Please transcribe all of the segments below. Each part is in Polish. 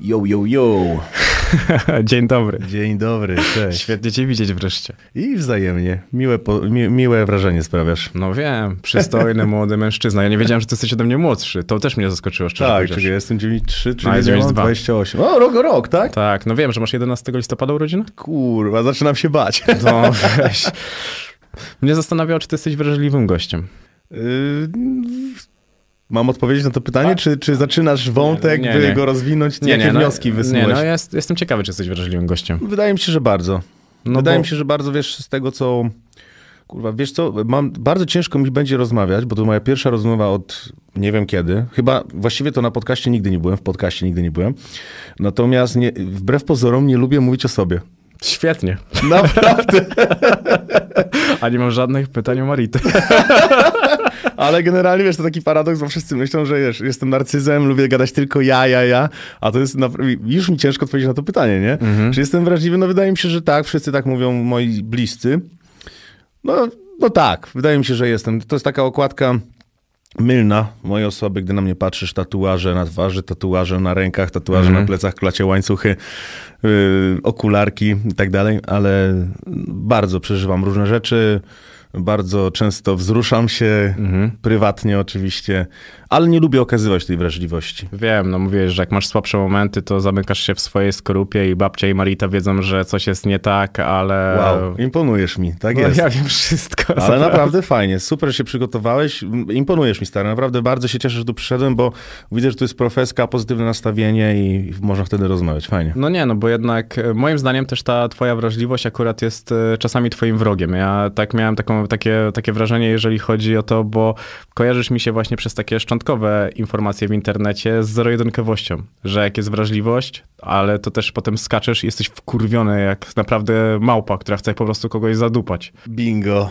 Yo, yo, yo. Dzień dobry. Dzień dobry, cześć. Świetnie cię widzieć wreszcie. I wzajemnie. Miłe, po, mi, miłe wrażenie sprawiasz. No wiem, przystojny, młody mężczyzna. Ja nie wiedziałem, że ty jesteś ode mnie młodszy. To też mnie zaskoczyło, szczerze Tak, czyli jestem 93, czyli A, 28. O, rok, rok, tak? Tak, no wiem, że masz 11 listopada urodziny? Kurwa, zaczynam się bać. No weź. Mnie zastanawiało, czy ty jesteś wrażliwym gościem. Yy, Mam odpowiedzieć na to pytanie, tak. czy, czy zaczynasz wątek, nie, nie, by nie. go rozwinąć? Nie, jakie wnioski no, wysunąłeś? Nie, no, no ja jestem ciekawy, czy jesteś wrażliwym gościem. Wydaje mi się, że bardzo. No Wydaje bo... mi się, że bardzo wiesz z tego, co... Kurwa, wiesz co, mam, bardzo ciężko mi będzie rozmawiać, bo to moja pierwsza rozmowa od nie wiem kiedy. Chyba właściwie to na podcaście nigdy nie byłem, w podcaście nigdy nie byłem. Natomiast nie, wbrew pozorom nie lubię mówić o sobie. Świetnie. Naprawdę. A nie mam żadnych pytań o Maritę. Ale generalnie wiesz, to taki paradoks, bo wszyscy myślą, że wiesz, jestem narcyzem, lubię gadać tylko ja, ja, ja, a to jest już mi ciężko odpowiedzieć na to pytanie, nie? Mhm. Czy jestem wrażliwy? No wydaje mi się, że tak, wszyscy tak mówią moi bliscy. No, no tak, wydaje mi się, że jestem. To jest taka okładka mylna mojej osoby, gdy na mnie patrzysz, tatuaże na twarzy, tatuaże na rękach, tatuaże mhm. na plecach, klacie, łańcuchy, yy, okularki i tak dalej, ale bardzo przeżywam różne rzeczy. Bardzo często wzruszam się, mhm. prywatnie oczywiście, ale nie lubię okazywać tej wrażliwości. Wiem, no mówisz, że jak masz słabsze momenty, to zamykasz się w swojej skorupie i babcia i Marita wiedzą, że coś jest nie tak, ale... Wow, imponujesz mi, tak no, jest. Ja wiem wszystko. Ale naprawdę fajnie, super się przygotowałeś, imponujesz mi stary, naprawdę bardzo się cieszę, że tu przyszedłem, bo widzę, że tu jest profeska, pozytywne nastawienie i można wtedy rozmawiać, fajnie. No nie, no bo jednak e, moim zdaniem też ta twoja wrażliwość akurat jest e, czasami twoim wrogiem. Ja tak miałem taką takie, takie wrażenie, jeżeli chodzi o to, bo kojarzysz mi się właśnie przez takie szczątkowe informacje w internecie z zero-jedynkowością, że jak jest wrażliwość, ale to też potem skaczesz i jesteś wkurwiony jak naprawdę małpa, która chce po prostu kogoś zadupać. Bingo.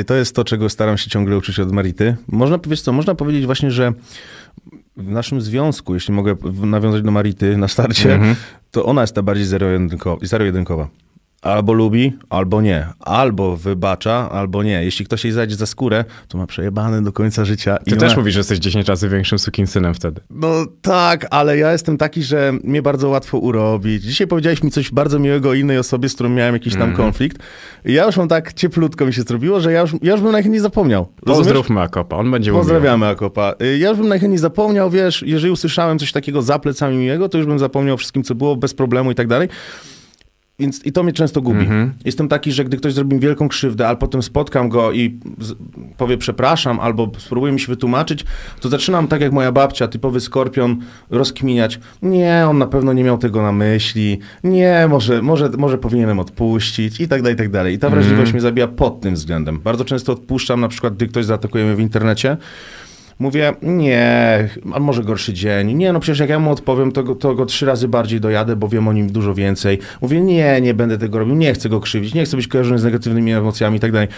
Y, to jest to, czego staram się ciągle uczyć od Marity. Można powiedzieć co, można powiedzieć właśnie, że w naszym związku, jeśli mogę nawiązać do Marity na starcie, mm -hmm. to ona jest ta bardziej zero-jedynkowa. zero jedynkowa albo lubi, albo nie. Albo wybacza, albo nie. Jeśli ktoś jej zajdzie za skórę, to ma przejebane do końca życia. Ty też ma... mówisz, że jesteś 10 razy większym synem wtedy. No tak, ale ja jestem taki, że mnie bardzo łatwo urobić. Dzisiaj powiedziałeś mi coś bardzo miłego o innej osobie, z którą miałem jakiś tam mhm. konflikt. ja już mam tak cieplutko mi się zrobiło, że ja już, ja już bym najchętniej zapomniał. Rozumiesz? Pozdrówmy Akopa, on będzie Pozdrawiamy Akopa. Y, ja już bym najchętniej zapomniał, wiesz, jeżeli usłyszałem coś takiego za plecami miłego, to już bym zapomniał o wszystkim, co było, bez problemu i tak dalej. Więc i to mnie często gubi. Mm -hmm. Jestem taki, że gdy ktoś zrobi mi wielką krzywdę, albo potem spotkam go i powie przepraszam, albo spróbuję mi się wytłumaczyć, to zaczynam tak jak moja babcia, typowy skorpion, rozkminiać. Nie, on na pewno nie miał tego na myśli. Nie, może, może, może powinienem odpuścić i tak dalej, i tak dalej. I ta mhm. wrażliwość mm -hmm. mnie zabija pod tym względem. Bardzo często odpuszczam, na przykład gdy ktoś zaatakuje mnie w internecie, Mówię, nie, a może gorszy dzień. Nie, no przecież jak ja mu odpowiem, to go, to go trzy razy bardziej dojadę, bo wiem o nim dużo więcej. Mówię, nie, nie będę tego robił, nie chcę go krzywdzić, nie chcę być kojarzony z negatywnymi emocjami i tak dalej.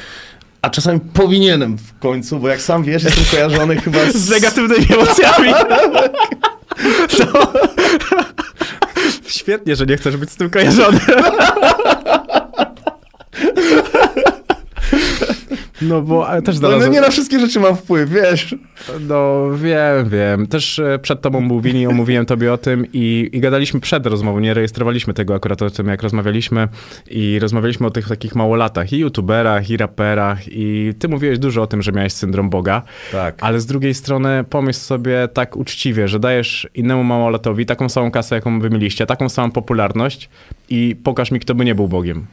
A czasami powinienem w końcu, bo jak sam wiesz, jestem kojarzony chyba z... z negatywnymi emocjami. no. Świetnie, że nie chcesz być z tym kojarzony. No bo też no, no znalazłem... nie na wszystkie rzeczy mam wpływ, wiesz. No wiem, wiem. Też e, przed tobą był Wini, omówiłem tobie o tym i, i gadaliśmy przed rozmową, nie rejestrowaliśmy tego akurat o tym, jak rozmawialiśmy i rozmawialiśmy o tych takich małolatach i youtuberach, i raperach i ty mówiłeś dużo o tym, że miałeś syndrom Boga. Tak. Ale z drugiej strony pomyśl sobie tak uczciwie, że dajesz innemu małolatowi taką samą kasę, jaką wy mieliście, taką samą popularność, i pokaż mi, kto by nie był Bogiem.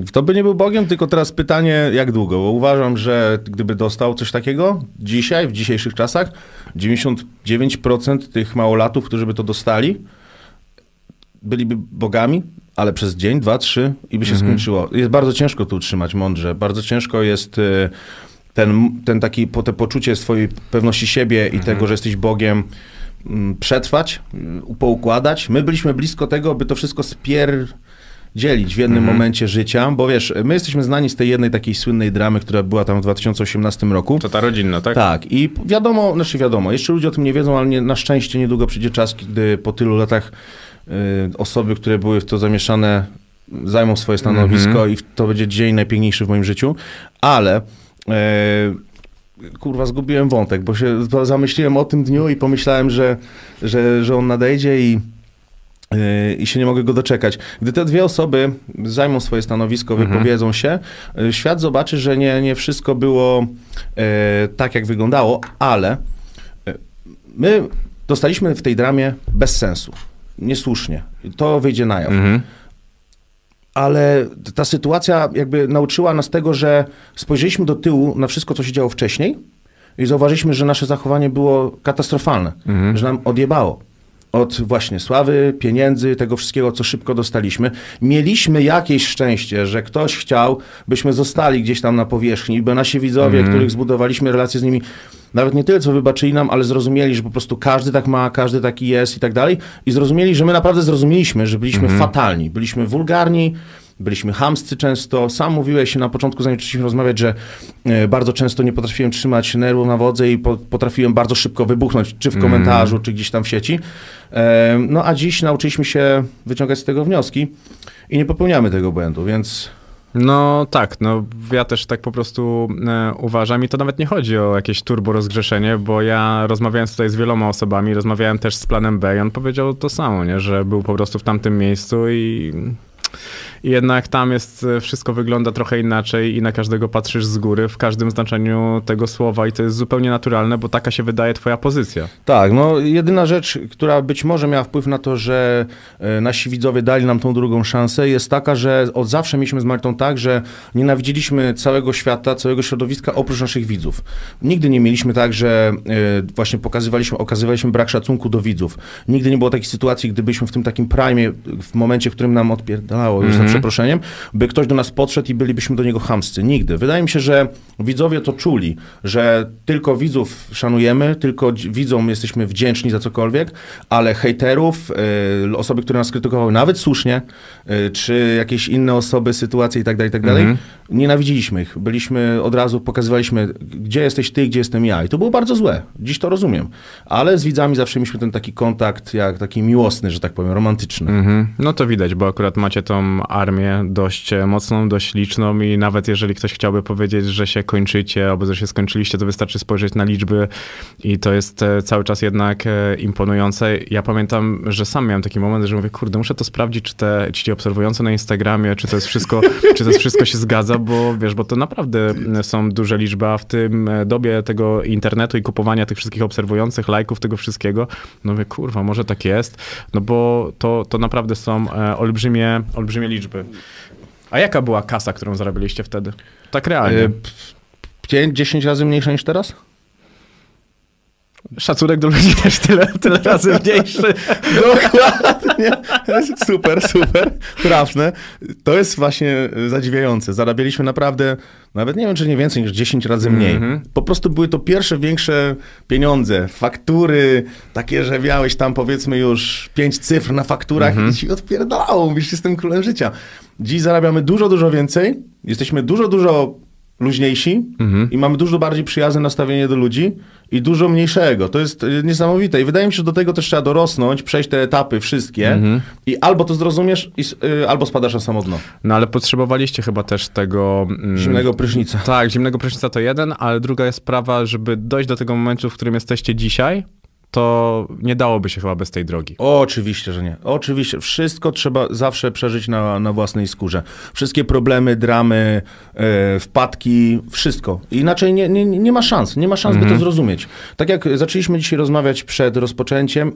Y, kto by nie był Bogiem, tylko teraz pytanie, jak długo? Bo uważam, że gdyby dostał coś takiego dzisiaj, w dzisiejszych czasach, 99% tych małolatów, którzy by to dostali, byliby bogami, ale przez dzień, dwa, trzy i by się mhm. skończyło. Jest bardzo ciężko tu utrzymać mądrze. Bardzo ciężko jest y, ten, ten taki, te poczucie swojej pewności siebie i mhm. tego, że jesteś Bogiem Mm, przetrwać, y, poukładać. My byliśmy blisko tego, by to wszystko spier dzielić w jednym mhm. momencie życia, bo wiesz, my jesteśmy znani z tej jednej takiej słynnej dramy, która była tam w 2018 roku. To ta rodzinna, tak? Tak. I wiadomo, znaczy wiadomo, jeszcze ludzie o tym nie wiedzą, ale nie, na szczęście niedługo przyjdzie czas, kiedy po tylu latach y, osoby, które były w to zamieszane, zajmą swoje stanowisko mhm. i to będzie dzień najpiękniejszy w moim życiu, ale... Y, kurwa, zgubiłem wątek, bo się zamyśliłem o tym dniu i pomyślałem, że, że, że on nadejdzie i, yy, i się nie mogę go doczekać. Gdy te dwie osoby zajmą swoje stanowisko, mhm. wypowiedzą się, yy, świat zobaczy, że nie, nie wszystko było yy, tak, jak wyglądało, ale my dostaliśmy w tej dramie bez sensu, niesłusznie. To wyjdzie na jaw. Mhm ale ta sytuacja jakby nauczyła nas tego, że spojrzeliśmy do tyłu na wszystko, co się działo wcześniej i zauważyliśmy, że nasze zachowanie było katastrofalne, mhm. że nam odjebało od właśnie sławy, pieniędzy, tego wszystkiego, co szybko dostaliśmy. Mieliśmy jakieś szczęście, że ktoś chciał, byśmy zostali gdzieś tam na powierzchni, bo nasi widzowie, mm. których zbudowaliśmy relacje z nimi, nawet nie tyle, co wybaczyli nam, ale zrozumieli, że po prostu każdy tak ma, każdy taki jest i tak dalej. I zrozumieli, że my naprawdę zrozumieliśmy, że byliśmy mm. fatalni, byliśmy wulgarni, byliśmy hamscy często. Sam mówiłeś na początku, zanim zaczęliśmy rozmawiać, że e, bardzo często nie potrafiłem trzymać nerwów na wodze i potrafiłem bardzo szybko wybuchnąć, czy w mhm. komentarzu, mm. czy gdzieś tam w sieci. E, no a dziś nauczyliśmy się wyciągać z tego wnioski i nie popełniamy tego błędu, więc no tak, no ja też tak po prostu e, uważam i to nawet nie chodzi o jakieś turbo rozgrzeszenie, bo ja rozmawiając tutaj z wieloma osobami, rozmawiałem też z planem B i on powiedział to samo, nie? że był po prostu w tamtym miejscu i jednak tam jest, e, wszystko wygląda trochę inaczej i na każdego patrzysz z góry w każdym znaczeniu tego słowa i to jest zupełnie naturalne, bo taka się wydaje twoja pozycja. Tak, no jedyna rzecz, która być może miała wpływ na to, że e, nasi widzowie dali nam tą drugą szansę jest taka, że od zawsze mieliśmy z Martą tak, że nienawidziliśmy całego świata, całego środowiska oprócz naszych widzów. Nigdy nie mieliśmy tak, że e, właśnie pokazywaliśmy, okazywaliśmy brak szacunku do widzów. Nigdy nie było takiej sytuacji, gdybyśmy w tym takim prime, w momencie, w którym nam odpierdalało, już mm -hmm. Mhm. przeproszeniem, by ktoś do nas podszedł i bylibyśmy do niego chamscy. Nigdy. Wydaje mi się, że widzowie to czuli, że tylko widzów szanujemy, tylko widzom jesteśmy wdzięczni za cokolwiek, ale hejterów, y, osoby, które nas krytykowały, nawet słusznie, y, czy jakieś inne osoby, sytuacje i tak dalej, i tak dalej, mhm. Nienawidziliśmy ich. Byliśmy od razu, pokazywaliśmy, gdzie jesteś ty, gdzie jestem ja. I to było bardzo złe. Dziś to rozumiem. Ale z widzami zawsze mieliśmy ten taki kontakt, jak taki miłosny, że tak powiem, romantyczny. Mhm. No to widać, bo akurat macie tą armię dość e, mocną, dość liczną i nawet jeżeli ktoś chciałby powiedzieć, że się kończycie albo że się skończyliście, to wystarczy spojrzeć na liczby i to jest e, cały czas jednak e, imponujące. Ja pamiętam, że sam miałem taki moment, że mówię, kurde, muszę to sprawdzić, czy te ci obserwujące na Instagramie, czy to jest wszystko, czy to jest wszystko się zgadza, bo wiesz, bo to naprawdę są duże liczby, a w tym e, dobie tego internetu i kupowania tych wszystkich obserwujących, lajków, tego wszystkiego, no wie, kurwa, może tak jest, no bo to, to naprawdę są e, olbrzymie, olbrzymie liczby. A jaka była kasa, którą zarobiliście wtedy? Tak realnie. 10 e, razy mniejsza niż teraz? Szacunek do ludzi też tyle, tyle razy mniejszy. Dokładnie. Super, super. Trafne. To jest właśnie zadziwiające. Zarabialiśmy naprawdę, nawet nie wiem, czy nie więcej niż 10 razy mhm. mniej. Mm -hmm. Po prostu były to pierwsze większe pieniądze. Faktury takie, że miałeś tam powiedzmy już 5 cyfr na fakturach mm -hmm. i mhm. ci odpierdalało. Mówisz, jestem królem życia. Dziś zarabiamy dużo, dużo więcej. Jesteśmy dużo, dużo luźniejsi mhm. i mamy dużo bardziej przyjazne nastawienie do ludzi i dużo mniejszego. To jest e, niesamowite. I wydaje mi się, że do tego też trzeba dorosnąć, przejść te etapy wszystkie mhm. i albo to zrozumiesz, i, y, albo spadasz na samodno. No ale potrzebowaliście chyba też tego... Mm, zimnego prysznica. Tak, zimnego prysznica to jeden, ale druga jest sprawa, żeby dojść do tego momentu, w którym jesteście dzisiaj, to nie dałoby się chyba bez tej drogi. O, oczywiście, że nie. Oczywiście. Wszystko trzeba zawsze przeżyć na, na własnej skórze. Wszystkie problemy, dramy, e, wpadki, wszystko. Inaczej nie, nie, nie ma szans. Nie ma szans, by to mhm. zrozumieć. Tak jak zaczęliśmy dzisiaj rozmawiać przed rozpoczęciem, e,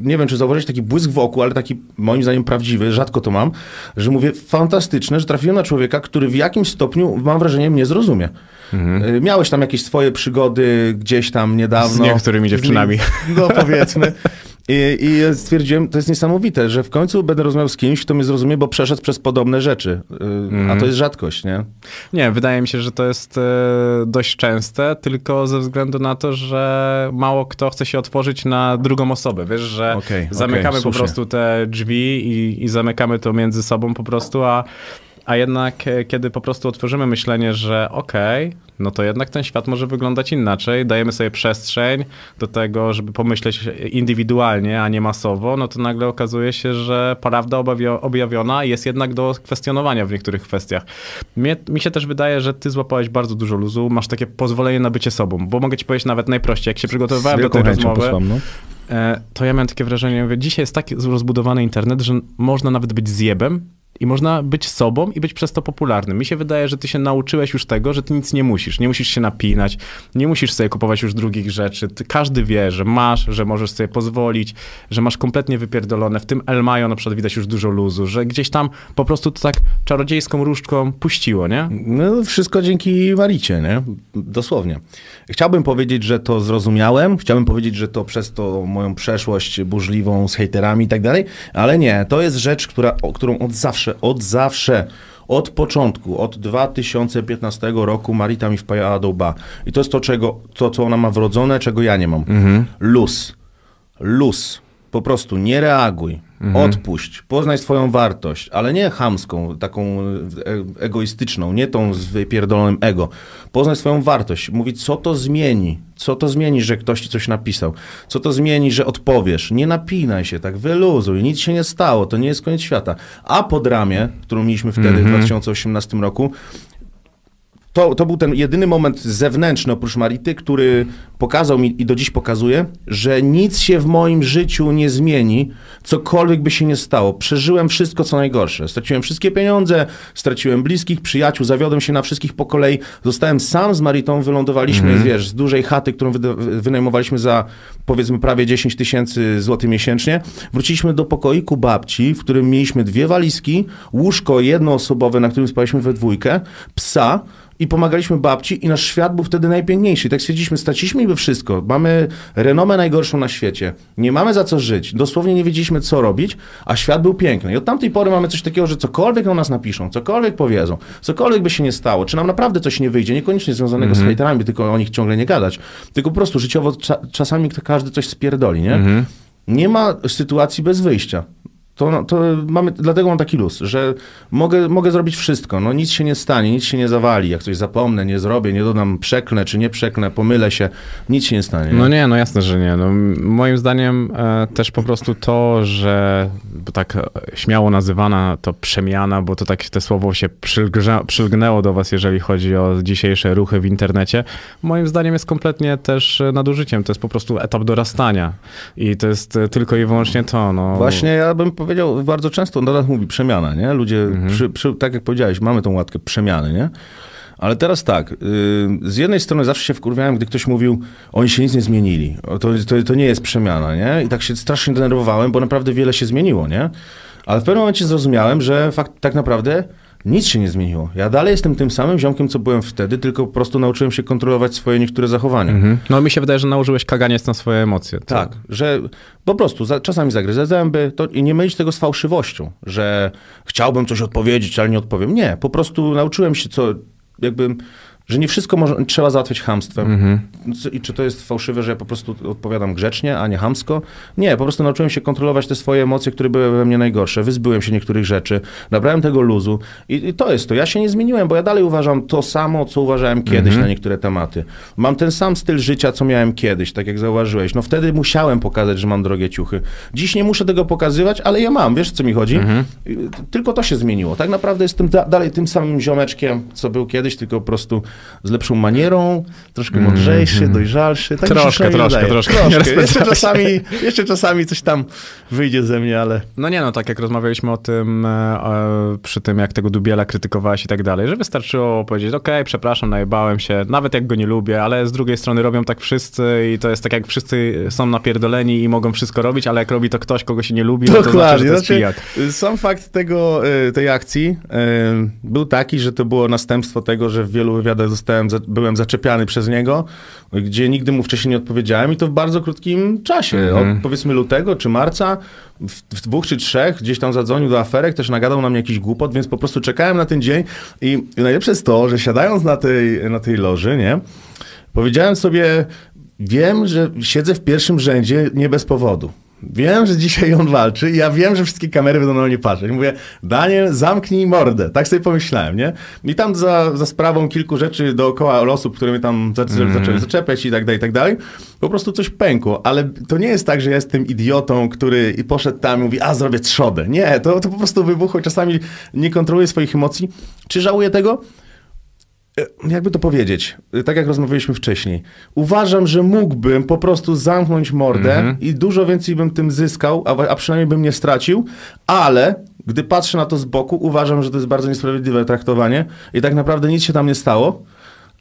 nie wiem, czy zauważyłeś taki błysk w oku, ale taki moim zdaniem prawdziwy, rzadko to mam, że mówię, fantastyczne, że trafiłem na człowieka, który w jakimś stopniu, mam wrażenie, mnie zrozumie. Mhm. Y, miałeś tam jakieś swoje przygody gdzieś tam niedawno. Z niektórymi dziewczynami. No powiedzmy. I, I, stwierdziłem, to jest niesamowite, że w końcu będę rozmawiał z kimś, kto mnie zrozumie, bo przeszedł przez podobne rzeczy. Y, a to mhm. jest rzadkość, nie? Nie, wydaje mi się, że to jest y, dość częste, tylko ze względu na to, że mało kto chce się otworzyć na drugą osobę. Wiesz, że okay, zamykamy okay, po prostu te drzwi i, i zamykamy to między sobą po prostu, a a jednak e, kiedy po prostu otworzymy myślenie, że okej, okay, no to jednak ten świat może wyglądać inaczej, dajemy sobie przestrzeń do tego, żeby pomyśleć indywidualnie, a nie masowo, no to nagle okazuje się, że prawda objawiona jest jednak do kwestionowania w niektórych kwestiach. Mnie, mi się też wydaje, że ty złapałeś bardzo dużo luzu, masz takie pozwolenie na bycie sobą, bo mogę ci powiedzieć nawet najprościej, jak się przygotowywałem do tej rozmowy, posłam, no? E, to ja miałem takie wrażenie, że dzisiaj jest tak rozbudowany internet, że można nawet być zjebem i można być sobą i być przez to popularnym. Mi się wydaje, że ty się nauczyłeś już tego, że ty nic nie musisz. Nie musisz się napinać, nie musisz sobie kupować już drugich rzeczy. Ty, każdy wie, że masz, że możesz sobie pozwolić, że masz kompletnie wypierdolone. W tym El Mayo na przykład widać już dużo luzu, że gdzieś tam po prostu to tak czarodziejską różdżką puściło, nie? No, wszystko dzięki Maricie, nie? Dosłownie. Chciałbym powiedzieć, że to zrozumiałem, chciałbym powiedzieć, że to przez to moją przeszłość burzliwą z hejterami i tak dalej, ale nie, to jest rzecz, która, o, którą od zawsze od zawsze od początku, od 2015 roku Marita mi wpajała do łba. I to jest to, czego, to co ona ma wrodzone, czego ja nie mam. Mhm. Luz. Luz po prostu nie reaguj, mhm. odpuść, poznaj swoją wartość, ale nie chamską, taką e, egoistyczną, nie tą z wypierdolonym ego. Poznaj swoją wartość, mówi, co to zmieni, co to zmieni, że ktoś ci coś napisał, co to zmieni, że odpowiesz. Nie napinaj się tak, wyluzuj, nic się nie stało, to nie jest koniec świata. A pod ramię, którą mieliśmy wtedy mhm. w 2018 roku, to, to był ten jedyny moment zewnętrzny, oprócz Marity, który pokazał mi i do dziś pokazuje, że nic się w moim życiu nie zmieni, cokolwiek by się nie stało. Przeżyłem wszystko, co najgorsze. Straciłem wszystkie pieniądze, straciłem bliskich, przyjaciół, zawiodłem się na wszystkich po kolei. Zostałem sam z Maritą, wylądowaliśmy, mhm. wiesz, z dużej chaty, którą wynajmowaliśmy za, powiedzmy, prawie 10 tysięcy złotych miesięcznie. Wróciliśmy do pokoiku babci, w którym mieliśmy dwie walizki, łóżko jednoosobowe, na którym spaliśmy we dwójkę, psa, i pomagaliśmy babci i nasz świat był wtedy najpiękniejszy. I tak stwierdziliśmy, straciliśmy niby wszystko, mamy renomę najgorszą na świecie, nie mamy za co żyć, dosłownie nie wiedzieliśmy co robić, a świat był piękny. I od tamtej pory mamy coś takiego, że cokolwiek o nas napiszą, cokolwiek powiedzą, cokolwiek by się nie stało, czy nam naprawdę coś nie wyjdzie, niekoniecznie związanego mm -hmm. z mhm. hejterami, tylko o nich ciągle nie gadać, tylko po prostu życiowo cza czasami każdy coś spierdoli, nie? Mm -hmm. Nie ma sytuacji bez wyjścia to, to mamy, dlatego mam taki luz, że mogę, mogę zrobić wszystko, no nic się nie stanie, nic się nie zawali, jak coś zapomnę, nie zrobię, nie dodam, przeklę czy nie przeklę, pomylę się, nic się nie stanie. Nie? No nie, no jasne, że nie. No, moim zdaniem e, też po prostu to, że tak e, śmiało nazywana to przemiana, bo to tak te słowo się przylgrza, przylgnęło do was, jeżeli chodzi o dzisiejsze ruchy w internecie, moim zdaniem jest kompletnie też e, nadużyciem, to jest po prostu etap dorastania i to jest e, tylko i wyłącznie to. No. Właśnie ja bym powiedział, powiedział, bardzo często on nas mówi przemiana, nie? Ludzie, mhm. przy, przy, tak jak powiedziałeś, mamy tą łatkę przemiany, nie? Ale teraz tak, y, z jednej strony zawsze się wkurwiałem, gdy ktoś mówił, oni się nic nie zmienili, to, to, to nie jest przemiana, nie? I tak się strasznie denerwowałem, bo naprawdę wiele się zmieniło, nie? Ale w pewnym momencie zrozumiałem, że fakt, tak naprawdę nic się nie zmieniło. Ja dalej jestem tym samym ziomkiem, co byłem wtedy, tylko po prostu nauczyłem się kontrolować swoje niektóre zachowania. Mhm. No mi się wydaje, że nauczyłeś kaganiec na swoje emocje. Tak, że po prostu za, czasami zagryzę zęby to, i nie mylić tego z fałszywością, że chciałbym coś odpowiedzieć, ale nie odpowiem. Nie, po prostu nauczyłem się co, jakby że nie wszystko może, trzeba załatwiać hamstwem. Mm -hmm. I czy to jest fałszywe, że ja po prostu odpowiadam grzecznie, a nie hamsko? Nie, po prostu nauczyłem się kontrolować te swoje emocje, które były we mnie najgorsze. Wyzbyłem się niektórych rzeczy, nabrałem tego luzu i, i to jest to. Ja się nie zmieniłem, bo ja dalej uważam to samo, co uważałem kiedyś mm -hmm. na niektóre tematy. Mam ten sam styl życia, co miałem kiedyś, tak jak zauważyłeś. No wtedy musiałem pokazać, że mam drogie ciuchy. Dziś nie muszę tego pokazywać, ale ja mam, wiesz co mi chodzi? Mm -hmm. Tylko to się zmieniło. Tak naprawdę jestem da dalej tym samym ziomeczkiem, co był kiedyś, tylko po prostu z lepszą manierą, troszkę mądrzejszy, mm -hmm. dojrzalszy. Tak troszkę, troszkę, troszkę, troszkę. Jeszcze czasami, jeszcze czasami coś tam wyjdzie ze mnie, ale... No nie no, tak jak rozmawialiśmy o tym, e, przy tym jak tego Dubiela krytykowałeś i tak dalej, że wystarczyło powiedzieć, okej, okay, przepraszam, najebałem się, nawet jak go nie lubię, ale z drugiej strony robią tak wszyscy i to jest tak jak wszyscy są napierdoleni i mogą wszystko robić, ale jak robi to ktoś, kogo się nie lubi, no to znaczy, że to jest znaczy, Sam fakt tego, e, tej akcji e, był taki, że to było następstwo tego, że w wielu wywiadach naprawdę zostałem, byłem zaczepiany przez niego, gdzie nigdy mu wcześniej nie odpowiedziałem i to w bardzo krótkim czasie, mm. od mhm. powiedzmy lutego czy marca, w, w, dwóch czy trzech gdzieś tam zadzwonił do aferek, też nagadał na mnie jakiś głupot, więc po prostu czekałem na ten dzień i najlepsze jest to, że siadając na tej, na tej loży, nie, powiedziałem sobie, wiem, że siedzę w pierwszym rzędzie nie bez powodu. Wiem, że dzisiaj on walczy i ja wiem, że wszystkie kamery będą na mnie patrzeć. Mówię, Daniel, zamknij mordę. Tak sobie pomyślałem, nie? I tam za, za sprawą kilku rzeczy dookoła osób, które mnie tam mhm. zaczęły mm. zaczepiać i tak dalej, i tak dalej, po prostu coś pękło. Ale to nie jest tak, że ja jestem idiotą, który poszedł tam i mówi, a zrobię trzodę. Nie, to, to po prostu wybuchło. Czasami nie kontroluję swoich emocji. Czy żałuję tego? E, jakby to powiedzieć, e, tak jak rozmawialiśmy wcześniej, uważam, że mógłbym po prostu zamknąć mordę mm -hmm. i dużo więcej bym tym zyskał, a, a przynajmniej bym nie stracił, ale gdy patrzę na to z boku, uważam, że to jest bardzo niesprawiedliwe traktowanie i tak naprawdę nic się tam nie stało.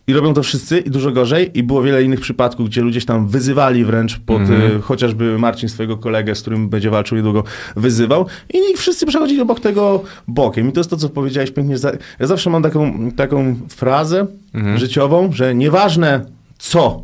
I robią to wszyscy i dużo gorzej. I było wiele innych przypadków, gdzie ludzie się tam wyzywali wręcz pod mm. y, chociażby Marcin, swojego kolegę, z którym będzie walczył niedługo, wyzywał. I wszyscy przechodzili obok tego bokiem. I to jest to, co powiedziałeś pięknie. Ja zawsze mam taką, taką frazę mm. życiową, że nieważne co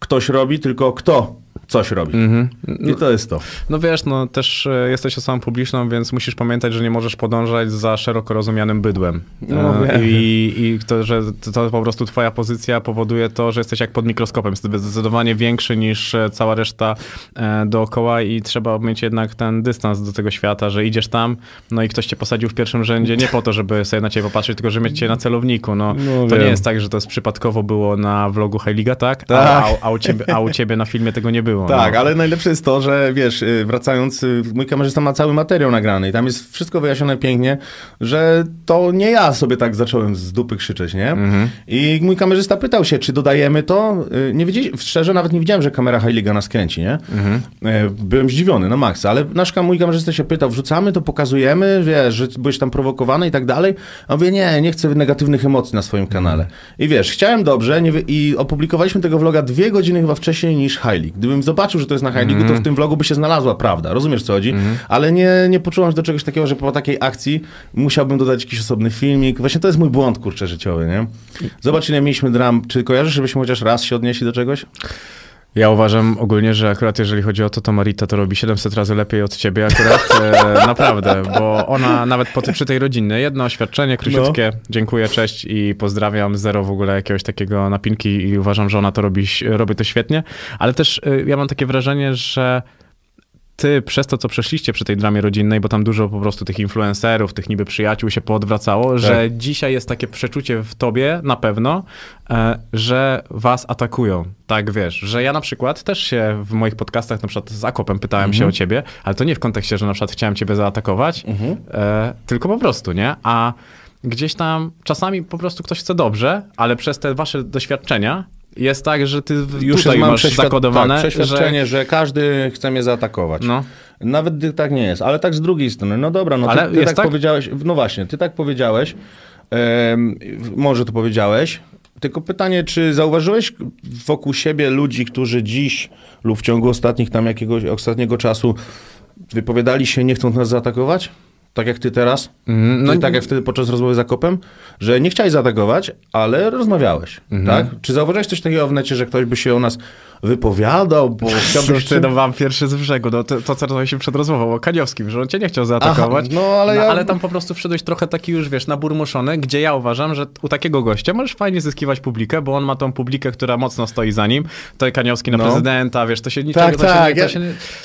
ktoś robi, tylko kto coś robi. Mm -hmm. I to jest to. No wiesz, no też e, jesteś osobą publiczną, więc musisz pamiętać, że nie możesz podążać za szeroko rozumianym bydłem. No, e, I i to, że to po prostu twoja pozycja powoduje to, że jesteś jak pod mikroskopem, zdecydowanie większy niż e, cała reszta e, dookoła i trzeba mieć jednak ten dystans do tego świata, że idziesz tam, no i ktoś cię posadził w pierwszym rzędzie nie po to, żeby sobie na ciebie popatrzeć, tylko żeby mieć cię na celowniku. No, no to wiem. nie jest tak, że to jest przypadkowo było na vlogu Heiliga, tak? tak. A, tak. a, a, u ciebie, a u ciebie na filmie tego nie było było. No. Tak, no. ale najlepsze jest to, że wiesz, y, wracając, y, mój kamerzysta ma cały materiał nagrany i tam jest wszystko wyjaśnione pięknie, że to nie ja sobie tak zacząłem z dupy krzyczeć, nie? Mhm. I mój kamerzysta pytał się, czy dodajemy to. Y, nie szczerze nawet nie widziałem, że kamera Heiliga nas kręci, nie? Mhm. Byłem zdziwiony na no maksa, ale nasz mój kamerzysta się pytał, wrzucamy to, pokazujemy, wiesz, że byłeś tam prowokowany i tak dalej. A mówię, nie, nie chcę negatywnych emocji na swoim kanale. Mhm. I wiesz, chciałem dobrze nie, i opublikowaliśmy tego vloga dwie godziny chyba wcześniej niż Heilig. Gdybym zobaczył, że to jest na High to w mhm. tym vlogu by się znalazła prawda. Rozumiesz, co chodzi? Mhm. Ale nie, nie poczułam się do czegoś takiego, że po takiej akcji musiałbym dodać jakiś osobny filmik. Właśnie to jest mój błąd, kurczę, życiowy, nie? Zobacz, ile mieliśmy dram. Czy kojarzysz, żebyśmy chociaż raz się odnieśli do czegoś? Ja uważam ogólnie, że akurat jeżeli chodzi o to, to Marita to robi 700 razy lepiej od ciebie akurat, e, naprawdę, bo ona nawet po, przy tej rodzinnej, jedno oświadczenie króciutkie, no. dziękuję, cześć i pozdrawiam, zero w ogóle jakiegoś takiego napinki i uważam, że ona to robi, robi to świetnie, ale też e, ja mam takie wrażenie, że ty przez to, co przeszliście przy tej dramie rodzinnej, bo tam dużo po prostu tych influencerów, tych niby przyjaciół się poodwracało, tak. że dzisiaj jest takie przeczucie w tobie, na pewno, e, że was atakują. Tak, wiesz, że ja na przykład też się w moich podcastach, na przykład z Akopem pytałem się mhm. o ciebie, ale to nie w kontekście, że na przykład chciałem ciebie zaatakować, mhm. e, tylko po prostu, nie? A gdzieś tam czasami po prostu ktoś chce dobrze, ale przez te wasze doświadczenia jest tak, że ty już tutaj masz przeświad... zakodowane. Tak, przeświadczenie, że... że... każdy chce mnie zaatakować. No. Nawet gdy tak nie jest, ale tak z drugiej strony, no dobra, no ale ty, tak, tak, powiedziałeś, no właśnie, ty tak powiedziałeś, może to powiedziałeś, tylko pytanie, czy zauważyłeś wokół siebie ludzi, którzy dziś lub w ciągu ostatnich tam jakiegoś ostatniego czasu wypowiadali się, nie chcąc nas zaatakować? tak jak ty teraz, mhm, no i tak jak wtedy podczas rozmowy z Akopem, że nie chciałeś zaatakować, ale rozmawiałeś, mhm. tak? Czy zauważyłeś coś takiego w necie, że ktoś by się o nas wypowiadał, bo chciałbym... Jeszcze... No wam pierwszy z brzegu, no, to, to co się przed rozmową o Kaniowskim, że on cię nie chciał zaatakować, Aha, no, ale, no, ale tam po prostu wszedłeś trochę taki już, wiesz, naburmuszony, gdzie ja uważam, że u takiego gościa możesz fajnie zyskiwać publikę, bo on ma tą publikę, która mocno stoi za nim, to Kaniowski na no. prezydenta, wiesz, to się niczego... Tak, to tak, się, to się...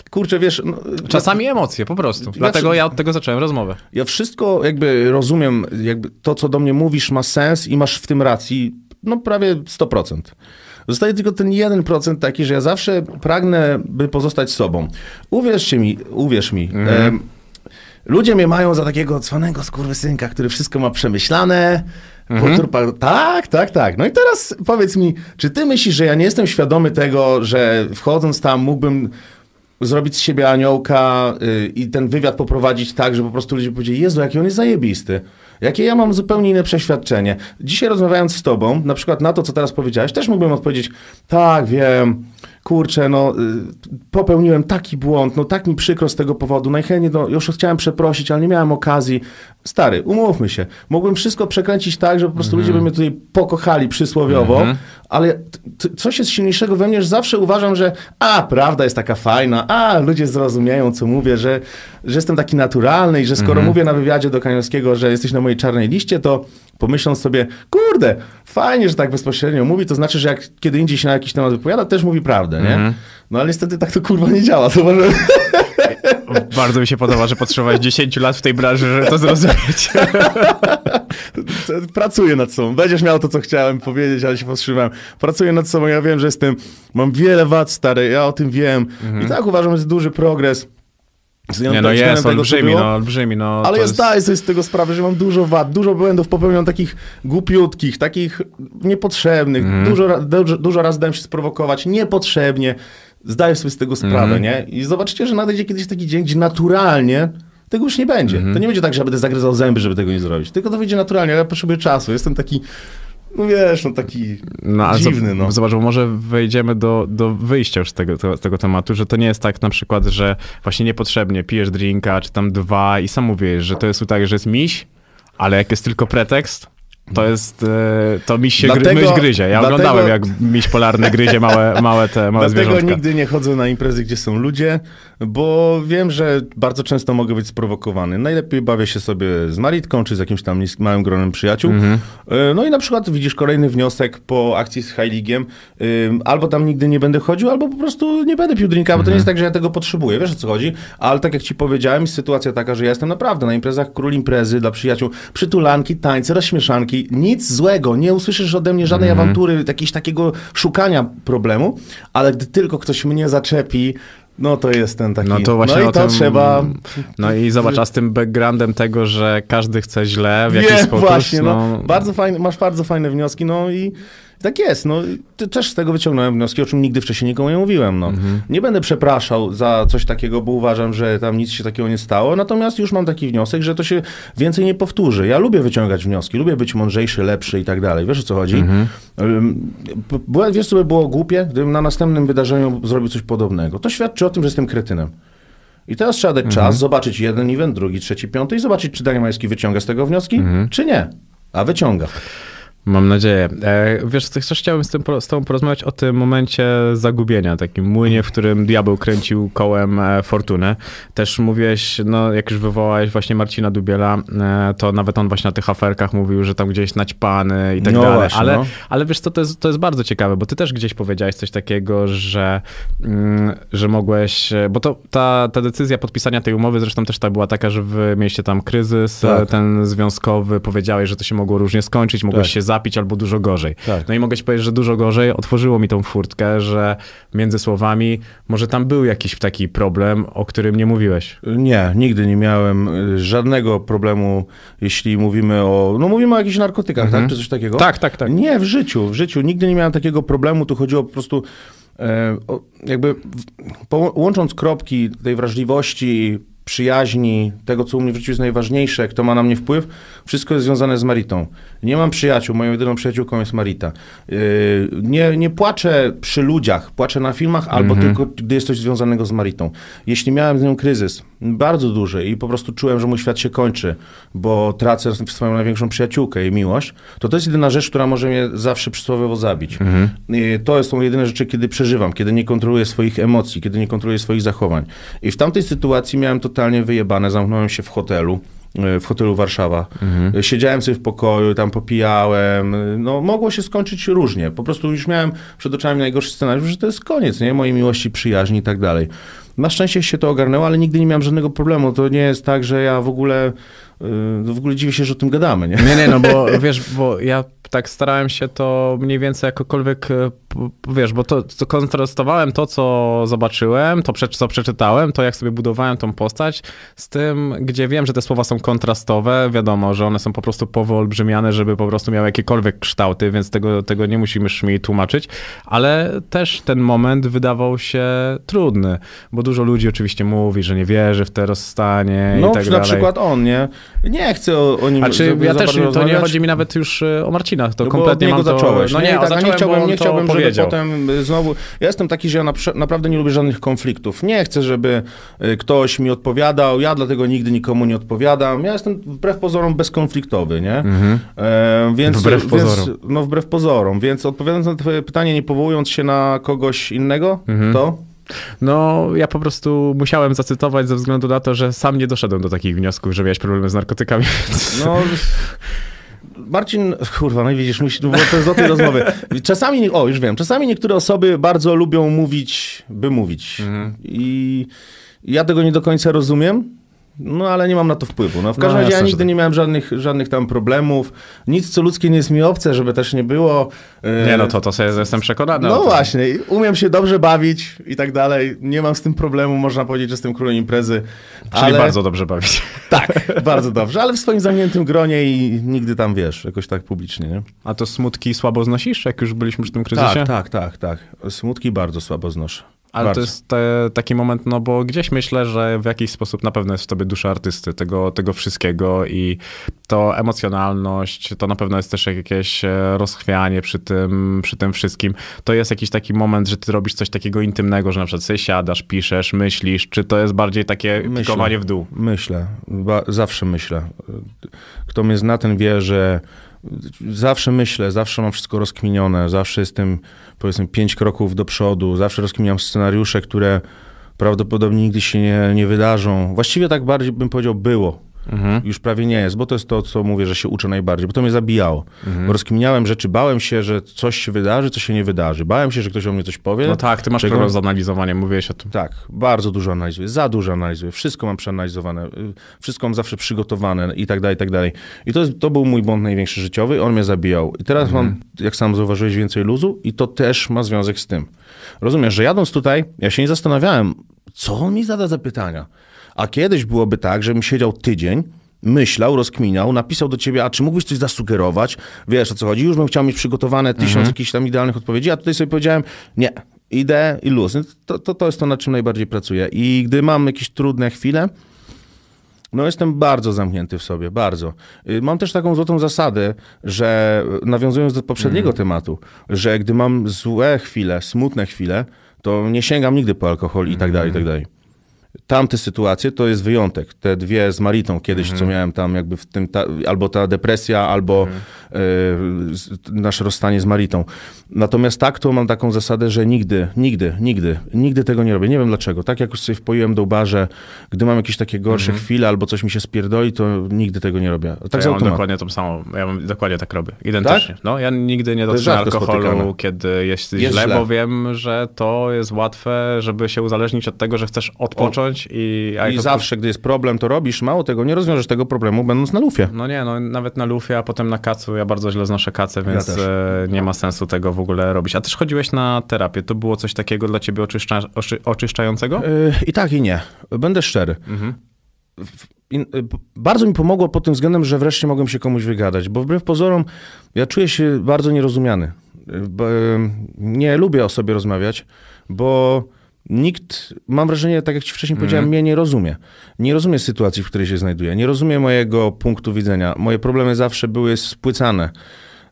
kurczę, wiesz... No, Czasami ja... emocje, po prostu, dlatego ja od tego zacząłem rozmowę. Ja wszystko jakby rozumiem, jakby to, co do mnie mówisz ma sens i masz w tym racji, no prawie 100%. Zostaje tylko ten 1% taki, że ja zawsze pragnę, by pozostać sobą. Uwierzcie mi, uwierz mi. E, ludzie mnie mają za takiego cwanego skurwysynka, który wszystko ma przemyślane, Mhm. tak, tak, tak. No i teraz powiedz mi, czy ty myślisz, że ja nie jestem świadomy tego, że wchodząc tam mógłbym zrobić z siebie aniołka yy, i ten wywiad poprowadzić tak, że po prostu ludzie powiedzieli, Jezu, jaki on jest zajebisty. Jakie ja mam zupełnie inne przeświadczenie. Dzisiaj rozmawiając z tobą, na przykład na to, co teraz powiedziałeś, też mógłbym odpowiedzieć, tak, wiem, kurczę, no y, popełniłem taki błąd, no tak mi przykro z tego powodu, najchętniej no, już chciałem przeprosić, ale nie miałem okazji. Stary, umówmy się, mogłem wszystko przekręcić tak, że po prostu mm -hmm. ludzie by mhm. mnie tutaj pokochali przysłowiowo, mm -hmm. ale coś jest silniejszego we mnie, że zawsze uważam, że a, prawda jest taka fajna, a, ludzie zrozumieją, co mówię, że, że jestem taki naturalny i że skoro mm -hmm. mówię na wywiadzie do Kaniowskiego, że jesteś na mojej czarnej liście, to pomyślą sobie, kurde, fajnie, że tak bezpośrednio mówi, to znaczy, że jak kiedy indziej się na jakiś temat wypowiada, też mówi prawdę, nie? Mm -hmm. No ale niestety tak to kurwa nie działa, to może... Bardzo mi się podoba, że potrzebowałeś 10 lat w tej branży, żeby to zrozumieć. Pracuję nad sobą. Będziesz miał to, co chciałem powiedzieć, ale się powstrzymałem. Pracuję nad sobą, ja wiem, że jestem... Mam wiele wad, stary, ja o tym wiem. I mhm. tak uważam, że jest duży progres nie, no tak jest, tego, olbrzymi, no olbrzymi, no. Ale ja jest... zdaję sobie z tego sprawę, że mam dużo wad, dużo błędów popełniam takich głupiutkich, takich niepotrzebnych, mm. dużo, dużo, dużo razy dałem się sprowokować niepotrzebnie. Zdaję sobie z tego sprawę, mm. nie? I zobaczycie, że nadejdzie kiedyś taki dzień, gdzie naturalnie tego już nie będzie. Mm. To nie będzie tak, że ja będę zagryzał zęby, żeby tego nie zrobić. Tylko to wyjdzie naturalnie, ale ja potrzebuję czasu. Jestem taki no wiesz, no taki no, dziwny, no. Zobacz, bo może wejdziemy do, do wyjścia już z tego, to, tego tematu, że to nie jest tak na przykład, że właśnie niepotrzebnie pijesz drinka, czy tam dwa i sam mówisz, że to jest tak, że jest miś, ale jak jest tylko pretekst, to jest, e, to miś się dlatego, gry, myś gryzie. Ja dlatego, oglądałem, jak miś polarny gryzie małe, małe te małe Dlatego zwierzątka. nigdy nie chodzę na imprezy, gdzie są ludzie, bo wiem, że bardzo często mogę być sprowokowany. Najlepiej bawię się sobie z Maritką, czy z jakimś tam małym gronem przyjaciół. Mhm. E, no i na przykład widzisz kolejny wniosek po akcji z Heiligiem. albo tam nigdy nie będę chodził, albo po prostu nie będę pił drinka, mhm. to nie mhm. jest tak, że ja tego potrzebuję, wiesz o co chodzi. Ale tak jak ci powiedziałem, sytuacja taka, że ja jestem naprawdę na imprezach król imprezy dla przyjaciół, przytulanki, tańce, rozśmieszanki, Polski. Nic złego, nie usłyszysz ode mnie żadnej mm -hmm. awantury, jakiegoś takiego szukania problemu, ale gdy tylko ktoś mnie zaczepi, no to jest ten taki. No to właśnie no i to tym, trzeba. No i zobacz, a z tym backgroundem tego, że każdy chce źle w jakiś Nie, sposób. Właśnie, no, no, bardzo fajny, masz bardzo fajne wnioski, no i tak jest, no też z tego wyciągnąłem wnioski, o czym nigdy wcześniej nikomu nie mówiłem. No. Mhm. Nie będę przepraszał za coś takiego, bo uważam, że tam nic się takiego nie stało, natomiast już mam taki wniosek, że to się więcej nie powtórzy. Ja lubię wyciągać wnioski, lubię być mądrzejszy, lepszy i tak dalej. Wiesz o co chodzi? Mhm. Wiesz, co by było głupie, gdybym na następnym wydarzeniu zrobił coś podobnego? To świadczy o tym, że jestem kretynem. I teraz trzeba dać mhm. czas, zobaczyć jeden event, drugi, trzeci, piąty i zobaczyć, czy Daniel Majewski wyciąga z tego wnioski, mhm. czy nie. A wyciąga. Mam nadzieję. E, wiesz, też chciałbym z, tym, z tobą porozmawiać o tym momencie zagubienia, takim młynie, w którym diabeł kręcił kołem e, fortuny. Też mówiłeś, no jak już wywołałeś właśnie Marcina Dubiela, e, to nawet on właśnie na tych aferkach mówił, że tam gdzieś naćpany i tak no dalej. Właśnie, ale, no. ale wiesz co, to jest, to jest bardzo ciekawe, bo ty też gdzieś powiedziałeś coś takiego, że, mm, że mogłeś, bo to ta, ta decyzja podpisania tej umowy zresztą też ta była taka, że wy mieliście tam kryzys tak. ten związkowy, powiedziałeś, że to się mogło różnie skończyć, mogłeś tak. się zabrać albo dużo gorzej. Tak. No i mogę ci powiedzieć, że dużo gorzej otworzyło mi tą furtkę, że między słowami może tam był jakiś taki problem, o którym nie mówiłeś. Nie, nigdy nie miałem y, żadnego problemu, jeśli mówimy o, no mówimy o jakichś narkotykach, tak? mhm. tak, czy coś takiego. Tak, tak, tak. Nie, w życiu, w życiu nigdy nie miałem takiego problemu, tu chodziło po prostu e, jakby łącząc kropki tej wrażliwości, przyjaźni, tego, co u mnie w życiu jest najważniejsze, kto ma na mnie wpływ, wszystko jest związane z Maritą. Nie mam przyjaciół, moją jedyną przyjaciółką jest Marita. Yy, nie, nie płaczę przy ludziach, płaczę na filmach albo mhm. tylko, gdy jest coś związanego z Maritą. Jeśli miałem z nią kryzys, bardzo duży i po prostu czułem, że mój świat się kończy, bo tracę swoją największą przyjaciółkę i miłość, to to jest jedyna rzecz, która może mnie zawsze przysłowiowo zabić. Mhm. Yy, to są jedyne rzeczy, kiedy przeżywam, kiedy nie kontroluję swoich emocji, kiedy nie kontroluję swoich zachowań. I w tamtej sytuacji miałem totalnie wyjebane, zamknąłem się w hotelu. E, w hotelu Warszawa. Mhm. E, siedziałem sobie w pokoju, tam popijałem. E, no, mogło się skończyć różnie. Po prostu już miałem przed oczami najgorszy scenariusz, że to jest koniec, nie? Mojej miłości, przyjaźni i tak dalej. Na szczęście się to ogarnęło, ale nigdy nie miałem żadnego problemu. To nie jest tak, że ja w ogóle Y, no w ogóle dziwię się, że o tym gadamy, nie? Nie, nie, no bo wiesz, bo ja tak starałem się to mniej więcej jakokolwiek, y, wiesz, bo to, to kontrastowałem to, co zobaczyłem, to, co przeczytałem, to jak sobie budowałem tą postać, z tym, gdzie wiem, że te słowa są kontrastowe, wiadomo, że one są po prostu powyolbrzymiane, żeby po prostu miały jakiekolwiek kształty, więc tego, tego nie musimy już mi tłumaczyć, ale też ten moment wydawał się trudny, bo dużo ludzi oczywiście mówi, że nie wierzy w te rozstanie no, i tak dalej. No, na przykład on, nie? Nie chcę o, nim A czy ja też, to rozmawiać. nie chodzi mi nawet już e, o Marcina, to no kompletnie mam to... Zacząłeś. No nie, nie, tak, no nie chciałbym, nie chciałbym żeby powiedział. potem e, znowu... Ja jestem taki, że ja naprawdę nie lubię żadnych konfliktów. Nie chcę, żeby e, ktoś mi odpowiadał, ja dlatego nigdy nikomu nie odpowiadam. Ja jestem wbrew pozorom bezkonfliktowy, nie? Mhm. E, więc, wbrew pozorom. Więc, no wbrew pozorom, więc odpowiadając na twoje pytanie, nie powołując się na kogoś innego, mhm. to... No, ja po prostu musiałem zacytować ze względu na to, że sam nie doszedłem do takich wniosków, że miałeś problemy z narkotykami. No... Marcin, kurwa, no widzisz, musi, bo to jest do tej rozmowy. Czasami, o już wiem, czasami niektóre osoby bardzo lubią mówić, by mówić. Mhm. I ja tego nie do końca rozumiem, no ale nie mam na to wpływu. No, w no, każdym no, razie ja nigdy tak. nie miałem żadnych, żadnych tam problemów. Nic, co ludzkie nie jest mi obce, żeby też nie było. E, nie no, to, to sobie jestem przekonany. No właśnie, umiem się dobrze bawić i tak dalej. Nie mam z tym problemu, można powiedzieć, że jestem królem imprezy. Czyli ale... bardzo dobrze bawić. Tak, bardzo dobrze, ale w swoim zamkniętym gronie i nigdy tam, wiesz, jakoś tak publicznie. Nie? A to smutki słabo znosisz, jak już byliśmy przy tym kryzysie? Tak, tak, tak. tak. Smutki bardzo słabo znoszę. Ale Bardzo. to jest te, taki moment, no bo gdzieś myślę, że w jakiś sposób na pewno jest w tobie dusza artysty, tego, tego wszystkiego i to emocjonalność, to na pewno jest też jakieś e, rozchwianie przy tym, przy tym wszystkim. To jest jakiś taki moment, że ty robisz coś takiego intymnego, że na przykład sobie siadasz, piszesz, myślisz, czy to jest bardziej takie pikowanie w dół? Myślę, ba zawsze myślę. Kto mnie zna, ten wie, że zawsze myślę, zawsze mam wszystko rozkminione, zawsze jestem powiedzmy pięć kroków do przodu, zawsze rozkminiam scenariusze, które prawdopodobnie nigdy się nie, nie wydarzą. Właściwie tak bardziej bym powiedział było. Mhm. Już prawie nie jest, bo to jest to, co mówię, że się uczę najbardziej, bo to mnie zabijało. Mhm. Bo rozkminiałem rzeczy, bałem się, że coś się wydarzy, co się nie wydarzy. Bałem się, że ktoś o mnie coś powie. No tak, ty masz czego... problem z analizowaniem, mówiłeś o tym. Tak, bardzo dużo analizuję, za dużo analizuję, wszystko mam przeanalizowane, y, wszystko mam zawsze przygotowane i tak dalej, i tak dalej. I to, jest, to był mój błąd największy życiowy, on mnie zabijał. I teraz mhm. mam, jak sam zauważyłeś, więcej luzu i to też ma związek z tym. Rozumiesz, że jadąc tutaj, ja się nie zastanawiałem, co on mi zada za pytania. A kiedyś byłoby tak, żebym siedział tydzień, myślał, rozkminiał, napisał do ciebie, a czy mógłbyś coś zasugerować? Wiesz, o co chodzi? Już bym chciał mieć przygotowane tysiąc mhm. jakichś tam idealnych odpowiedzi, a tutaj sobie powiedziałem, nie, idę i luz. No to, to, to jest to, na czym najbardziej pracuję. I gdy mam jakieś trudne chwile, no jestem bardzo zamknięty w sobie, bardzo. Y, mam też taką złotą zasadę, że nawiązując do poprzedniego mhm. tematu, że gdy mam złe chwile, smutne chwile, to nie sięgam nigdy po alkohol i tak dalej, i tak mhm. dalej tamte sytuacje to jest wyjątek. Te dwie z Maritą kiedyś, mhm. co miałem tam jakby w tym, ta, albo ta depresja, albo mhm. y, e, nasze rozstanie z Maritą. Natomiast tak to mam taką zasadę, że nigdy, nigdy, nigdy, nigdy tego nie robię. Nie wiem dlaczego. Tak jak już sobie wpoiłem do łba, że gdy mam jakieś takie gorsze mhm. chwile, albo coś mi się spierdoli, to nigdy tego nie robię. Tak ja mam dokładnie tą samą, ja mam, dokładnie tak robię. Identycznie. Tak? No, ja nigdy nie dotrzę alkoholu, spotykane. kiedy jest, jest źle, źle, bo wiem, że to jest łatwe, żeby się uzależnić od tego, że chcesz odpocząć wziąć i... I zawsze, gdy jest problem, to robisz. Mało tego, nie rozwiążesz tego problemu będąc na lufie. No nie, no nawet na lufie, a potem na kacu. Ja bardzo źle znoszę kacę, więc ja e, nie ma sensu tego w ogóle robić. A też chodziłeś na terapię. To było coś takiego dla ciebie oczyszcza... oczy... oczyszczającego? Yy, I tak, i nie. Będę szczery. Mhm. E, bardzo mi pomogło pod tym względem, że wreszcie mogłem się komuś wygadać, bo wbrew pozorom ja czuję się bardzo nierozumiany. Nie lubię o sobie rozmawiać, bo Nikt, mam wrażenie, tak jak ci wcześniej powiedziałem, mm. mnie nie rozumie. Nie rozumie sytuacji, w której się znajduję. Nie rozumie mojego punktu widzenia. Moje problemy zawsze były spłycane.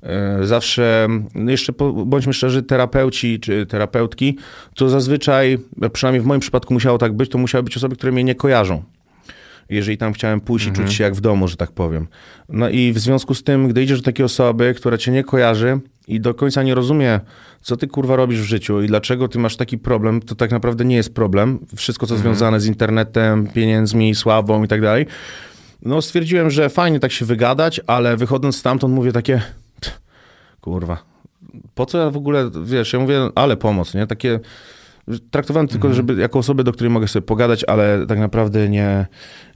E, zawsze, no jeszcze bądźmy szczerzy, terapeuci czy terapeutki, to zazwyczaj, przynajmniej w moim przypadku musiało tak być, to musiały być osoby, które mnie nie kojarzą jeżeli tam chciałem pójść i czuć mhm. się jak w domu, że tak powiem. No i w związku z tym, gdy idziesz do takiej osoby, która cię nie kojarzy, i do końca nie rozumie, co ty kurwa robisz w życiu i dlaczego ty masz taki problem, to tak naprawdę nie jest problem. Wszystko, co mhm. związane z internetem, pieniędzmi, sławą i tak dalej. No stwierdziłem, że fajnie tak się wygadać, ale wychodząc stamtąd mówię takie, kurwa, po co ja w ogóle, wiesz, ja mówię, ale pomoc, nie? Takie, traktowałem tylko mhm. żeby, jako osobę, do której mogę sobie pogadać, ale tak naprawdę nie,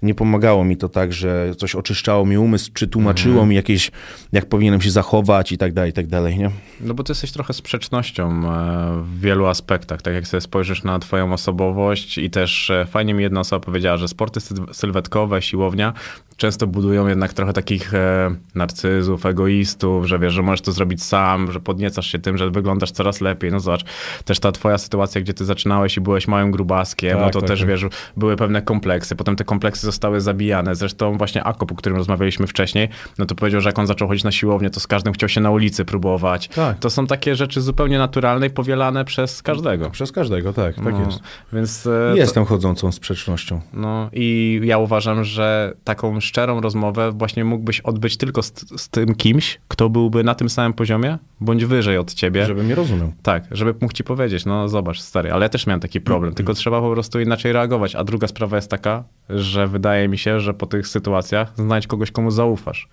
nie pomagało mi to tak, że coś oczyszczało mi umysł, czy tłumaczyło mhm. mi jakieś, jak powinienem się zachować i tak dalej, i tak dalej, nie? No bo ty jesteś trochę sprzecznością e, w wielu aspektach, tak jak sobie spojrzysz na twoją osobowość i też e, fajnie mi jedna osoba powiedziała, że sporty sylwetkowe, siłownia często budują jednak trochę takich e, narcyzów, egoistów, że wiesz, że możesz to zrobić sam, że podniecasz się tym, że wyglądasz coraz lepiej. No zobacz, też ta twoja sytuacja, gdzie ty zaczynałeś i byłeś małym grubaskiem, no tak, no to tak, też, tak. wiesz, były pewne kompleksy. Potem te kompleksy zostały zabijane. Zresztą właśnie Akop, o którym rozmawialiśmy wcześniej, no to powiedział, że jak on zaczął chodzić na siłownię, to z każdym chciał się na ulicy próbować. Tak. To są takie rzeczy zupełnie naturalne i powielane przez każdego. Przez każdego, tak, tak no, jest. Więc, e, Jestem to... chodzącą sprzecznością. No i ja uważam, że taką szczerą rozmowę właśnie mógłbyś odbyć tylko z, z tym kimś, kto byłby na tym samym poziomie, bądź wyżej od ciebie. Żeby mnie rozumiał. Tak, żeby mógł ci powiedzieć, no zobacz stary, ale ja też miałem taki problem, mm tylko mm. trzeba po prostu inaczej reagować. A druga sprawa jest taka, że wydaje mi się, że po tych sytuacjach znajdź kogoś, komu zaufasz.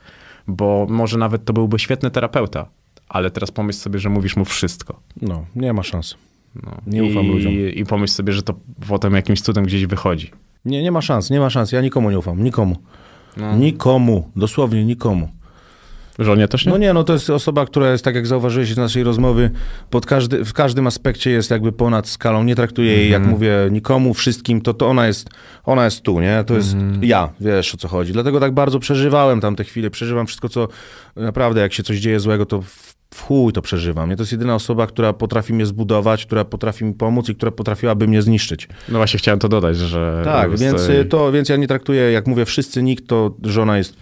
Bo może nawet to byłby świetny terapeuta, ale teraz pomyśl sobie, że mówisz mu wszystko. No, nie ma szans. No. Nie ufam I, ludziom. I pomyśl sobie, że to potem jakimś cudem gdzieś wychodzi. Nie, nie ma szans, nie ma szans. Ja nikomu nie ufam, nikomu. No. Nikomu, dosłownie nikomu. Żonie też nie? No nie, no to jest osoba, która jest, tak jak zauważyłeś z naszej rozmowy, pod każdy, w każdym aspekcie jest jakby ponad skalą. Nie traktuje jej, mm -hmm. jak mhm. mówię, nikomu, wszystkim. To, to ona, jest, ona jest tu, nie? To jest mm -hmm. ja, wiesz o co chodzi. Dlatego tak bardzo przeżywałem tam te chwile. Przeżywam wszystko, co naprawdę, jak się coś dzieje złego, to w chuj to przeżywam. Nie? To jest jedyna osoba, która potrafi mnie zbudować, która potrafi mi pomóc i która potrafiłaby mnie zniszczyć. No właśnie chciałem to dodać, że... Tak, więc, tej... to, więc ja nie traktuję, jak mówię wszyscy, nikt, to żona jest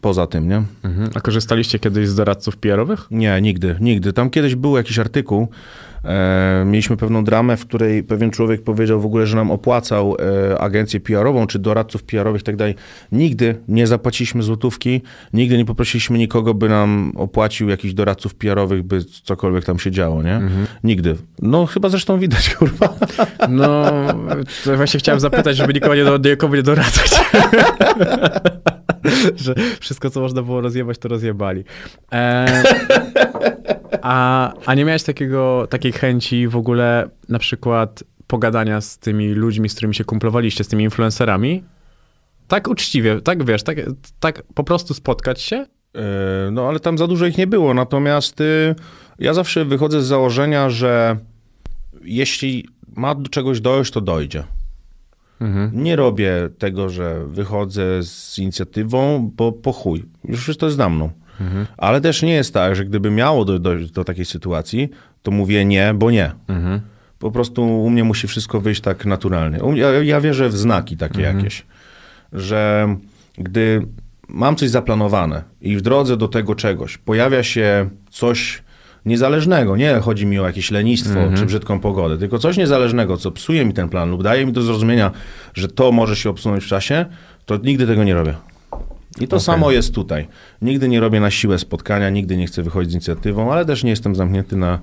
poza tym, nie? Mhm. A korzystaliście kiedyś z doradców PR-owych? Nie, nigdy, nigdy. Tam kiedyś był jakiś artykuł, E, mieliśmy pewną dramę, w której pewien człowiek powiedział w ogóle, że nam opłacał e, agencję PR-ową czy doradców PR-owych i tak dalej. Nigdy nie zapłaciliśmy złotówki, nigdy nie poprosiliśmy nikogo, by nam opłacił jakichś doradców PR-owych, by cokolwiek tam się działo, nie? Mhm. Nigdy. No chyba zresztą widać, kurwa. No, właśnie chciałem zapytać, żeby nikogo nie, do, nikomu nie doradzać. że wszystko, co można było rozjebać, to rozjebali. Eee... A, a nie miałeś takiego, takiej chęci w ogóle na przykład pogadania z tymi ludźmi, z którymi się kumplowaliście, z tymi influencerami? Tak uczciwie, tak wiesz, tak, tak po prostu spotkać się? E, no, ale tam za dużo ich nie było. Natomiast y, ja zawsze wychodzę z założenia, że jeśli ma do czegoś dojść, to dojdzie. Mhm. Nie robię tego, że wychodzę z inicjatywą, bo po chuj. Już wszystko jest za mną. Mhm. Ale też nie jest tak, że gdyby miało dojść do, do, takiej sytuacji, to mówię nie, bo nie. Mhm. Po prostu u mnie musi wszystko wyjść tak naturalnie. Ja, ja wierzę w znaki takie mhm. jakieś, że gdy mam coś zaplanowane i w drodze do tego czegoś pojawia się coś niezależnego, nie chodzi mi o jakieś lenistwo mhm. czy brzydką pogodę, tylko coś niezależnego, co psuje mi ten plan lub daje mi do zrozumienia, że to może się obsunąć w czasie, to nigdy tego nie robię. I to okay. samo jest tutaj. Nigdy nie robię na siłę spotkania, nigdy nie chcę wychodzić z inicjatywą, ale też nie jestem zamknięty na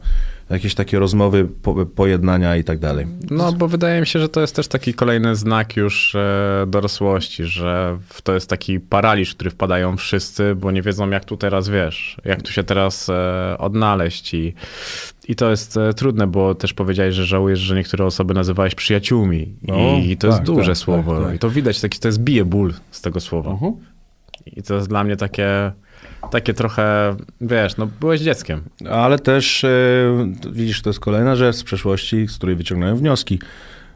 jakieś takie rozmowy, po, pojednania i tak dalej. No, bo wydaje mi się, że to jest też taki kolejny znak już e, dorosłości, że to jest taki paraliż, w który wpadają wszyscy, bo nie wiedzą, jak tu teraz wiesz, jak tu się teraz e, odnaleźć. I, i to jest e, trudne, bo też powiedziałeś, że żałujesz, że niektóre osoby nazywałeś przyjaciółmi. No, I to tak, jest duże tak, słowo. Tak, tak, I to widać, taki, to jest bije ból z tego słowa. Uh mhm. -huh. I to jest dla mnie takie, takie trochę, wiesz, no byłeś dzieckiem. Ale też, yy, widzisz, to jest kolejna rzecz z przeszłości, z której wyciągnąłem wnioski.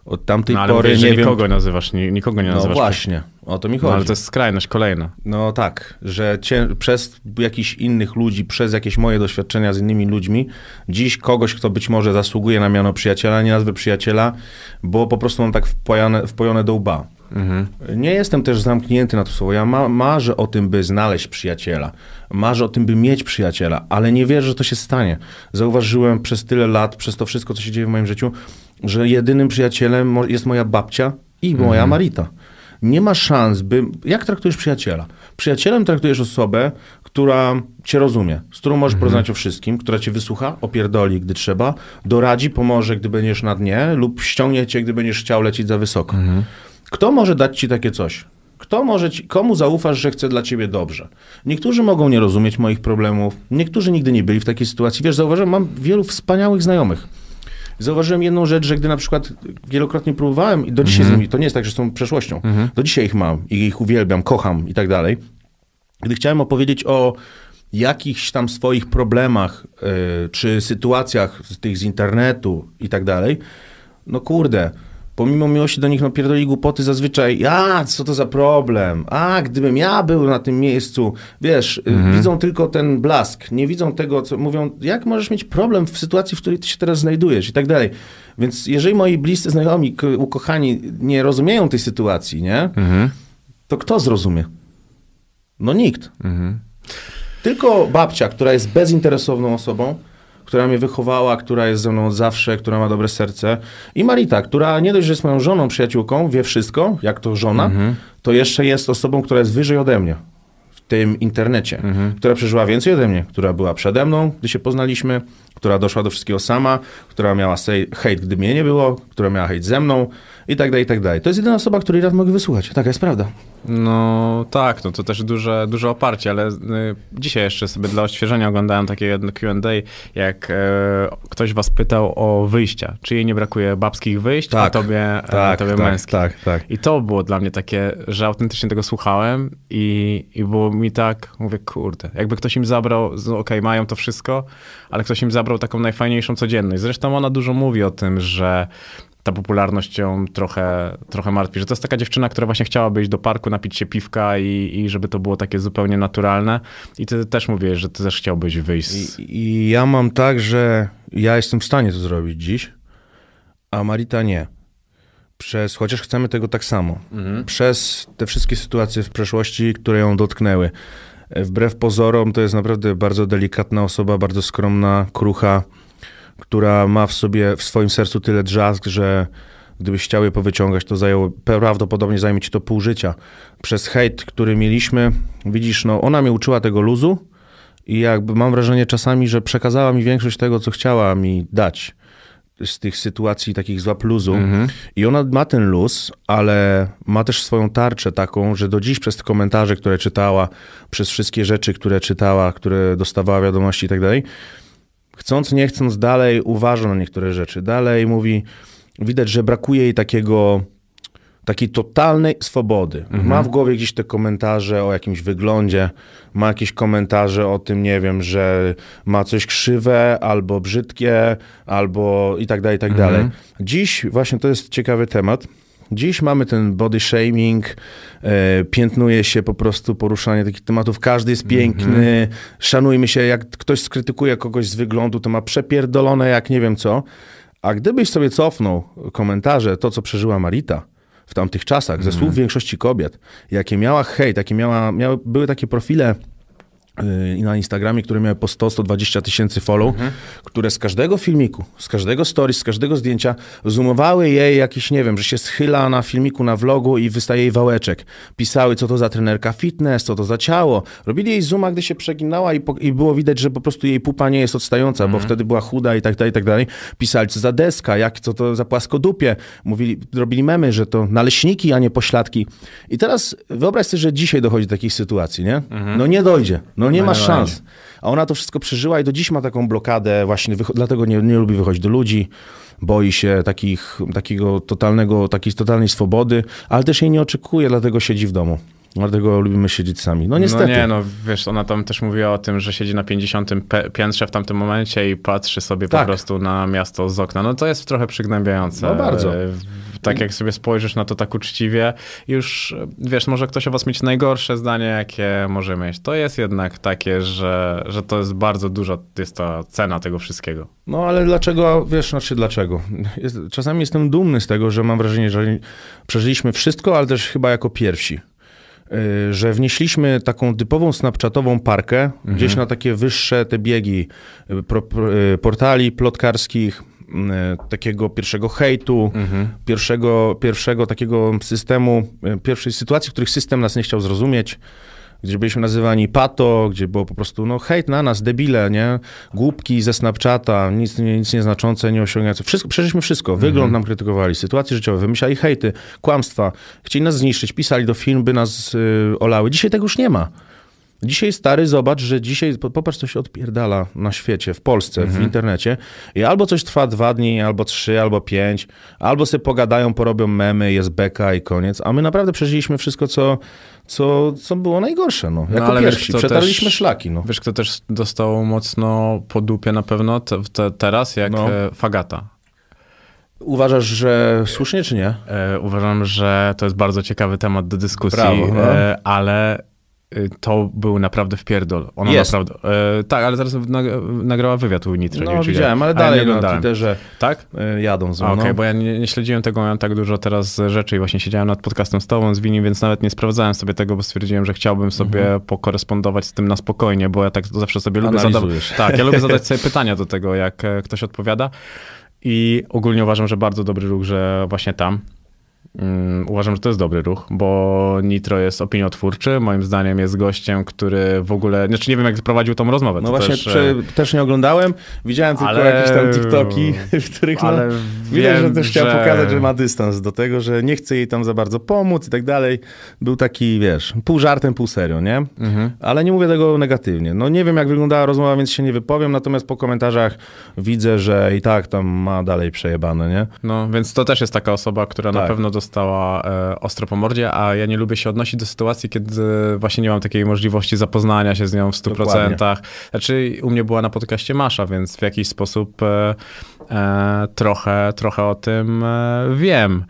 Od tamtej no, ale pory mówię, nie nikogo wiem... nazywasz, nikogo nie no nazywasz. No właśnie, o to mi chodzi. No, ale to jest skrajność kolejna. No tak, że cię, przez jakichś innych ludzi, przez jakieś moje doświadczenia z innymi ludźmi, dziś kogoś, kto być może zasługuje na miano przyjaciela, nie nazwę przyjaciela, bo po prostu mam tak wpojone, wpojone do łba. Mhm. Nie jestem też zamknięty na to słowo. Ja ma, marzę o tym, by znaleźć przyjaciela. Marzę o tym, by mieć przyjaciela, ale nie wierzę, że to się stanie. Zauważyłem przez tyle lat, przez to wszystko, co się dzieje w moim życiu, że jedynym przyjacielem jest moja babcia i moja mhm. Marita. Nie ma szans, by. Jak traktujesz przyjaciela? Przyjacielem traktujesz osobę, która cię rozumie, z którą możesz mhm. porozmawiać o wszystkim, która cię wysłucha, opierdoli, gdy trzeba, doradzi, pomoże, gdy będziesz na dnie, lub ściągnie cię, gdy będziesz chciał lecieć za wysoko. Mhm. Kto może dać ci takie coś? Kto może ci, komu zaufasz, że chce dla ciebie dobrze? Niektórzy mogą nie rozumieć moich problemów, niektórzy nigdy nie byli w takiej sytuacji. Wiesz, zauważyłem, mam wielu wspaniałych znajomych. Zauważyłem jedną rzecz, że gdy na przykład wielokrotnie próbowałem, i do dzisiaj mm -hmm. z mhm. nimi, to nie jest tak, że są przeszłością, mm -hmm. do dzisiaj ich mam i ich uwielbiam, kocham i tak dalej. Gdy chciałem opowiedzieć o jakichś tam swoich problemach e, czy sytuacjach z tych z internetu i tak dalej, no kurde, pomimo miłości do nich no pierdoli głupoty zazwyczaj, a co to za problem, a gdybym ja był na tym miejscu, wiesz, y, mhm. widzą tylko ten blask, nie widzą tego, co mówią, jak możesz mieć problem w sytuacji, w której ty się teraz znajdujesz i tak dalej. Więc jeżeli moi bliscy znajomi, ukochani nie rozumieją tej sytuacji, nie, mhm. to kto zrozumie? No nikt. Mhm. Tylko babcia, która jest bezinteresowną osobą, która mnie wychowała, która jest ze mną od zawsze, która ma dobre serce. I Marita, która nie dość, że jest moją żoną, przyjaciółką, wie wszystko, jak to żona, mhm. to jeszcze jest osobą, która jest wyżej ode mnie w tym internecie, mhm. która przeżyła więcej ode mnie, która była przede mną, gdy się poznaliśmy, która doszła do wszystkiego sama, która miała hejt, gdy mnie nie było, która miała hejt ze mną, i tak dalej, i tak dalej. To jest jedyna osoba, której rad mogę wysłuchać. Taka jest prawda. No tak, no to też duże, duże oparcie, ale y, dzisiaj jeszcze sobie dla oświeżenia oglądałem takie jedno Q&A, jak e, ktoś was pytał o wyjścia. Czy jej nie brakuje babskich wyjść, tak, e, tak, a tobie, tak, tobie tak, męskich. Tak, tak. I to było dla mnie takie, że autentycznie tego słuchałem i, i było mi tak, mówię, kurde, jakby ktoś im zabrał, no, okej, okay, mają to wszystko, ale ktoś im zabrał taką najfajniejszą codzienność. Zresztą ona dużo mówi o tym, że ta popularność ją trochę, trochę martwi. Że to jest taka dziewczyna, która właśnie chciałaby iść do parku, napić się piwka i, i żeby to było takie zupełnie naturalne. I ty też mówisz, że ty też chciałbyś wyjść. Z... I, I, ja mam tak, że ja jestem w stanie to zrobić dziś, a Marita nie. Przez, chociaż chcemy tego tak samo. Mhm. Przez te wszystkie sytuacje w przeszłości, które ją dotknęły. E, wbrew pozorom, to jest naprawdę bardzo delikatna osoba, bardzo skromna, krucha która ma w sobie, w swoim sercu tyle drzask, że gdybyś chciał je powyciągać, to zajęło, prawdopodobnie zajmie ci to pół życia. Przez hejt, który mieliśmy, widzisz, no ona mnie uczyła tego luzu i jakby mam wrażenie czasami, że przekazała mi większość tego, co chciała mi dać z tych sytuacji takich złap luzu. Mhm. I ona ma ten luz, ale ma też swoją tarczę taką, że do dziś przez te komentarze, które czytała, przez wszystkie rzeczy, które czytała, które dostawała wiadomości i tak dalej, chcąc, nie chcąc, dalej uważa na niektóre rzeczy. Dalej mówi, widać, że brakuje jej takiego takiej totalnej swobody. Mhm. Ma w głowie gdzieś te komentarze o jakimś wyglądzie, ma jakieś komentarze o tym, nie wiem, że ma coś krzywe, albo brzydkie, albo i tak dalej, i tak mhm. dalej. Dziś właśnie to jest ciekawy temat. Dziś mamy ten body shaming, e, piętnuje się po prostu poruszanie takich tematów. Każdy jest piękny, mm -hmm. szanujmy się. Jak ktoś skrytykuje kogoś z wyglądu, to ma przepierdolone jak nie wiem co. A gdybyś sobie cofnął komentarze, to co przeżyła Marita w tamtych czasach, mm -hmm. ze słów mhm. większości kobiet, jakie miała hejt, jakie miała, miały, były takie profile Y, i na Instagramie, które miały po 100-120 tysięcy follow, mhm. które z każdego filmiku, z każdego stories, z każdego zdjęcia zoomowały jej jakiś, nie wiem, że się schyla na filmiku, na vlogu i wystaje jej wałeczek. Pisały, co to za trenerka fitness, co to za ciało. Robili jej zooma, gdy się przeginała i, po, i było widać, że po prostu jej pupa nie jest odstająca, mhm. bo wtedy była chuda i tak dalej, i tak dalej. Pisali, co za deska, jak, co to za płaskodupie. Mówili, robili memy, że to naleśniki, a nie pośladki. I teraz wyobraź sobie, że dzisiaj dochodzi do takich sytuacji, nie? Mhm. No nie dojdzie. No no nie masz szans. A ona to wszystko przeżyła i do dziś ma taką blokadę właśnie, dlatego nie, nie lubi wychodzić do ludzi, boi się takich, takiego totalnego, takiej totalnej swobody, ale też jej nie oczekuje, dlatego siedzi w domu. Dlatego lubimy siedzieć sami. No, no niestety. No nie, no wiesz, ona tam też mówiła o tym, że siedzi na 50 piętrze w tamtym momencie i patrzy sobie tak. po prostu na miasto z okna. No to jest trochę przygnębiające. No bardzo tak jak sobie spojrzysz na to tak uczciwie, już wiesz, może ktoś o was mieć najgorsze zdanie, jakie może mieć. To jest jednak takie, że, że to jest bardzo duża, jest to cena tego wszystkiego. No ale dlaczego, wiesz, znaczy dlaczego? Jest, czasami jestem dumny z tego, że mam wrażenie, że przeżyliśmy wszystko, ale też chyba jako pierwsi y, że wnieśliśmy taką typową snapchatową parkę mhm. gdzieś na takie wyższe te biegi y, pro, pro, y, portali plotkarskich, Mm, e, takiego pierwszego hejtu, mhm. pierwszego, pierwszego takiego systemu, e, pierwszej sytuacji, w których system nas nie chciał zrozumieć, gdzie byliśmy nazywani pato, gdzie było po prostu no, hejt na nas, debile, nie? Głupki ze Snapchata, nic, nic nieznaczące, nieosiągające. Wszystko, przeżyliśmy wszystko. Mhm. Wygląd mhm. nam krytykowali, sytuacje życiowe, wymyślali hejty, kłamstwa. Chcieli nas zniszczyć, pisali do film, by nas y, olały. Dzisiaj tego już nie ma. Dzisiaj stary, zobacz, że dzisiaj, popatrz co się odpierdala na świecie, w Polsce, mhm. w internecie i albo coś trwa dwa dni, albo trzy, albo pięć, albo sobie pogadają, porobią memy, jest beka i koniec, a my naprawdę przeżyliśmy wszystko, co, co, co było najgorsze, no. Jako no, ale pierwsi, wiesz, przetarliśmy też, szlaki, no. Wiesz, kto też dostał mocno po dupie na pewno te, te, teraz, jak no. E, Fagata. Uważasz, że słusznie, czy nie? E, uważam, że to jest bardzo ciekawy temat do dyskusji, Brawo, no. E, ale Y, to był naprawdę wpierdol. Ona Jest. naprawdę. E, tak, ale zaraz nagrała wywiad u Nitro. No, widziałem, ale dalej ja na Twitterze tak? E, jadą z mną. Okej, okay, bo ja nie, nie, śledziłem tego, miałem tak dużo teraz rzeczy i właśnie siedziałem nad podcastem z tobą, z Winim, więc nawet nie sprawdzałem sobie tego, bo stwierdziłem, że chciałbym sobie mhm. pokorespondować z tym na spokojnie, bo ja tak zawsze sobie lubię zadawać. Tak, ja lubię zadać sobie pytania do tego, jak e, ktoś odpowiada. I ogólnie uważam, że bardzo dobry ruch, że właśnie tam. Mm, uważam, że to jest dobry ruch, bo Nitro jest opiniotwórczy. Moim zdaniem jest gościem, który w ogóle. Znaczy, nie wiem, jak prowadził tą rozmowę. No właśnie, też, e, czy, też nie oglądałem. Widziałem tylko ale... jakieś tam TikToki, w których no, widać, że też że... chciał pokazać, że ma dystans do tego, że nie chce jej tam za bardzo pomóc i tak dalej. Był taki, wiesz, pół żartem, pół serio, nie? Mhm. Ale nie mówię tego negatywnie. No nie wiem, jak wyglądała rozmowa, więc się nie wypowiem, natomiast po komentarzach widzę, że i tak tam ma dalej przejebane, nie? No więc to też jest taka osoba, która tak. na pewno dostała dostała e, ostro po mordzie, a ja nie lubię się odnosić do sytuacji, kiedy właśnie nie mam takiej możliwości zapoznania się z nią w 100%. Dokładnie. Znaczy, u mnie była na podcaście Masza, więc w jakiś sposób e, e, trochę, trochę o tym wiem.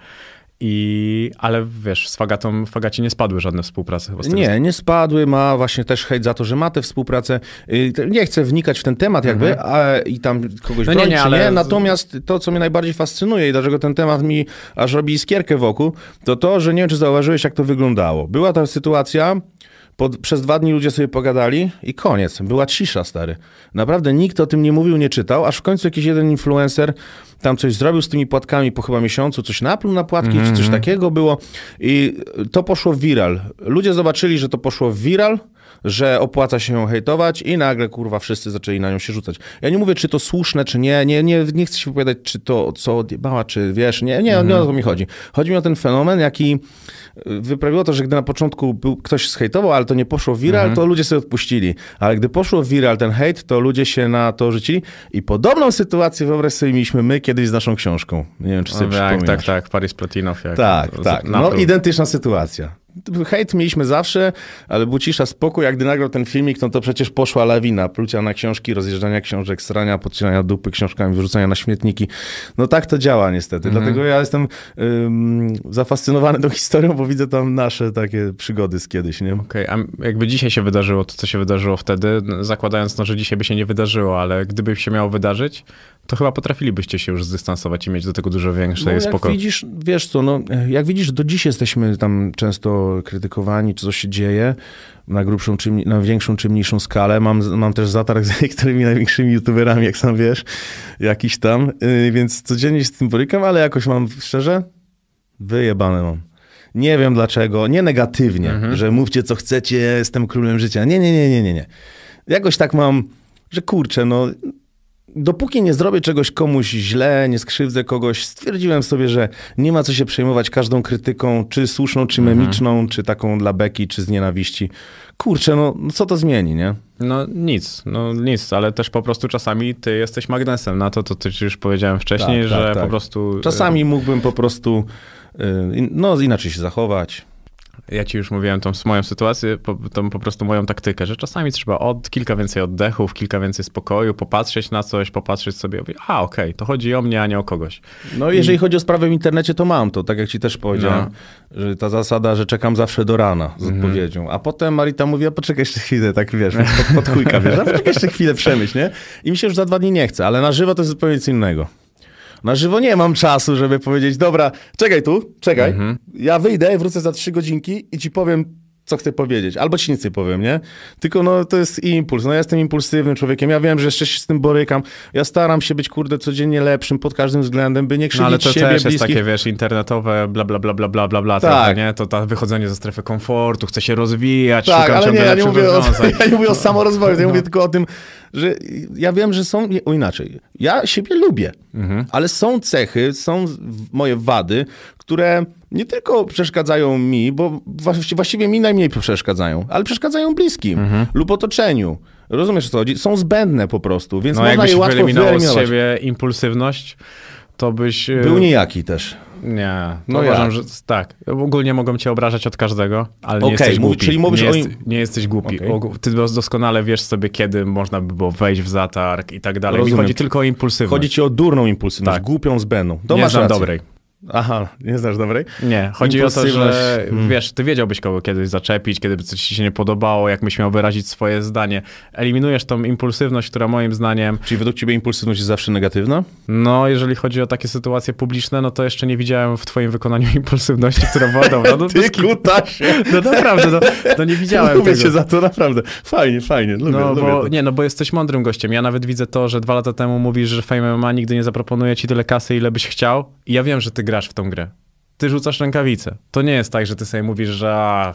I, ale wiesz, z Fagatą, nie spadły żadne współprace chyba Nie, nie spadły, ma właśnie też hejt za to, że ma tę współpracę. Y, nie chcę wnikać w ten temat jakby mhm. a, i tam kogoś no bronić, nie, nie, ale... nie, Natomiast to, co mnie najbardziej fascynuje i dlaczego ten temat mi aż robi iskierkę wokół, to to, że nie wiem, czy zauważyłeś, jak to wyglądało. Była ta sytuacja, pod, przez dwa dni ludzie sobie pogadali i koniec. Była cisza, stary. Naprawdę nikt o tym nie mówił, nie czytał, aż w końcu jakiś jeden influencer tam coś zrobił z tymi płatkami po chyba miesiącu, coś napluł na płatki, mm -hmm. czy coś mhm. takiego było i to poszło w viral. Ludzie zobaczyli, że to poszło w viral, że opłaca się ją hejtować i nagle kurwa wszyscy zaczęli na nią się rzucać. Ja nie mówię, czy to słuszne, czy nie, nie, nie, nie chcę się wypowiadać, czy to co odjebała, czy wiesz, nie, nie, mhm. nie o to mi chodzi. Chodzi mi o ten fenomen, jaki y, wyprawiło to, że gdy na początku był, ktoś zhejtował, ale to nie poszło viral, mhm. to ludzie sobie odpuścili. Ale gdy poszło viral ten hejt, to ludzie się na to rzucili i podobną sytuację wyobraź sobie mieliśmy my kiedyś z naszą książką. Nie wiem, czy sobie tak, przypominasz. Tak, tak, tak, Paris Platinow. Jak tak, tak. No, identyczna sytuacja hejt mieliśmy zawsze, ale był cisza spokój, jak gdy nagrał ten filmik, no to przecież poszła lawina, plucia na książki, rozjeżdżania książek, strania, podcinania dupy książkami, wyrzucania na śmietniki. No tak to działa niestety, mm -hmm. dlatego ja jestem ym, zafascynowany tą historią, bo widzę tam nasze takie przygody z kiedyś, nie? Okej, okay, a jakby dzisiaj się wydarzyło to, co się wydarzyło wtedy, zakładając, no, że dzisiaj by się nie wydarzyło, ale gdyby się miało wydarzyć, to chyba potrafilibyście się już zdystansować i mieć do tego dużo większe no, spoko. widzisz, wiesz co, no, jak widzisz, do dziś jesteśmy tam często krytykowani, czy coś się dzieje na grubszą, czy, na większą czy mniejszą skalę. Mam, mam też zatarg z niektórymi największymi youtuberami, jak sam wiesz, jakiś tam, yy, więc codziennie się z tym borykam, ale jakoś mam, szczerze, wyjebane mam. Nie wiem dlaczego, nie negatywnie, mhm. że mówcie co chcecie, jestem królem życia. Nie, nie, nie, nie, nie, nie. Jakoś tak mam, że kurczę, no dopóki nie zrobię czegoś komuś źle, nie skrzywdzę kogoś, stwierdziłem sobie, że nie ma co się przejmować każdą krytyką, czy słuszną, czy mhm. memiczną, mhm. czy taką dla beki, czy z nienawiści. Kurczę, no, no co to zmieni, nie? No nic, no nic, ale też po prostu czasami ty jesteś magnesem na to, to ty już powiedziałem wcześniej, tak, tak że tak, tak. po prostu... Y, czasami mógłbym po prostu, y, no inaczej się zachować, ja ci już mówiłem tą moją sytuację, po, tą po prostu moją taktykę, że czasami trzeba od kilka więcej oddechów, kilka więcej spokoju, popatrzeć na coś, popatrzeć sobie, mówię, a okej, okay, to chodzi o mnie, a nie o kogoś. No I... jeżeli chodzi o sprawę w internecie, to mam to, tak jak ci też powiedziałem, no. że ta zasada, że czekam zawsze do rana z mm odpowiedzią, a potem Marita mówi, a poczekaj jeszcze chwilę, tak wiesz, pod, pod chujka, wiesz, a poczekaj jeszcze chwilę, przemyśl, nie? I mi się już za dwa dni nie chce, ale na żywo to jest zupełnie co innego. Na żywo nie mam czasu, żeby powiedzieć, dobra, czekaj tu, czekaj, mhm. ja wyjdę, wrócę za trzy godzinki i ci powiem co chcę powiedzieć, albo ci nic nie powiem, nie? Tylko no to jest impuls, no ja jestem impulsywnym człowiekiem, ja wiem, że jeszcze się z tym borykam, ja staram się być, kurde, codziennie lepszym pod każdym względem, by nie krzywdzić no, ale to siebie, też bliskich. jest takie, wiesz, internetowe bla, bla, bla, bla, bla, bla, bla, tak. nie? To ta wychodzenie ze strefy komfortu, chce się rozwijać, tak, szukam ale nie, ja nie mówię o, ja nie mówię o samorozwoju, no. ja mówię no. tylko o tym, że ja wiem, że są, o inaczej, ja siebie lubię, mhm. ale są cechy, są moje wady, które nie tylko przeszkadzają mi, bo właściwie mi najmniej przeszkadzają, ale przeszkadzają bliskim mhm. lub otoczeniu. Rozumiesz, o co chodzi? Są zbędne po prostu, więc no, można je łatwo wyeliminować. z siebie impulsywność, to byś... E, Był niejaki też. Nie, no uważam, że tak. Ogólnie mogą cię obrażać od każdego, ale okay, nie jesteś głupi. Czyli mówisz nie, im... nie jesteś głupi. Okay. Ty doskonale wiesz sobie, kiedy można by było wejść w zatarg i tak dalej. Rozumiem. Mi chodzi tylko o impulsywność. Chodzi ci o durną impulsywność, tak. głupią zbędną. To nie masz rację. dobrej. Aha, nie znasz dobrej? Nie, chodzi o to, że hmm. wiesz, ty wiedziałbyś kogo kiedyś zaczepić, kiedy by coś ci się nie podobało, jakbyś miał wyrazić swoje zdanie. Eliminujesz tą impulsywność, która moim zdaniem... Czyli według ciebie impulsywność jest zawsze negatywna? No, jeżeli chodzi o takie sytuacje publiczne, no to jeszcze nie widziałem w twoim wykonaniu impulsywności, która była dobra. No, no ty kutasie! No naprawdę, no, no nie widziałem Lubię tego. cię za to, naprawdę. Fajnie, fajnie, lubię, no, lubię bo, Nie, no bo jesteś mądrym gościem. Ja nawet widzę to, że dwa lata temu mówisz, że Fame MMA nigdy nie zaproponuje ci tyle kasy, ile byś chciał. I ja wiem, że ty grasz grasz w tą grę. Ty rzucasz rękawice. To nie jest tak, że ty sobie mówisz, że,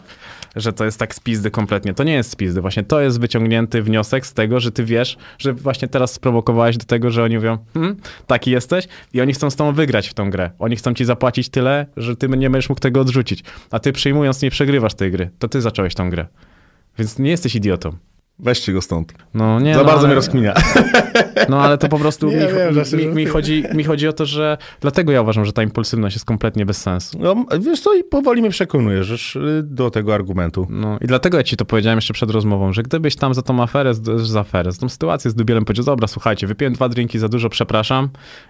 że to jest tak spizdy kompletnie. To nie jest spizdy. Właśnie to jest wyciągnięty wniosek z tego, że ty wiesz, że właśnie teraz sprowokowałeś do tego, że oni mówią, hm, taki jesteś i oni chcą z tobą wygrać w tą grę. Oni chcą ci zapłacić tyle, że ty nie będziesz mógł tego odrzucić. A ty przyjmując nie przegrywasz tej gry. To ty zacząłeś tą grę. Więc nie jesteś idiotą. Weźcie go stąd. No, nie, Za no, bardzo ale... mnie rozkminia. No ale to po prostu nie, mi, wiem, mi, mi, mi, chodzi, mi chodzi o to, że dlatego ja uważam, że ta impulsywność jest kompletnie bez sensu. No wiesz co, i powoli mnie przekonujesz do tego argumentu. No i dlatego ja ci to powiedziałem jeszcze przed rozmową, że gdybyś tam za tą aferę, za aferę, za tą sytuację z Dubielem powiedział, dobra, słuchajcie, wypiłem dwa drinki za dużo, przepraszam.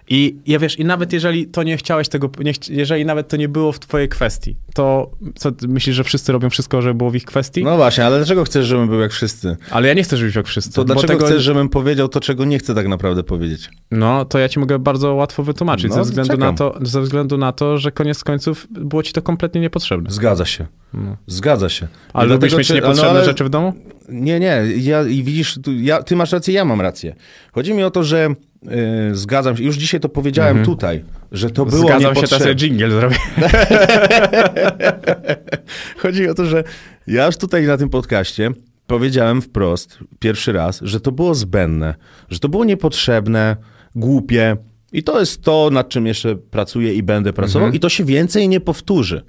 I ja wiesz, i nawet jeżeli to nie chciałeś tego, nie, jeżeli nawet to nie było w twojej kwestii, to co, myślisz, że wszyscy robią wszystko, żeby było w ich kwestii? No właśnie, ale dlaczego chcesz, żebym był jak wszyscy? Ale ale ja nie chcę, żebyś jak wszyscy. To dlaczego tego... chcesz, żebym powiedział to, czego nie chcę tak naprawdę powiedzieć? No, to ja ci mogę bardzo łatwo wytłumaczyć, no, ze, względu na to, ze względu na to, że koniec końców było ci to kompletnie niepotrzebne. Zgadza się. No. Zgadza się. Ale dlatego, lubisz mieć czy... niepotrzebne no, ale... rzeczy w domu? Nie, nie. Ja, I widzisz, tu, ja, ty masz rację, ja mam rację. Chodzi mi o to, że yy, zgadzam się. Już dzisiaj to powiedziałem mhm. tutaj, że to było Zgadzam niepotrzebne. się, teraz jingle zrobię. Chodzi o to, że ja już tutaj na tym podcaście powiedziałem wprost pierwszy raz, że to było zbędne, że to było niepotrzebne, głupie. I to jest to, nad czym jeszcze pracuję i będę pracował, mhm. i to się więcej nie powtórzy.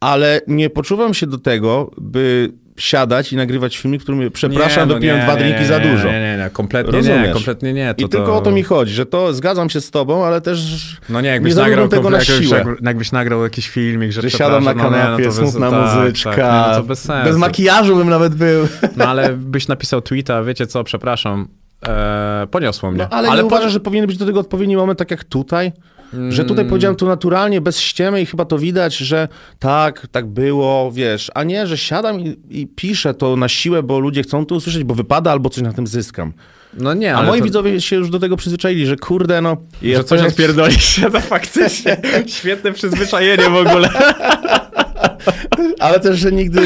Ale nie poczuwam się do tego, by siadać i nagrywać filmik, w którym przepraszam, nie, no dopiłem nie, dwa drinki za dużo. Nie, nie, nie, kompletnie Rozumiesz? nie, kompletnie nie. To, I to... tylko o to mi chodzi, że to zgadzam się z tobą, ale też no nie, jakbyś nie nagrał tego na siłę. Jakbyś, jakbyś nagrał jakiś filmik, że, że siadam na no no kanapie, no, no smutna bez, tak, muzyczka, tak, tak, no to bez, sensu. bez makijażu bym nawet był. No ale byś napisał tweeta, wiecie co, przepraszam, e, poniosło mnie. No, ale, ale nie po... uważasz, że powinien być do tego odpowiedni moment, tak jak tutaj? Że tutaj mm. powiedziałem to naturalnie, bez ściemy i chyba to widać, że tak, tak było, wiesz. A nie, że siadam i, i piszę to na siłę, bo ludzie chcą to usłyszeć, bo wypada albo coś na tym zyskam. No nie, A moi to... widzowie się już do tego przyzwyczaili, że kurde no... Że coś odpierdolisz, się, to faktycznie świetne przyzwyczajenie w ogóle. Ale też, że nigdy,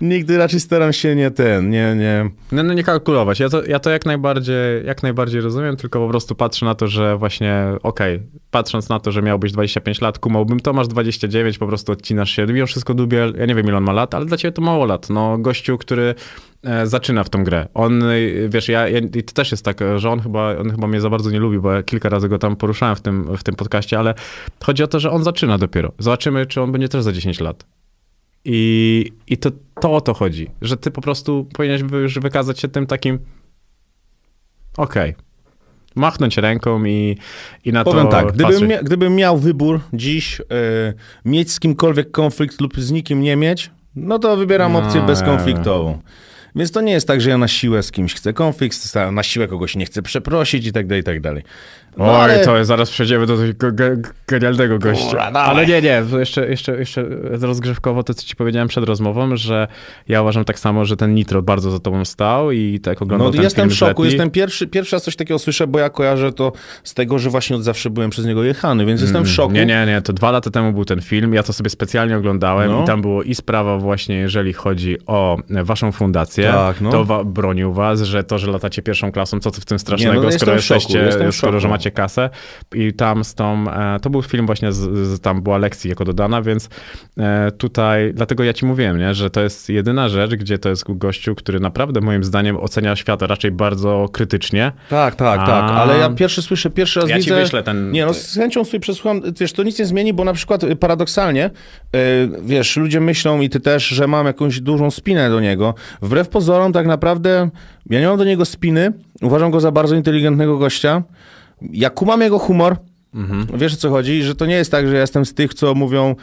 nigdy raczej staram się nie ten, nie, nie. No, no nie kalkulować. Ja to, ja to jak, najbardziej, jak najbardziej rozumiem, tylko po prostu patrzę na to, że właśnie, okej, okay, patrząc na to, że miałbyś 25 lat, kumałbym to, masz 29, po prostu odcinasz się. Mimo wszystko dubiel, ja nie wiem ile on ma lat, ale dla ciebie to mało lat. No gościu, który e, zaczyna w tą grę. On, e, wiesz, ja, ja, i to też jest tak, że on chyba, on chyba mnie za bardzo nie lubi, bo ja kilka razy go tam poruszałem w tym, w tym podcaście, ale chodzi o to, że on zaczyna dopiero. Zobaczymy, czy on będzie też za 10 lat. I, i to, to o to chodzi, że ty po prostu powinieneś już wykazać się tym takim okej, okay. machnąć ręką i, i na Powiem to tak, gdybym, mia gdybym miał wybór dziś yy, mieć z kimkolwiek konflikt lub z nikim nie mieć, no to wybieram no. opcję bezkonfliktową. Więc to nie jest tak, że ja na siłę z kimś chcę konflikt, na siłę kogoś nie chcę przeprosić i tak dalej, i tak dalej. No, Oj, ale... to jest, zaraz przejdziemy do tego genialnego gościa. Ura, ale nie, nie, jeszcze, jeszcze, jeszcze rozgrzewkowo to, co ci powiedziałem przed rozmową, że ja uważam tak samo, że ten Nitro bardzo za tobą stał i tak oglądał No jestem w szoku, jestem pierwszy, pierwszy raz coś takiego słyszę, bo ja kojarzę to z tego, że właśnie od zawsze byłem przez niego jechany, więc mm, jestem w mm, szoku. Nie, nie, nie, to dwa lata temu był ten film, ja to sobie specjalnie oglądałem no. i tam było i sprawa właśnie, jeżeli chodzi o waszą fundację, tak, no. to wa bronił was, że to, że latacie pierwszą klasą, co w tym strasznego, nie, no, no skoro jesteście, szoku, skoro, że macie macie kasę i tam z tą, e, to był film właśnie, z, z tam była Lexi jako dodana, więc e, tutaj, dlatego ja ci mówiłem, nie, że to jest jedyna rzecz, gdzie to jest gościu, który naprawdę moim zdaniem ocenia świat raczej bardzo krytycznie. Tak, tak, tak A... tak, ale ja pierwszy słyszę, pierwszy raz ja widzę... Ja ci wyślę ten... Nie, no z chęcią sobie przesłucham, wiesz, to nic nie zmieni, bo na przykład y, paradoksalnie, y, wiesz, ludzie myślą i ty też, że mam jakąś dużą spinę do niego. Wbrew pozorom tak naprawdę ja nie mam do niego spiny, uważam go za bardzo inteligentnego gościa, ja kumam jego humor, mhm. wiesz o co chodzi, że to nie jest tak, że ja jestem z tych, co mówią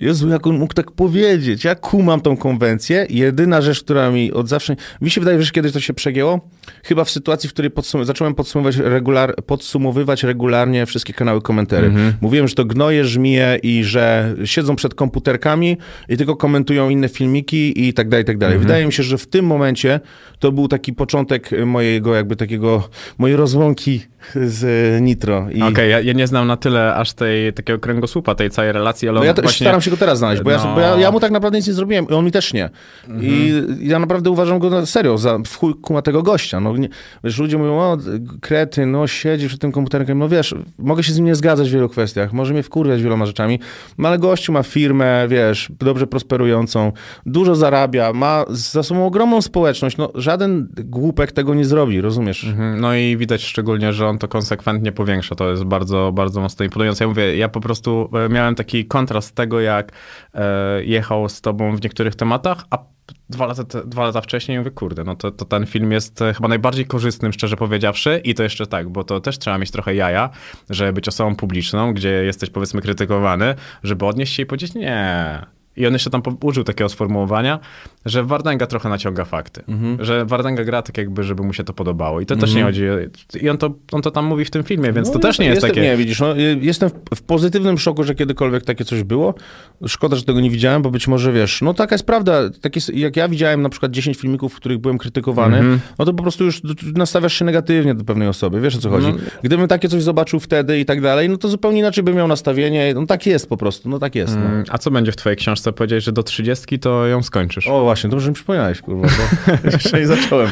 Jezu, jak on mógł tak powiedzieć? Ja kumam tą konwencję. Jedyna rzecz, która mi od zawsze... Mi się wydaje, że kiedyś to się przegięło. Chyba w sytuacji, w której podsum... zacząłem podsumowywać, regular... podsumowywać regularnie wszystkie kanały komentarzy. Mhm. Mówiłem, że to gnoje, żmije i że siedzą przed komputerkami i tylko komentują inne filmiki i tak dalej, i tak dalej. Mhm. Wydaje mi się, że w tym momencie to był taki początek mojego jakby takiego, mojej rozłąki z Nitro. I... Okej, okay, ja, ja, nie znam na tyle aż tej, takiego kręgosłupa, tej całej relacji, ale no ja te, właśnie... staram się go teraz znaleźć, bo, no... ja, bo ja, ja, mu no. tak naprawdę nic nie zrobiłem i on mi też nie. Mhm. I ja naprawdę uważam go na serio za w chuj tego gościa. No, nie, wiesz, ludzie mówią, o krety, no siedzi przed tym komputerem. no wiesz, mogę się z nim nie zgadzać w wielu kwestiach, może mnie wkurwiać wieloma rzeczami, no ale gościu ma firmę, wiesz, dobrze prosperującą, dużo zarabia, ma za sobą ogromną społeczność, no żaden głupek tego nie zrobi, rozumiesz? Mhm. No i widać szczególnie, że on on to konsekwentnie powiększa. To jest bardzo, bardzo mocno imponujące. Ja mówię, ja po prostu e, miałem taki kontrast tego, jak e, jechał z tobą w niektórych tematach, a dwa lata, dwa lata wcześniej mówię, kurde, no to, to ten film jest e, chyba najbardziej korzystnym, szczerze powiedziawszy. I to jeszcze tak, bo to też trzeba mieć trochę jaja, żeby być osobą publiczną, gdzie jesteś powiedzmy krytykowany, żeby odnieść się i powiedzieć, nie, i on jeszcze tam użył takiego sformułowania, że Wardęga trochę naciąga fakty. Mm -hmm. Że Wardęga gra tak jakby, żeby mu się to podobało. I to mm -hmm. też nie mhm. chodzi... I on to, on to tam mówi w tym filmie, więc no to też nie jest jestem, tak, takie... Nie, widzisz, no, y, jestem w, w pozytywnym szoku, że kiedykolwiek takie coś było. Szkoda, że tego nie widziałem, bo być może, wiesz, no taka jest prawda. Tak jest, jak ja widziałem na przykład 10 filmików, w których byłem krytykowany, mm -hmm. no to po prostu już nastawiasz się negatywnie do pewnej osoby. Wiesz, o co chodzi. No. Gdybym takie coś zobaczył wtedy i tak dalej, no to zupełnie inaczej bym miał nastawienie. No tak jest po prostu, no tak jest. No. Mm, a co będzie w twojej książce? sobie powiedziałeś, że do 30 to ją skończysz. O właśnie, dobrze mi przypomniałeś, kurwa, bo jeszcze nie zacząłem.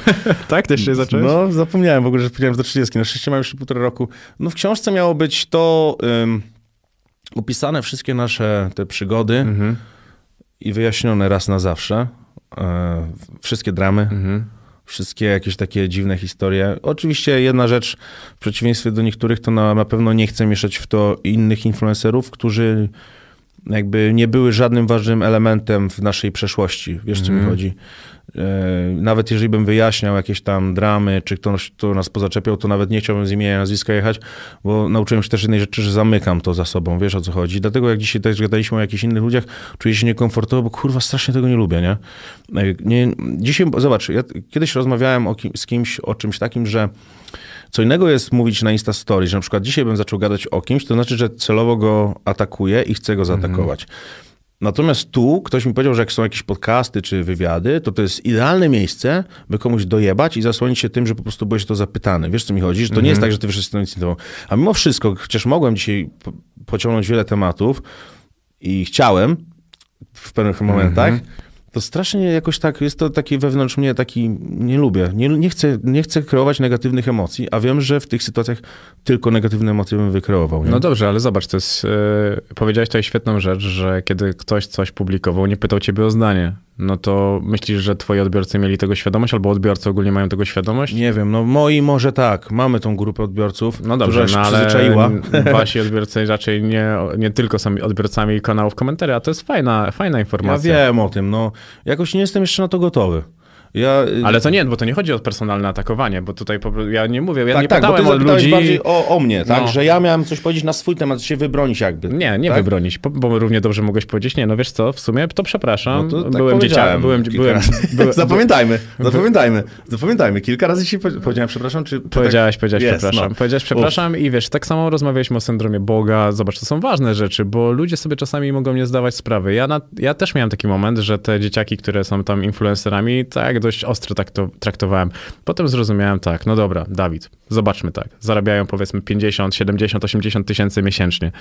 tak? Ty jeszcze nie zacząłeś? No, zapomniałem w ogóle, że powiedziałem do 30. Na szczęście mam jeszcze półtora roku. No w książce miało być to um, opisane wszystkie nasze te przygody mhm. i wyjaśnione raz na zawsze. E, wszystkie dramy. Mhm wszystkie jakieś takie dziwne historie. Oczywiście jedna rzecz, w przeciwieństwie do niektórych, to na, na pewno nie chcę mieszać w to innych influencerów, którzy jakby nie były żadnym ważnym elementem w naszej przeszłości. Wiesz, mm. co mi mhm. chodzi? E, nawet jeżeli bym wyjaśniał jakieś tam dramy, czy ktoś, kto nas pozaczepiał, to nawet nie chciałbym z imienia nazwiska jechać, bo nauczyłem się też jednej rzeczy, że zamykam to za sobą, wiesz o co chodzi. Dlatego jak dzisiaj też gadaliśmy o jakichś innych ludziach, czuję się niekomfortowo, bo kurwa strasznie tego nie lubię, nie? E, nie dzisiaj, zobacz, ja kiedyś rozmawiałem kim, z kimś o czymś takim, że co innego jest mówić na Insta Story, że na przykład dzisiaj bym zaczął gadać o kimś, to znaczy, że celowo go atakuję i chcę go zaatakować. Mhm. Natomiast tu ktoś mi powiedział, że jak są jakieś podcasty czy wywiady, to to jest idealne miejsce, by komuś dojebać i zasłonić się tym, że po prostu byłeś to zapytany. Wiesz, co mi chodzi? Że to nie jest mhm. tak, że ty wszyscy nic nie inicjatywą. A mimo wszystko, chociaż mogłem dzisiaj pociągnąć wiele tematów i chciałem w pewnych momentach, mhm to strasznie jakoś tak, jest to taki wewnątrz mnie taki, nie lubię, nie, nie, chcę, nie chcę kreować negatywnych emocji, a wiem, że w tych sytuacjach tylko negatywne emocje bym wykreował. Nie? No dobrze, ale zobacz, to jest, yy, powiedziałeś tutaj świetną rzecz, że kiedy ktoś coś publikował, nie pytał ciebie o zdanie, no to myślisz, że twoi odbiorcy mieli tego świadomość, albo odbiorcy ogólnie mają tego świadomość? Nie wiem, no moi może tak, mamy tą grupę odbiorców, no dobrze, która się no, ale Wasi odbiorcy raczej nie, nie tylko są odbiorcami kanałów komentarzy, a to jest fajna, fajna informacja. Ja wiem o tym, no Jakoś nie jestem jeszcze na to gotowy. Ja... Y, Ale to nie, bo to nie chodzi o personalne atakowanie, bo tutaj po... ja nie mówię, ja tak, nie tak, pytałem bo ty o ludzi... bardziej o, o mnie, tak, no. że ja miałem coś powiedzieć na swój temat, się wybronić jakby. Nie, nie tak? wybronić, bo równie dobrze mogłeś powiedzieć, nie, no wiesz co, w sumie to przepraszam, no to tak byłem dzieciakiem, byłem... byłem, zapamiętajmy, zapamiętajmy, zapamiętajmy, kilka razy ci powiedziałem przepraszam, czy... Tak- powiedziałeś, powiedziałeś yes, przepraszam, no. powiedziałeś przepraszam Uf. i wiesz, tak samo rozmawialiśmy o syndromie Boga, zobacz, to są ważne rzeczy, bo ludzie sobie czasami mogą nie zdawać sprawy. Ja, na... ja też miałem taki moment, że te dzieciaki, które są tam influencerami, tak, tak dość ostro tak to traktowałem. Potem zrozumiałem tak, no dobra, Dawid, zobaczmy tak. Zarabiają powiedzmy 50, 70, 80 tysięcy miesięcznie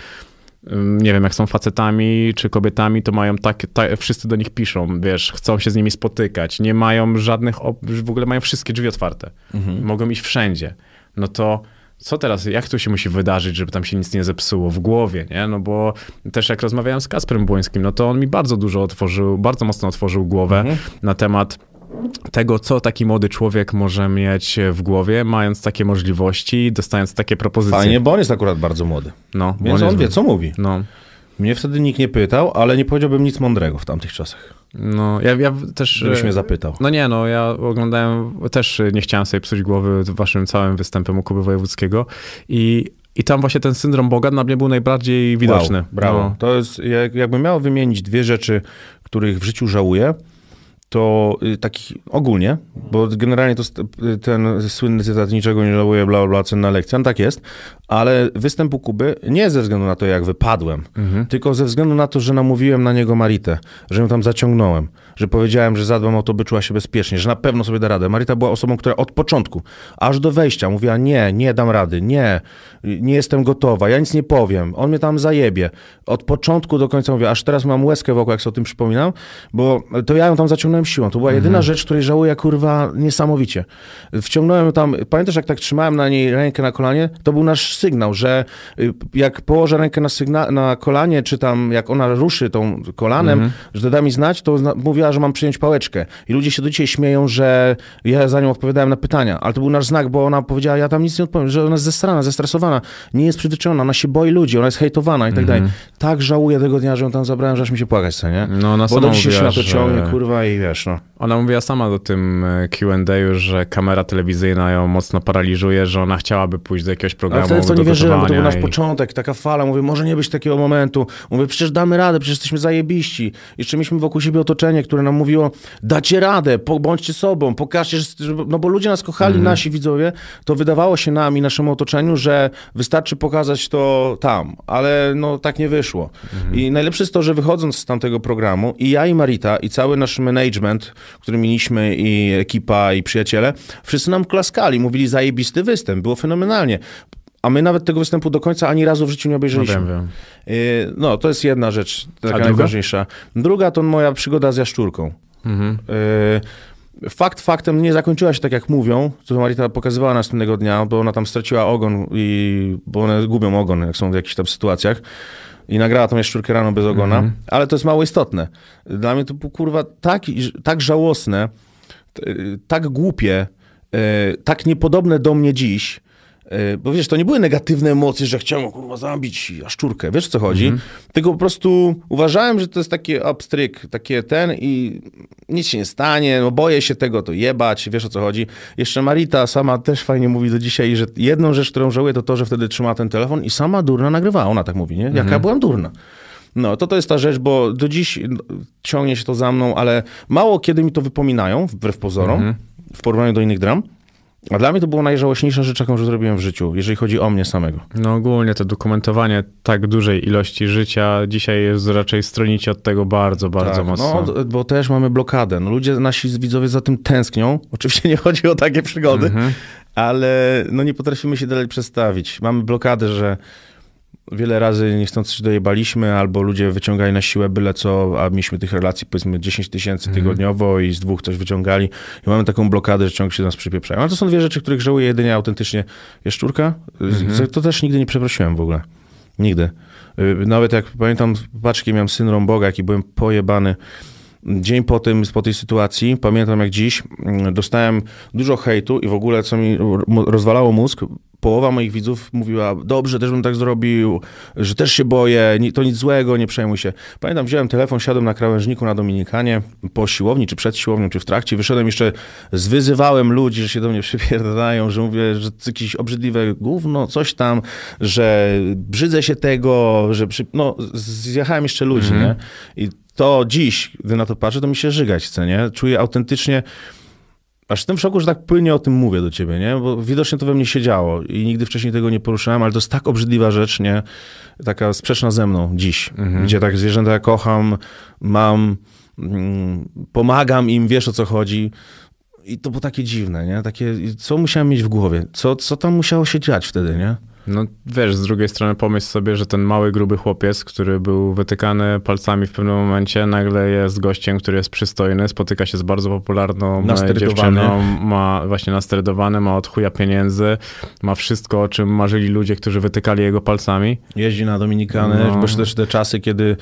nie wiem, jak są facetami czy kobietami, to mają tak, tak, wszyscy do nich piszą, wiesz, chcą się z nimi spotykać, nie mają żadnych, w ogóle mają wszystkie drzwi otwarte, mhm. mogą iść wszędzie. No to co teraz, jak to się musi wydarzyć, żeby tam się nic nie zepsuło w głowie, nie? No bo też jak rozmawiałem z Kasprem Błońskim, no to on mi bardzo dużo otworzył, bardzo mocno otworzył głowę mhm. na temat tego, co taki młody człowiek może mieć w głowie, mając takie możliwości, dostając takie propozycje. Fajnie, bo on jest akurat bardzo młody. No, Więc on, on wie, co mówi. No. Mnie wtedy nikt nie pytał, ale nie powiedziałbym nic mądrego w tamtych czasach. No, ja, ja też... Gdybyś e, mnie zapytał. No nie, no ja oglądałem, też nie chciałem sobie psuć głowy waszym całym występem u Kuby Wojewódzkiego i i tam właśnie ten syndrom Boga na mnie był najbardziej widoczny. Wow, brawo. No. To jest, jak, jakbym miał wymienić dwie rzeczy, których w życiu żałuję, to y, takich ogólnie, bo generalnie to y, ten słynny cytat niczego nie żałuję, bla, bla, cenna lekcja, no tak jest, ale występu Kuby nie ze względu na to, jak wypadłem, mhm. tylko ze względu na to, że namówiłem na niego Maritę, że ją tam zaciągnąłem, że powiedziałem, że zadbam o to, by czuła się bezpiecznie, że na pewno sobie da radę. Marita była osobą, która od początku, aż do wejścia mówiła, nie, nie dam rady, nie, nie jestem gotowa, ja nic nie powiem, on mnie tam zajebie. Od początku do końca mówię, aż teraz mam łezkę wokół, jak sobie o tym przypominam, bo to ja ją tam zaciągnąłem wciągnąłem siłą. To była jedyna mhm. rzecz, której żałuję kurwa niesamowicie. Wciągnąłem tam, pamiętasz jak tak trzymałem na niej rękę na kolanie? To był nasz sygnał, że y, jak położę rękę na, sygna- na kolanie, czy tam jak ona ruszy tą kolanem, mhm. że da mi znać, to zna- mówiła, że mam przyjąć pałeczkę. I ludzie się do dzisiaj śmieją, że ja za nią odpowiadałem na pytania, ale to był nasz znak, bo ona powiedziała, ja tam nic nie odpowiem, że ona jest zestrana, zestresowana, nie jest przytyczona, ona się boi ludzi, ona jest hejtowana i tak mhm. dalej. Tak żałuję tego dnia, że ją tam zabrałem, że aż mi się płakać co, nie? No, bo do dzisiaj się na to ciągnie, że... kurwa, i wiesz wiesz, no. Ona mówiła sama do tym e, Q&A, że kamera telewizyjna ją mocno paraliżuje, że ona chciałaby pójść do jakiegoś programu. Ale wtedy to nie wierzyłem, bo to był nasz i... początek, taka fala. Mówię, może nie być takiego momentu. Mówię, przecież damy radę, przecież jesteśmy zajebiści. Jeszcze mieliśmy wokół siebie otoczenie, które nam mówiło, dacie radę, bądźcie sobą, pokażcie, że... no bo ludzie nas kochali, mhm. nasi widzowie, to wydawało się nam i naszemu otoczeniu, że wystarczy pokazać to tam, ale no tak nie wyszło. Mhm. I najlepsze jest to, że wychodząc z tamtego programu i ja i Marita i cały nasz menedżer management, który mieliśmy i ekipa i przyjaciele, wszyscy nam klaskali, mówili zajebisty występ, było fenomenalnie. A my nawet tego występu do końca ani razu w życiu nie obejrzeliśmy. No, wiem, wiem. Y, no to jest jedna rzecz, taka najważniejsza. Druga? druga to moja przygoda z jaszczurką. Mhm. Y, fakt faktem nie zakończyła się tak, jak mówią, co Marita pokazywała następnego dnia, bo ona tam straciła ogon, i, bo one gubią ogon, jak są w jakichś tam sytuacjach i nagrała tą jaszczurkę rano bez ogona, mm -hmm. ale to jest mało istotne. Dla mnie to było kurwa tak, tak żałosne, tak głupie, e, tak niepodobne do mnie dziś, E, bo wiesz, to nie były negatywne emocje, że chciałem, kurwa, zabić a szczurkę, wiesz o co chodzi? Mhm. Tylko po prostu uważałem, że to jest taki abstryk, takie ten i nic się nie stanie, no boję się tego, to jebać, wiesz o co chodzi. Jeszcze Marita sama też fajnie mówi do dzisiaj, że jedną rzecz, którą żałuję, to to, że wtedy trzymała ten telefon i sama durna nagrywała, ona tak mówi, nie? Jaka ja mhm. byłam durna. No, to to jest ta rzecz, bo do dziś no, ciągnie się to za mną, ale mało kiedy mi to wypominają, wbrew pozorom, mhm. w porównaniu do innych dram. A dla mnie to było najżałośniejsza rzecz, jaką zrobiłem w życiu, jeżeli chodzi o mnie samego. No ogólnie to dokumentowanie tak dużej ilości życia dzisiaj jest raczej stronicie od tego bardzo, bardzo tak, no, mocno. No, bo też mamy blokadę. No, ludzie, nasi widzowie za tym tęsknią. Oczywiście nie chodzi o takie przygody, mhm. ale no, nie potrafimy się dalej przestawić. Mamy blokadę, że wiele razy niechcący się dojebaliśmy, albo ludzie wyciągali na siłę byle co, a mieliśmy tych relacji powiedzmy 10 tysięcy mhm. tygodniowo mm. i z dwóch coś wyciągali. I mamy taką blokadę, że ciągle się do nas przypieprzają. Ale to są dwie rzeczy, których żałuję jedynie autentycznie. Jeszczurka, mm. to też nigdy nie przeprosiłem w ogóle. Nigdy. Y, nawet jak pamiętam, paczki miałem syndrom Boga, jaki byłem pojebany dzień po tym, po tej sytuacji, pamiętam jak dziś, mm, dostałem dużo hejtu i w ogóle co mi rozwalało mózg, połowa moich widzów mówiła, dobrze, też bym tak zrobił, że też się boję, to nic złego, nie przejmuj się. Pamiętam, wziąłem telefon, siadłem na krawężniku na Dominikanie, po siłowni, czy przed siłownią, czy w trakcie, wyszedłem jeszcze, zwyzywałem ludzi, że się do mnie przypierdają, że mówię, że jakieś obrzydliwe gówno, coś tam, że brzydzę się tego, że przy... no, zjechałem jeszcze ludzi, mhm. nie? I to dziś, gdy na to patrzę, to mi się żygać chce, nie? Czuję autentycznie, aż jestem w szoku, że tak płynnie o tym mówię do ciebie, nie? Bo widocznie to we mnie siedziało i nigdy wcześniej tego nie poruszałem, ale to jest tak obrzydliwa rzecz, nie? Taka sprzeczna ze mną dziś, mhm. gdzie tak zwierzęta kocham, mam, mm, pomagam im, wiesz o co chodzi. I to było takie dziwne, nie? Takie, co musiałem mieć w głowie? Co, co tam musiało się dziać wtedy, nie? No wiesz, z drugiej strony pomyśl sobie, że ten mały, gruby chłopiec, który był wytykany palcami w pewnym momencie, nagle jest gościem, który jest przystojny, spotyka się z bardzo popularną dziewczyną, ma właśnie nasterydowany, ma od chuja pieniędzy, ma wszystko, o czym marzyli ludzie, którzy wytykali jego palcami. Jeździ na Dominikanę, no. bo też te czasy, kiedy...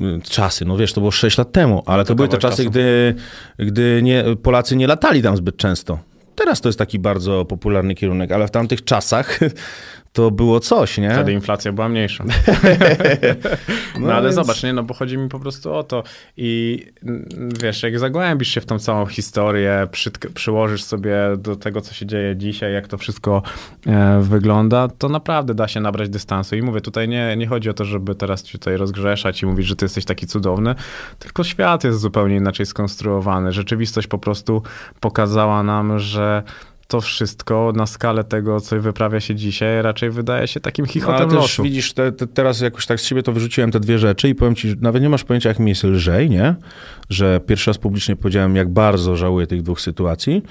Mm, czasy, no wiesz, to było 6 lat temu, ale to, to tak, były te tak, czasy, czasu. Tak. gdy, gdy nie, Polacy nie latali tam zbyt często. Teraz to jest taki bardzo popularny kierunek, ale w tamtych czasach to było coś, nie? Wtedy inflacja była mniejsza. no, no ale więc... zobacz, nie, no bo chodzi mi po prostu o to i wiesz, jak zagłębisz się w tą całą historię, przy, przyłożysz sobie do tego, co się dzieje dzisiaj, jak to wszystko e, wygląda, to naprawdę da się nabrać dystansu. I mówię, tutaj nie, nie chodzi o to, żeby teraz ci tutaj rozgrzeszać i mówić, że ty jesteś taki cudowny, tylko świat jest zupełnie inaczej skonstruowany. Rzeczywistość po prostu pokazała nam, że to wszystko na skalę tego, co wyprawia się dzisiaj, raczej wydaje się takim chichotem no, losu. widzisz, te, te, teraz jakoś tak z siebie to wyrzuciłem te dwie rzeczy i powiem ci, nawet nie masz pojęcia, jak mi jest lżej, nie? że pierwszy raz publicznie powiedziałem, jak bardzo żałuję tych dwóch sytuacji.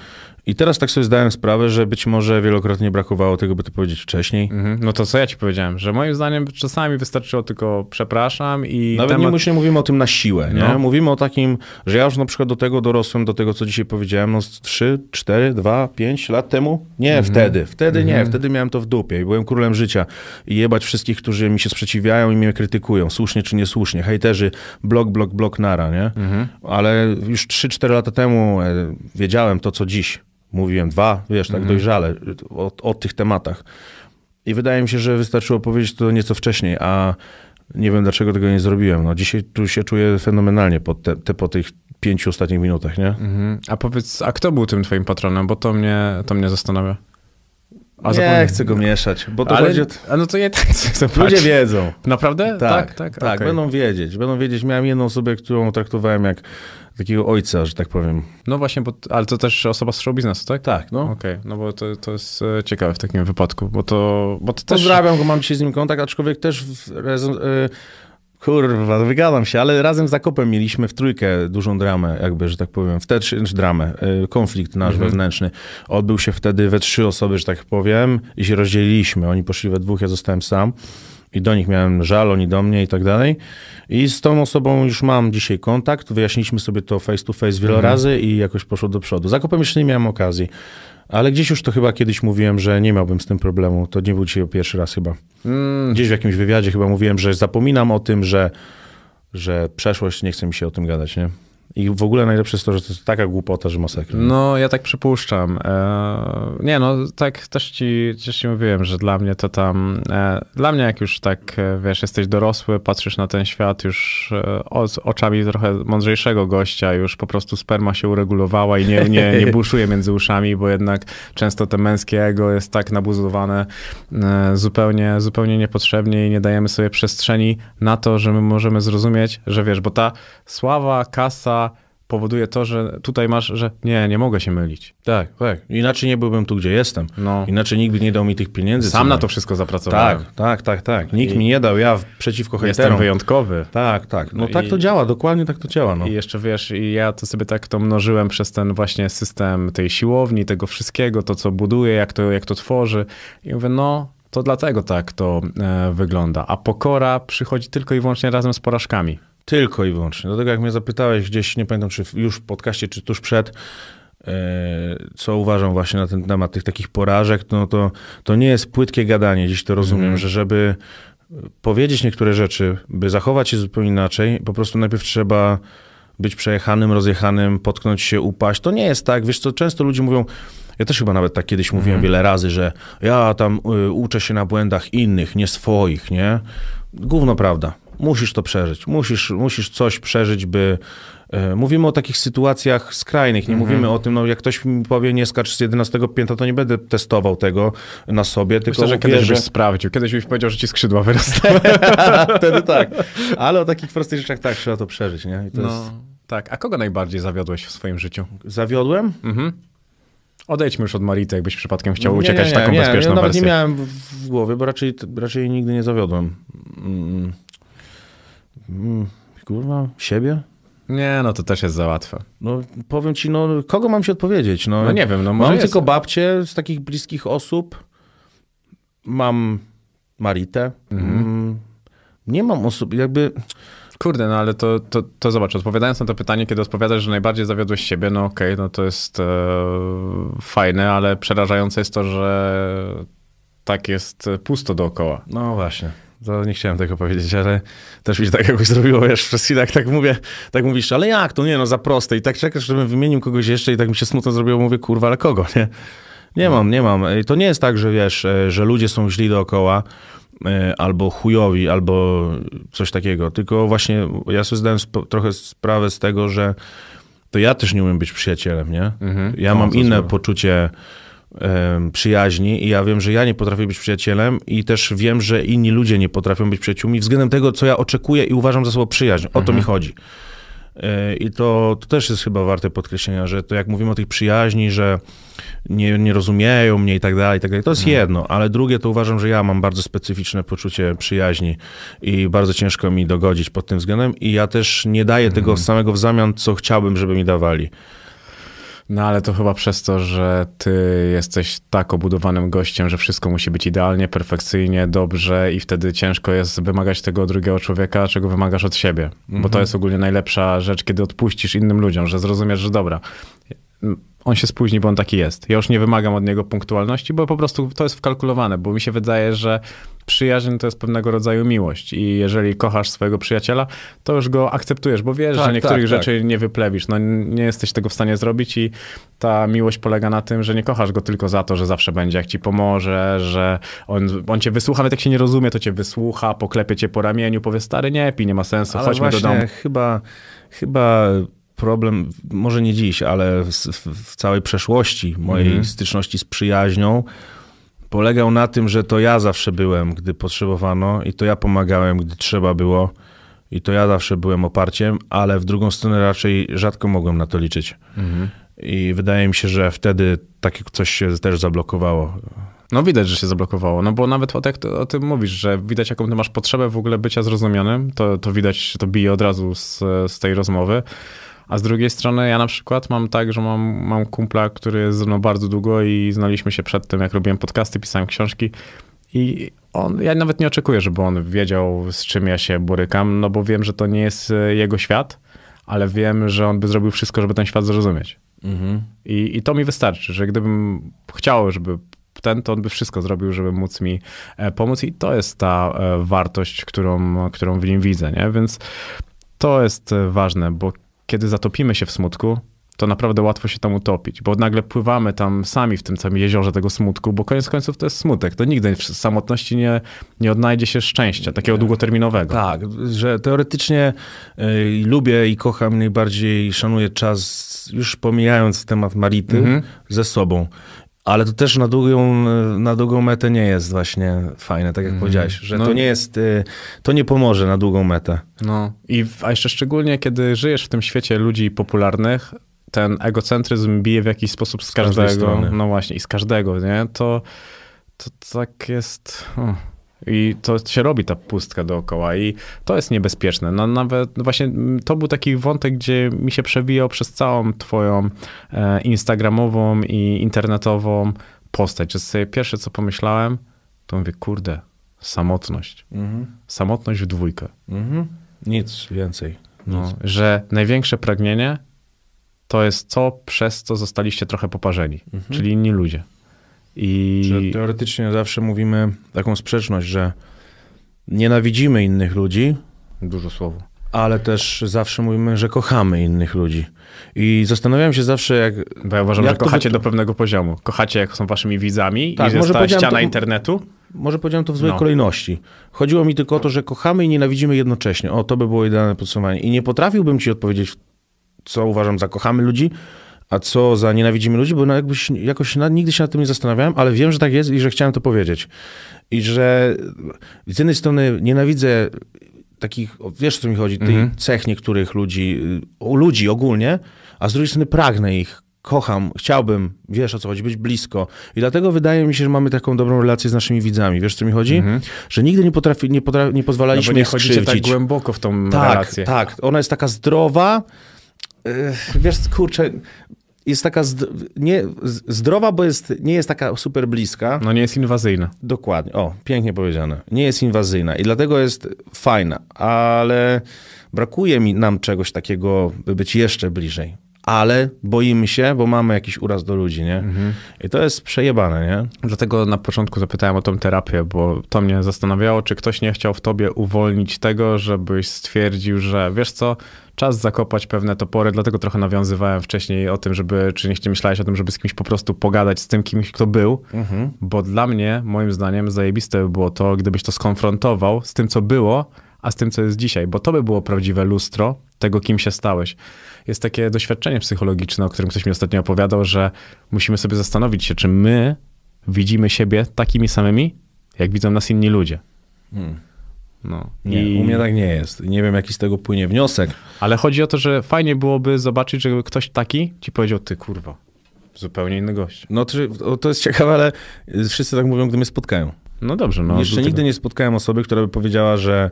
I teraz tak sobie zdałem sprawę, że być może wielokrotnie brakowało tego, by to powiedzieć wcześniej. Mm -hmm. No to co ja ci powiedziałem, że moim zdaniem czasami wystarczyło tylko przepraszam i. Nawet temat... nie, musimy mówimy o tym na siłę, nie? No. Mówimy o takim, że ja już na przykład do tego dorosłem, do tego, co dzisiaj powiedziałem, no 3, 4, 2, 5 lat temu? Nie, mm -hmm. wtedy. Wtedy mm -hmm. nie, mhm. wtedy miałem to w dupie i byłem królem życia. I jebać wszystkich, którzy mi się sprzeciwiają i mnie krytykują, słusznie czy niesłusznie. Hejterzy, blok, blok, blok, nara, nie? Mhm. Ale już 3-4 lata temu e, wiedziałem to, co dziś. Mówiłem dwa, wiesz, tak mhm. dojrzale o, o tych tematach. I wydaje mi się, że wystarczyło powiedzieć to nieco wcześniej, a nie wiem, dlaczego tego nie zrobiłem. No, dzisiaj tu się czuję fenomenalnie po, te, te po tych pięciu ostatnich minutach, nie? Mhm. A powiedz, a kto był tym twoim patronem? Bo to mnie, to mnie zastanawia. A nie zapomnę. chcę go mieszać, bo to ale, będzie... A no to ja tak Ludzie wiedzą. Naprawdę? Tak, tak. Tak, tak okay. będą wiedzieć. Będą wiedzieć. Miałem jedną osobę, którą traktowałem jak takiego ojca, że tak powiem. No właśnie, bo, ale to też osoba z show biznesu, tak? Tak, no. Okej, okay, no bo to, to jest e, ciekawe w takim wypadku, bo to, bo to też... Pozdrawiam go, mam się z nim kontakt, aczkolwiek też w, e, Kurwa, no wygadam się, ale razem z Zakopem mieliśmy w trójkę dużą dramę, jakby, że tak powiem, w te trzy, znaczy dramę, y, konflikt nasz mhm. wewnętrzny. Odbył się wtedy we trzy osoby, że tak powiem, i się rozdzieliliśmy. Oni poszli we dwóch, ja zostałem sam i do nich miałem żal, oni do mnie i tak dalej. I z tą osobą już mam dzisiaj kontakt, wyjaśniliśmy sobie to face to face wiele mhm. razy i jakoś poszło do przodu. Zakopem jeszcze nie miałem okazji. Ale gdzieś już to chyba kiedyś mówiłem, że nie miałbym z tym problemu. To nie był dzisiaj pierwszy raz chyba. Mm. Gdzieś w jakimś wywiadzie chyba mówiłem, że zapominam o tym, że, że przeszłość, nie chce mi się o tym gadać, nie? I w ogóle najlepsze jest to, że to jest taka głupota, że masakra. No, ja tak przypuszczam. E, nie, no tak też ci, też ci mówiłem, że dla mnie to tam, e, dla mnie jak już tak, e, wiesz, jesteś dorosły, patrzysz na ten świat już oczami trochę mądrzejszego gościa, już po prostu sperma się uregulowała i nie, nie, nie buszuje między uszami, bo jednak często te męskie ego jest tak nabuzowane zupełnie, zupełnie niepotrzebnie i nie dajemy sobie przestrzeni na to, że my możemy zrozumieć, że wiesz, bo ta sława, kasa, powoduje to, że tutaj masz, że nie, nie mogę się mylić. Tak, tak. Inaczej nie byłbym tu, gdzie jestem. No. Inaczej nikt by nie dał mi tych pieniędzy. Sam na to wszystko zapracowałem. Tak, tak, tak. tak. Nikt I... mi nie dał, ja przeciwko hejterom. Jestem wyjątkowy. Tak, tak. No, no tak to działa, dokładnie tak to działa. No. I jeszcze wiesz, ja to sobie tak to mnożyłem przez ten właśnie system tej siłowni, tego wszystkiego, to co buduje, jak to, jak to tworzy. I mówię, no to dlatego tak to e, wygląda. A pokora przychodzi tylko i wyłącznie razem z porażkami. Tylko i wyłącznie. Dlatego jak mnie zapytałeś gdzieś, nie pamiętam czy już w podcaście, czy tuż przed, e, co uważam właśnie na ten temat tych takich porażek, no to, to nie jest płytkie gadanie, dziś to rozumiem, mm. że żeby e, powiedzieć niektóre rzeczy, by zachować się zupełnie inaczej, po prostu najpierw trzeba być przejechanym, rozjechanym, potknąć się, upaść. To nie jest tak, wiesz co, często ludzie mówią, ja też chyba nawet tak kiedyś mówiłem mm. wiele razy, że ja tam e, uczę się na błędach innych, nie swoich, nie? Gówno prawda musisz to przeżyć, musisz, musisz coś przeżyć, by. E, mówimy o takich sytuacjach skrajnych, nie mhm. mówimy o tym, no jak ktoś mi powie nie skacz z 11 piętra, to nie będę testował tego na sobie, tylko Myślę, że kiedyś byś sprawdził, kiedyś byś powiedział, że ci skrzydła wyrastają. Wtedy tak, ale o takich prostych rzeczach tak, trzeba to przeżyć, nie? To no, jest... tak. A kogo najbardziej zawiodłeś w swoim życiu? Zawiodłem? Mhm. Odejdźmy już od Marity, jakbyś przypadkiem chciał uciekać nie, nie, nie, taką nie, bezpieczną nie, nawet wersję. Nie, nie miałem w głowie, bo raczej, raczej nigdy nie zawiodłem. Mm. mm. Mm, kurwa, siebie? Nie, no to też jest za łatwe. No powiem ci, no kogo mam się odpowiedzieć? No, no nie wiem, no może Mam jest. tylko babcię z takich bliskich osób. Mam Maritę. Mhm. Mm, nie mam osób, jakby... Kurde, no ale to, to, to zobacz, odpowiadając na to pytanie, kiedy odpowiadasz, że najbardziej zawiodłeś siebie, no okej, okay, no to jest e, fajne, ale przerażające jest to, że tak jest pusto dookoła. No właśnie. To nie chciałem tego powiedzieć, ale też mi się tak jakoś zrobiło, wiesz, przez chwilę, jak tak mówię, tak mówisz, ale jak, to nie, no za proste. I tak czekasz, żebym wymienił kogoś jeszcze i tak mi się smutno zrobiło, mówię, kurwa, ale kogo, nie? Nie no. mam, nie mam. To nie jest tak, że wiesz, e, że ludzie są źli dookoła, e, albo chujowi, albo coś takiego. Tylko właśnie ja sobie zdałem sp trochę sprawę z tego, że to ja też nie umiem być przyjacielem, nie? Mhm. Ja no, mam inne poczucie przyjaźni i ja wiem, że ja nie potrafię być przyjacielem i też wiem, że inni ludzie nie potrafią być przyjaciółmi względem tego, co ja oczekuję i uważam za słowo przyjaźń. O mhm. to mi chodzi. E, I to, to też jest chyba warte podkreślenia, że to jak mówimy o tych przyjaźni, że nie, nie rozumieją mnie i tak dalej, i tak dalej, to jest mhm. jedno, ale drugie to uważam, że ja mam bardzo specyficzne poczucie przyjaźni i bardzo ciężko mi dogodzić pod tym względem i ja też nie daję mhm. tego samego w zamian, co chciałbym, żeby mi dawali. No ale to chyba przez to, że ty jesteś tak obudowanym gościem, że wszystko musi być idealnie, perfekcyjnie, dobrze i wtedy ciężko jest wymagać tego od drugiego człowieka, czego wymagasz od siebie. Mhm. Bo to mhm. jest ogólnie najlepsza rzecz, kiedy odpuścisz innym ludziom, że zrozumiesz, że dobra, on się spóźni, bo on taki jest. Ja już nie wymagam od niego punktualności, bo po prostu to jest wkalkulowane, bo mi się wydaje, że przyjaźń to jest pewnego rodzaju miłość i jeżeli kochasz swojego przyjaciela, to już go akceptujesz, bo wiesz, tak, że niektórych tak, tak. rzeczy tak. nie wyplewisz, no nie jesteś tego w stanie zrobić i ta miłość polega na tym, że nie kochasz go tylko za to, że zawsze będzie, jak ci pomoże, że on, on cię wysłucha, nawet jak się nie rozumie, to cię wysłucha, poklepie cię po ramieniu, powie stary, nie pij, nie ma sensu, Ale chodźmy do domu. chyba, chyba problem, może nie dziś, ale w, w całej przeszłości mojej mhm. styczności z przyjaźnią polegał na tym, że to ja zawsze byłem, gdy potrzebowano i to ja pomagałem, gdy trzeba było i to ja zawsze byłem oparciem, ale w drugą stronę raczej rzadko mogłem na to liczyć. Mhm. I wydaje mi się, że wtedy takie coś się też zablokowało. No widać, że się zablokowało, no bo nawet jak ty, o tym mówisz, że widać jaką ty masz potrzebę w ogóle bycia zrozumianym, to, to widać, to bije od razu z, z tej rozmowy. A z drugiej strony ja na przykład mam tak, że mam, mam kumpla, który jest ze mną bardzo długo i znaliśmy się przed tym, jak robiłem podcasty, pisałem książki i on, ja nawet nie oczekuję, żeby on wiedział, z czym ja się borykam, no bo wiem, że to nie jest e, jego świat, ale wiem, że on by zrobił wszystko, żeby ten świat zrozumieć. Mhm. I, I to mi wystarczy, że gdybym chciał, żeby ten, to on by wszystko zrobił, żeby móc mi e, pomóc. I to jest ta e, wartość, którą, którą w nim widzę. Nie? Więc to jest ważne, bo kiedy zatopimy się w smutku, to naprawdę łatwo się tam utopić, bo nagle pływamy tam sami w tym całym jeziorze tego smutku, bo koniec końców to jest smutek. To nigdy w samotności nie, nie odnajdzie się szczęścia, takiego długoterminowego. Tak, że teoretycznie y, lubię i kocham najbardziej, szanuję czas, już pomijając temat Marity, mhm. ze sobą. Ale to też na długą, na długą metę nie jest właśnie fajne, tak jak mm. powiedziałeś, że no. to nie jest, y, to nie pomoże na długą metę. No i w, a jeszcze szczególnie, kiedy żyjesz w tym świecie ludzi popularnych, ten egocentryzm bije w jakiś sposób z, każdego, no właśnie, i z każdego, nie? To, to tak jest... I to się robi ta pustka dookoła i to jest niebezpieczne. No, nawet no właśnie mm, to był taki wątek, gdzie mi się przewijał przez całą twoją e, instagramową i internetową postać. Że sobie pierwsze, co pomyślałem, to mówię, kurde, samotność. Mhm. Samotność w dwójkę. Mhm. Nic więcej. No, Nic. No, że największe pragnienie to jest to, przez co zostaliście trochę poparzeni, mhm. czyli inni ludzie. I... Że teoretycznie zawsze mówimy taką sprzeczność, że nienawidzimy innych ludzi, dużo słowo, ale też zawsze mówimy, że kochamy innych ludzi. I zastanawiam się zawsze, jak. Bo ja uważam, że kochacie do pewnego poziomu. Kochacie, jak są waszymi widzami tak, i jest ta ściana to, internetu. Może powiedziałem to w złej no. kolejności. Chodziło mi tylko o to, że kochamy i nienawidzimy jednocześnie. O, to by było idealne podsumowanie. I nie potrafiłbym ci odpowiedzieć, co uważam za kochamy ludzi, a co za nienawidzimy ludzi, bo jakbyś, jakoś na, nigdy się nad tym nie zastanawiałem, ale wiem, że tak jest i że chciałem to powiedzieć. I że z jednej strony nienawidzę takich, wiesz o co mi chodzi, tych mhm. cech niektórych ludzi, y, ludzi ogólnie, a z drugiej strony pragnę ich, kocham, chciałbym, wiesz o co chodzi, być blisko. I dlatego wydaje mi się, że mamy taką dobrą relację z naszymi widzami. Wiesz, co mi chodzi? Mhm. Że nigdy nie, potrafi, nie, potrafi, nie pozwalaliśmy no nie ich tak głęboko w tą tak, relację. Tak, ona jest taka zdrowa. Wiesz, kurczę, jest taka zd nie, zdrowa, bo jest, nie jest taka super bliska. No nie jest inwazyjna. Dokładnie. O, pięknie powiedziane. Nie jest inwazyjna i dlatego jest fajna, ale brakuje mi nam czegoś takiego, by być jeszcze bliżej ale boimy się, bo mamy jakiś uraz do ludzi, nie? Mhm. I to jest przejebane, nie? Dlatego na początku zapytałem o tą terapię, bo to mnie zastanawiało, czy ktoś nie chciał w tobie uwolnić tego, żebyś stwierdził, że wiesz co, czas zakopać pewne topory, dlatego trochę nawiązywałem wcześniej o tym, żeby, czy nie myślałeś o tym, żeby z kimś po prostu pogadać, z tym kimś, kto był, mhm. bo dla mnie, moim zdaniem, zajebiste by było to, gdybyś to skonfrontował z tym, co było, a z tym, co jest dzisiaj, bo to by było prawdziwe lustro tego, kim się stałeś jest takie doświadczenie psychologiczne, o którym ktoś mi ostatnio opowiadał, że musimy sobie zastanowić się, czy my widzimy siebie takimi samymi, jak widzą nas inni ludzie. Hmm. No. Nie, I... U mnie tak nie jest. Nie wiem, jaki z tego płynie wniosek. Ale chodzi o to, że fajnie byłoby zobaczyć, żeby ktoś taki ci powiedział, ty kurwa, zupełnie inny gość. No to, to jest ciekawe, ale wszyscy tak mówią, gdy mnie spotkają. No dobrze. No, Jeszcze nigdy nie spotkałem osoby, która by powiedziała, że,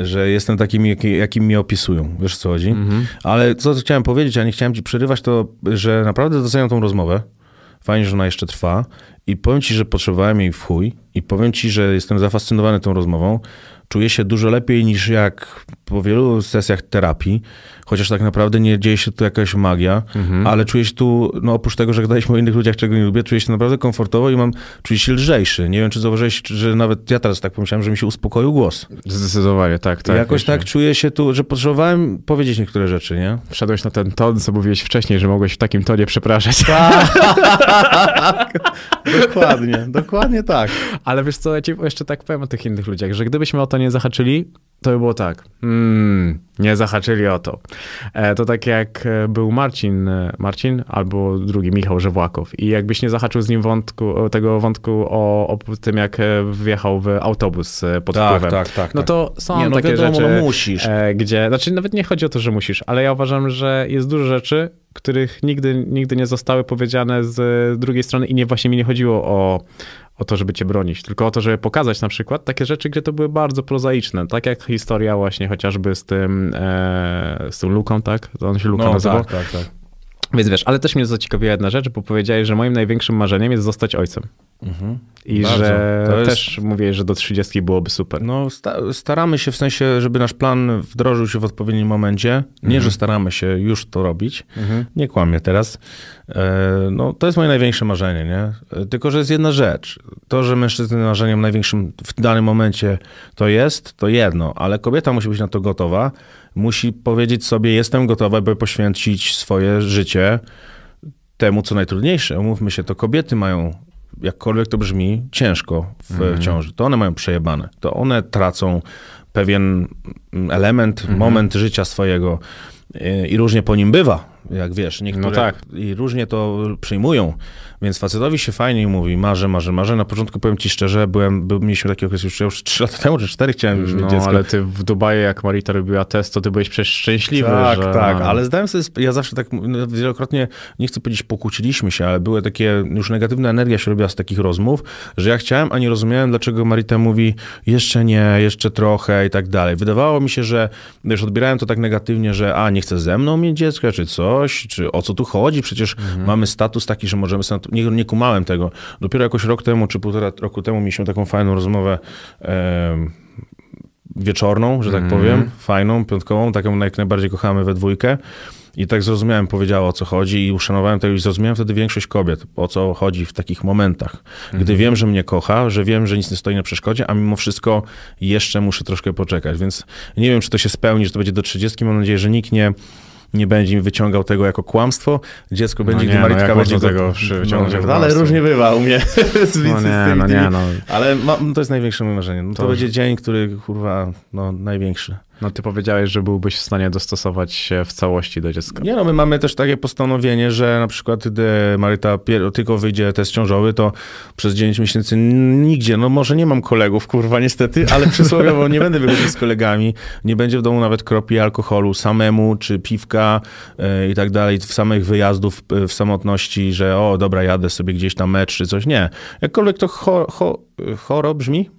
e, że jestem takim, jakim jaki mnie opisują. Wiesz, co chodzi? Mhm. Ale co chciałem powiedzieć, a nie chciałem ci przerywać, to, że naprawdę doceniam tą rozmowę. Fajnie, że ona jeszcze trwa. I powiem ci, że potrzebowałem jej w chuj. I powiem ci, że jestem zafascynowany tą rozmową. Czuję się dużo lepiej niż jak po wielu sesjach terapii, chociaż tak naprawdę nie dzieje się tu jakaś magia, mhm. ale czuję się tu, no oprócz tego, że gadaliśmy o innych ludziach, czego nie lubię, czuję się naprawdę komfortowo i mam, czuję się lżejszy. Nie wiem, czy zauważyłeś, że nawet ja teraz tak pomyślałem, że mi się uspokoił głos. Zdecydowanie, tak, tak. I jakoś właśnie. tak czuję się tu, że potrzebowałem powiedzieć niektóre rzeczy, nie? Wszedłeś na ten ton, co mówiłeś wcześniej, że mogłeś w takim tonie przepraszać. Tak. dokładnie, dokładnie tak. Ale wiesz co, ja ci jeszcze tak powiem o tych innych ludziach, że gdybyśmy o to nie zahaczyli, to by było tak. Mm, nie zahaczyli o to. E, to tak jak e, był Marcin, e, Marcin albo drugi Michał Żewłakow. I jakbyś nie zahaczył z nim wątku, tego wątku o, o tym, jak wjechał w autobus pod tak, wpływem. Tak, tak, no tak. to są nie, no takie wiadomo, rzeczy, no musisz. gdzie, znaczy nawet nie chodzi o to, że musisz, ale ja uważam, że jest dużo rzeczy, których nigdy, nigdy nie zostały powiedziane z drugiej strony i nie właśnie mi nie chodziło o, o to, żeby cię bronić, tylko o to, żeby pokazać na przykład takie rzeczy, gdzie to były bardzo prozaiczne, tak jak historia właśnie chociażby z tym, e, z tą Luką, tak? To on się Luką no, nazywał. Tak, tak, tak. Więc wiesz, ale też mnie zaciekawiła jedna rzecz, bo powiedziałeś, że moim największym marzeniem jest zostać ojcem. Mhm. I Bardzo. że to też jest... mówię, że do 30 byłoby super. No, sta staramy się w sensie, żeby nasz plan wdrożył się w odpowiednim momencie. Nie, mhm. że staramy się już to robić. Mhm. Nie kłamię teraz. E, no, to jest moje największe marzenie, nie? E, tylko, że jest jedna rzecz. To, że mężczyzny marzeniem największym w danym momencie to jest, to jedno, ale kobieta musi być na to gotowa musi powiedzieć sobie, jestem gotowa, by poświęcić swoje życie temu, co najtrudniejsze. Umówmy się, to kobiety mają, jakkolwiek to brzmi, ciężko w mhm. ciąży. To one mają przejebane. To one tracą pewien element, mhm. moment życia swojego i różnie po nim bywa, jak wiesz. Niektóre no tak. I różnie to przyjmują. Więc facetowi się fajnie mówi, marzę, marzę, marzę. Na początku powiem ci szczerze, byłem, był, mieliśmy taki okres już, już 3 lata temu, czy 4 chciałem już no, mieć dziecko. ale ty w Dubaju, jak Marita robiła test, to ty byłeś przecież szczęśliwy, Tak, że... tak, ale zdałem sobie, ja zawsze tak no, wielokrotnie, nie chcę powiedzieć pokłóciliśmy się, ale były takie, już negatywna energia się robiła z takich rozmów, że ja chciałem, a nie rozumiałem, dlaczego Marita mówi jeszcze nie, jeszcze trochę i tak dalej. Wydawało mi się, że już odbierałem to tak negatywnie, że a, nie chce ze mną mieć dziecka, czy coś, czy o co tu chodzi, przecież mhm. mamy status taki, że możemy sobie na to nie, nie kumałem tego. Dopiero jakoś rok temu, czy półtora roku temu mieliśmy taką fajną rozmowę e, wieczorną, że tak mm. powiem, fajną, piątkową, taką jak najbardziej kochamy we dwójkę. I tak zrozumiałem, powiedziała o co chodzi i uszanowałem tego i zrozumiałem wtedy większość kobiet, o co chodzi w takich momentach. Gdy mhm. wiem, że mnie kocha, że wiem, że nic nie stoi na przeszkodzie, a mimo wszystko jeszcze muszę troszkę poczekać. Więc nie wiem, czy to się spełni, że to będzie do 30. Mam nadzieję, że nikt nie nie będzie im wyciągał tego jako kłamstwo. Dziecko no będzie, nie, gdy Maritka no będzie tego no, wyciągnąć no, no Ale różnie bywa u mnie z, no nie, no nie, no. Ale ma, no to jest największe moje marzenie. No to, to, będzie dzień, który kurwa, no największy. No ty powiedziałeś, że byłbyś w stanie dostosować się w całości do dziecka. Nie no, my mamy też takie postanowienie, że na przykład gdy Maryta tylko wyjdzie test ciążowy, to przez 9 miesięcy nigdzie, no może nie mam kolegów, kurwa niestety, ale przysłowiowo nie będę wychodził z kolegami, nie będzie w domu nawet kropli alkoholu samemu, czy piwka yy, i tak dalej, w samych wyjazdów, yy, w samotności, że o dobra, jadę sobie gdzieś tam mecz czy coś, nie. Jakkolwiek to cho, cho, e, choro brzmi,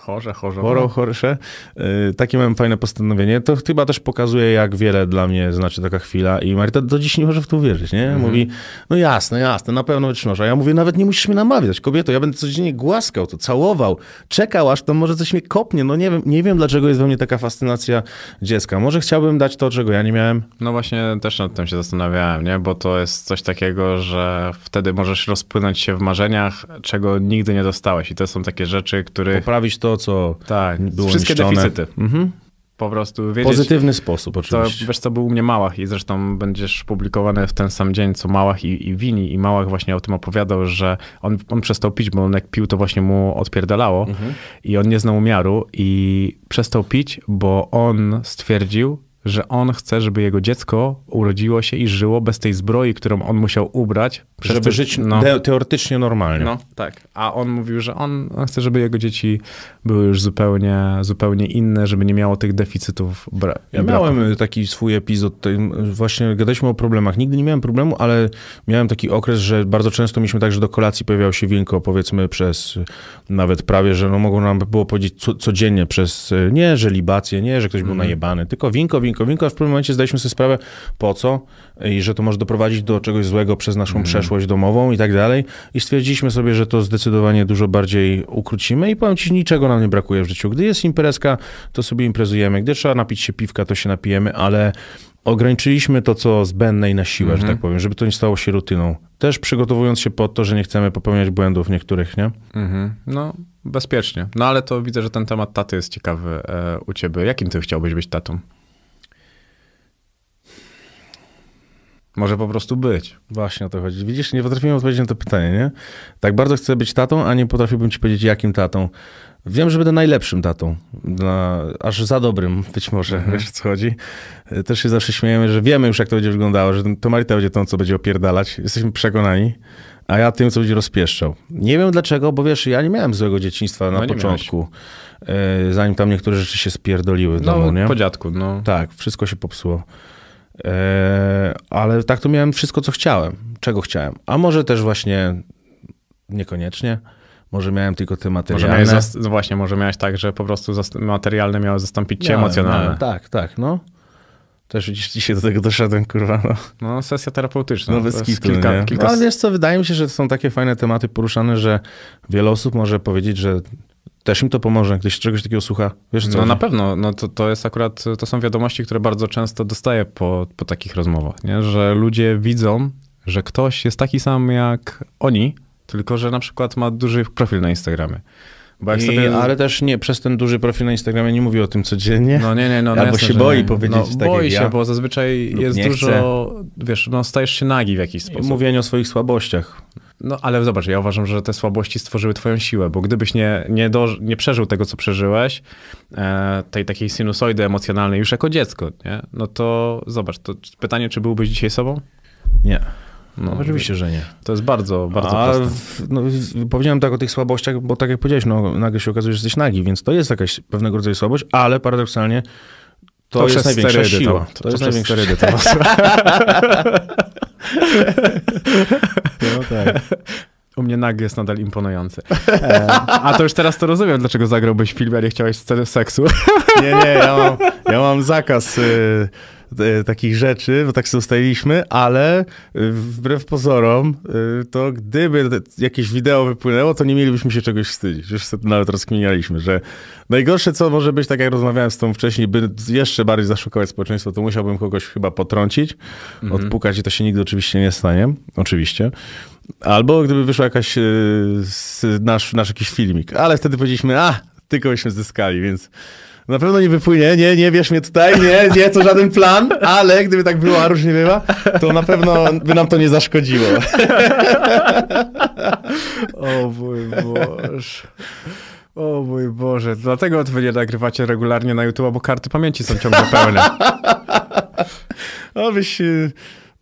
Chorze, chorze. Choro, chorsze. Yy, takie mam fajne postanowienie. To chyba też pokazuje, jak wiele dla mnie znaczy taka chwila. I Marita do dziś nie może w to uwierzyć, nie? Mhm. Mówi, no jasne, jasne, na pewno wytrzymasz. A ja mówię, nawet nie musisz mnie namawiać, kobieto, ja będę codziennie głaskał to, całował, czekał, aż to może coś mnie kopnie. No nie wiem, nie wiem, dlaczego jest we mnie taka fascynacja dziecka. Może chciałbym dać to, czego ja nie miałem. No właśnie, też nad tym się zastanawiałem, nie? Bo to jest coś takiego, że wtedy możesz rozpłynąć się w marzeniach, czego nigdy nie dostałeś. I to są takie rzeczy, które... Poprawić to to, co tak, było Wszystkie niszczone. deficyty. Mhm. Po prostu wiedzieć. Pozytywny sposób oczywiście. To, wiesz co, był u mnie Małach i zresztą będziesz publikowany w ten sam dzień, co Małach i, i Wini. I Małach właśnie o tym opowiadał, że on, on przestał pić, bo on jak pił, to właśnie mu odpierdalało. Mhm. I on nie znał umiaru i przestał pić, bo on stwierdził, że on chce, żeby jego dziecko urodziło się i żyło bez tej zbroi, którą on musiał ubrać. Żeby żyć no. teoretycznie normalnie. No, tak. A on mówił, że on chce, żeby jego dzieci były już zupełnie, zupełnie inne, żeby nie miało tych deficytów. Bra- ja miałem taki swój epizod, właśnie gadaliśmy o problemach. Nigdy nie miałem problemu, ale miałem taki okres, że bardzo często mieliśmy tak, że do kolacji pojawiał się winko, powiedzmy przez nawet prawie, że no mogą nam było powiedzieć co, codziennie przez nie, że libację, nie, że ktoś był mhm. najebany, tylko winko, winko winko, winko, a w pewnym momencie zdaliśmy sobie sprawę, po co i że to może doprowadzić do czegoś złego przez naszą mm. przeszłość domową i tak dalej. I stwierdziliśmy sobie, że to zdecydowanie dużo bardziej ukrócimy i powiem ci, niczego nam nie brakuje w życiu. Gdy jest imprezka, to sobie imprezujemy. Gdy trzeba napić się piwka, to się napijemy, ale ograniczyliśmy to, co zbędne i na siłę, mm że tak mhm. powiem, żeby to nie stało się rutyną. Też przygotowując się pod to, że nie chcemy popełniać błędów niektórych, nie? Mm -hmm. No, bezpiecznie. No ale to widzę, że ten temat taty jest ciekawy e, u ciebie. Jakim ty chciałbyś być tatą? Może po prostu być. Właśnie o to chodzi. Widzisz, nie potrafiłem odpowiedzieć na to pytanie, nie? Tak bardzo chcę być tatą, a nie potrafiłbym ci powiedzieć, jakim tatą. Wiem, że będę najlepszym tatą, aż za dobrym być może, mhm. wiesz co chodzi. E, też się zawsze śmiejemy, że wiemy już, jak to będzie wyglądało, że to Marita będzie tą, co będzie opierdalać. Jesteśmy przekonani, a ja tym, co będzie rozpieszczał. Nie wiem dlaczego, bo wiesz, ja nie miałem złego dzieciństwa na no początku, miałeś. zanim tam niektóre rzeczy się spierdoliły w no, domu, nie? po dziadku, no. Tak, wszystko się popsuło. E, ale tak to miałem wszystko, co chciałem, czego chciałem. A może też właśnie niekoniecznie. Może miałem tylko te materialne. Może miałeś, no właśnie, może miałeś tak, że po prostu materialne miały zastąpić cię miałem, emocjonalne. Miałem, tak, tak, no. Też widzisz, dzisiaj do tego doszedłem, kurwa. No, no sesja terapeutyczna. No, bez kilka, kilka... No, ale wiesz co, wydaje mi się, że to są takie fajne tematy poruszane, że wiele osób może powiedzieć, że też im to pomoże, gdy się czegoś takiego słucha. Wiesz, co no na pewno, no to, to jest akurat, to są wiadomości, które bardzo często dostaję po, po takich rozmowach, nie? że ludzie widzą, że ktoś jest taki sam jak oni, tylko że na przykład ma duży profil na Instagramie. I, sobie... Ale też nie, przez ten duży profil na Instagramie nie mówi o tym codziennie. No nie, nie, no. no Albo jasne, się boi nie. powiedzieć no, tak Boi się, ja. bo zazwyczaj jest dużo, chcę. wiesz, no stajesz się nagi w jakiś sposób. Mówienie o swoich słabościach no ale zobacz, ja uważam, że te słabości stworzyły twoją siłę, bo gdybyś nie, nie, do, nie przeżył tego, co przeżyłeś, e, tej takiej sinusoidy emocjonalnej już jako dziecko, nie? no to zobacz, to pytanie, czy byłbyś dzisiaj sobą? Nie. No, no oczywiście, że nie. To jest bardzo, bardzo A, proste. No, powiedziałem tak o tych słabościach, bo tak jak powiedziałeś, no, nagle się okazuje, że jesteś nagi, więc to jest jakaś pewnego rodzaju słabość, ale paradoksalnie to, to jest największa siła. To, to, to jest największa siła. Tak. U mnie nagi jest nadal imponujący. E, a to już teraz to rozumiem, dlaczego zagrałbyś film, chciałeś nie celu seksu. Nie, nie, ja mam, ja mam zakaz. Y E, takich rzeczy, bo tak sobie ustaliliśmy, ale e, wbrew pozorom, e, to gdyby jakieś wideo wypłynęło, to nie mielibyśmy się czegoś wstydzić. Już sobie nawet rozkminialiśmy, że najgorsze, co może być, tak jak rozmawiałem z tą wcześniej, by jeszcze bardziej zaszokować społeczeństwo, to musiałbym kogoś chyba potrącić, mhm. odpukać i to się nigdy oczywiście nie stanie. Oczywiście. Albo gdyby wyszła jakaś nasz, nasz jakiś filmik, ale wtedy powiedzieliśmy, a, tylko byśmy zyskali, więc na pewno nie wypłynie, nie, nie, wiesz mnie tutaj, nie, nie, to żaden plan, ale gdyby tak było, a różnie bywa, to na pewno by nam to nie zaszkodziło. O mój Boże. O mój Boże, dlatego wy nie nagrywacie regularnie na YouTube, bo karty pamięci są ciągle pełne. Abyś, y,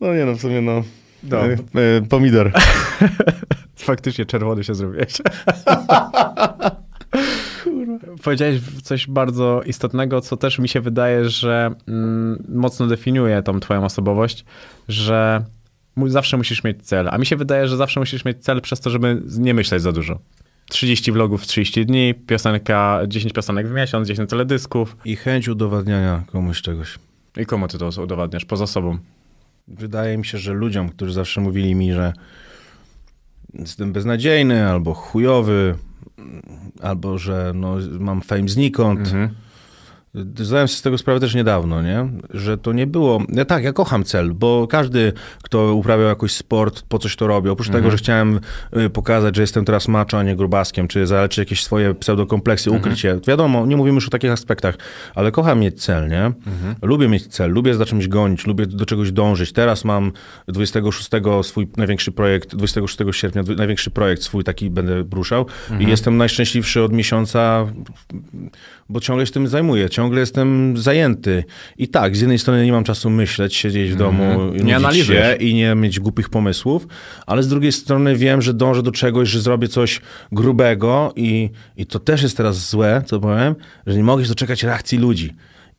no nie no, w sumie no, no. Y, y, pomidor. Faktycznie czerwony się zrobiłeś powiedziałeś coś bardzo istotnego, co też mi się wydaje, że mm, mocno definiuje tą twoją osobowość, że zawsze musisz mieć cel. A mi się wydaje, że zawsze musisz mieć cel przez to, żeby nie myśleć za dużo. 30 vlogów w 30 dni, piosenka, 10 piosenek w miesiąc, 10 teledysków. I chęć udowadniania komuś czegoś. I komu ty to udowadniasz? Poza sobą. Wydaje mi się, że ludziom, którzy zawsze mówili mi, że jestem beznadziejny, albo chujowy, albo że no, mam fame znikąd. Mhm. Zdałem sobie z tego sprawę też niedawno, nie? że to nie było. Ja tak, ja kocham cel, bo każdy, kto uprawiał jakoś sport, po coś to robi. Oprócz mhm. tego, że chciałem y, pokazać, że jestem teraz maczo, a nie grubaskiem, czy zaleczyć jakieś swoje pseudokompleksy, mhm. ukrycie. Wiadomo, nie mówimy już o takich aspektach, ale kocham mieć cel, nie? Mhm. Lubię mieć cel, lubię za czymś gonić, lubię do czegoś dążyć. Teraz mam 26 swój największy projekt, 26 sierpnia największy projekt swój taki będę ruszał i mhm. jestem najszczęśliwszy od miesiąca bo ciągle się tym zajmuję, ciągle jestem zajęty. I tak, z jednej strony nie mam czasu myśleć, siedzieć w domu mm -hmm. i, nie i nie mieć głupich pomysłów, ale z drugiej strony wiem, że dążę do czegoś, że zrobię coś grubego i, i to też jest teraz złe, co powiem, że nie mogę się doczekać reakcji ludzi.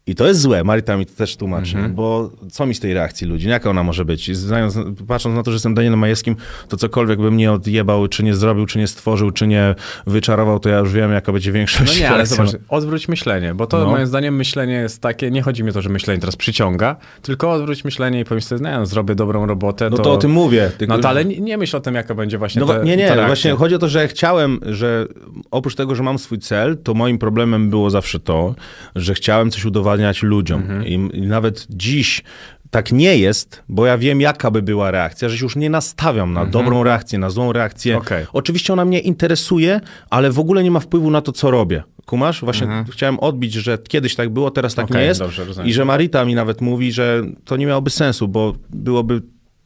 I to jest złe, Marita mi to też tłumaczy, mm -hmm. bo co mi z tej reakcji ludzi, no jaka ona może być? Znając, patrząc na to, że jestem Danielem Majewskim, to cokolwiek bym nie odjebał, czy nie zrobił, czy nie stworzył, czy nie wyczarował, to ja już wiem, jaka będzie większość. No nie, ale zobacz, odwróć myślenie, bo to no. moim zdaniem myślenie jest takie, nie chodzi mi o to, że myślenie teraz przyciąga, tylko odwróć myślenie i pomyśl sobie, no, zrobię dobrą robotę. No to, to o tym mówię. Tylko... No to, ale nie, nie myśl o tym, jaka będzie właśnie no, te, Nie, nie, właśnie chodzi o to, że chciałem, że oprócz tego, że mam swój cel, to moim problemem było zawsze to, że chciałem coś udowadzić udowadniać ludziom. Mhm. I, I nawet dziś tak nie jest, bo ja wiem, jaka by była reakcja, że się już nie nastawiam na mhm. dobrą reakcję, na złą reakcję. Okay. Oczywiście ona mnie interesuje, ale w ogóle nie ma wpływu na to, co robię. Kumasz? Właśnie mhm. chciałem odbić, że kiedyś tak było, teraz tak okay, nie jest. Dobrze, I że Marita mi nawet mówi, że to nie miałoby sensu, bo byłoby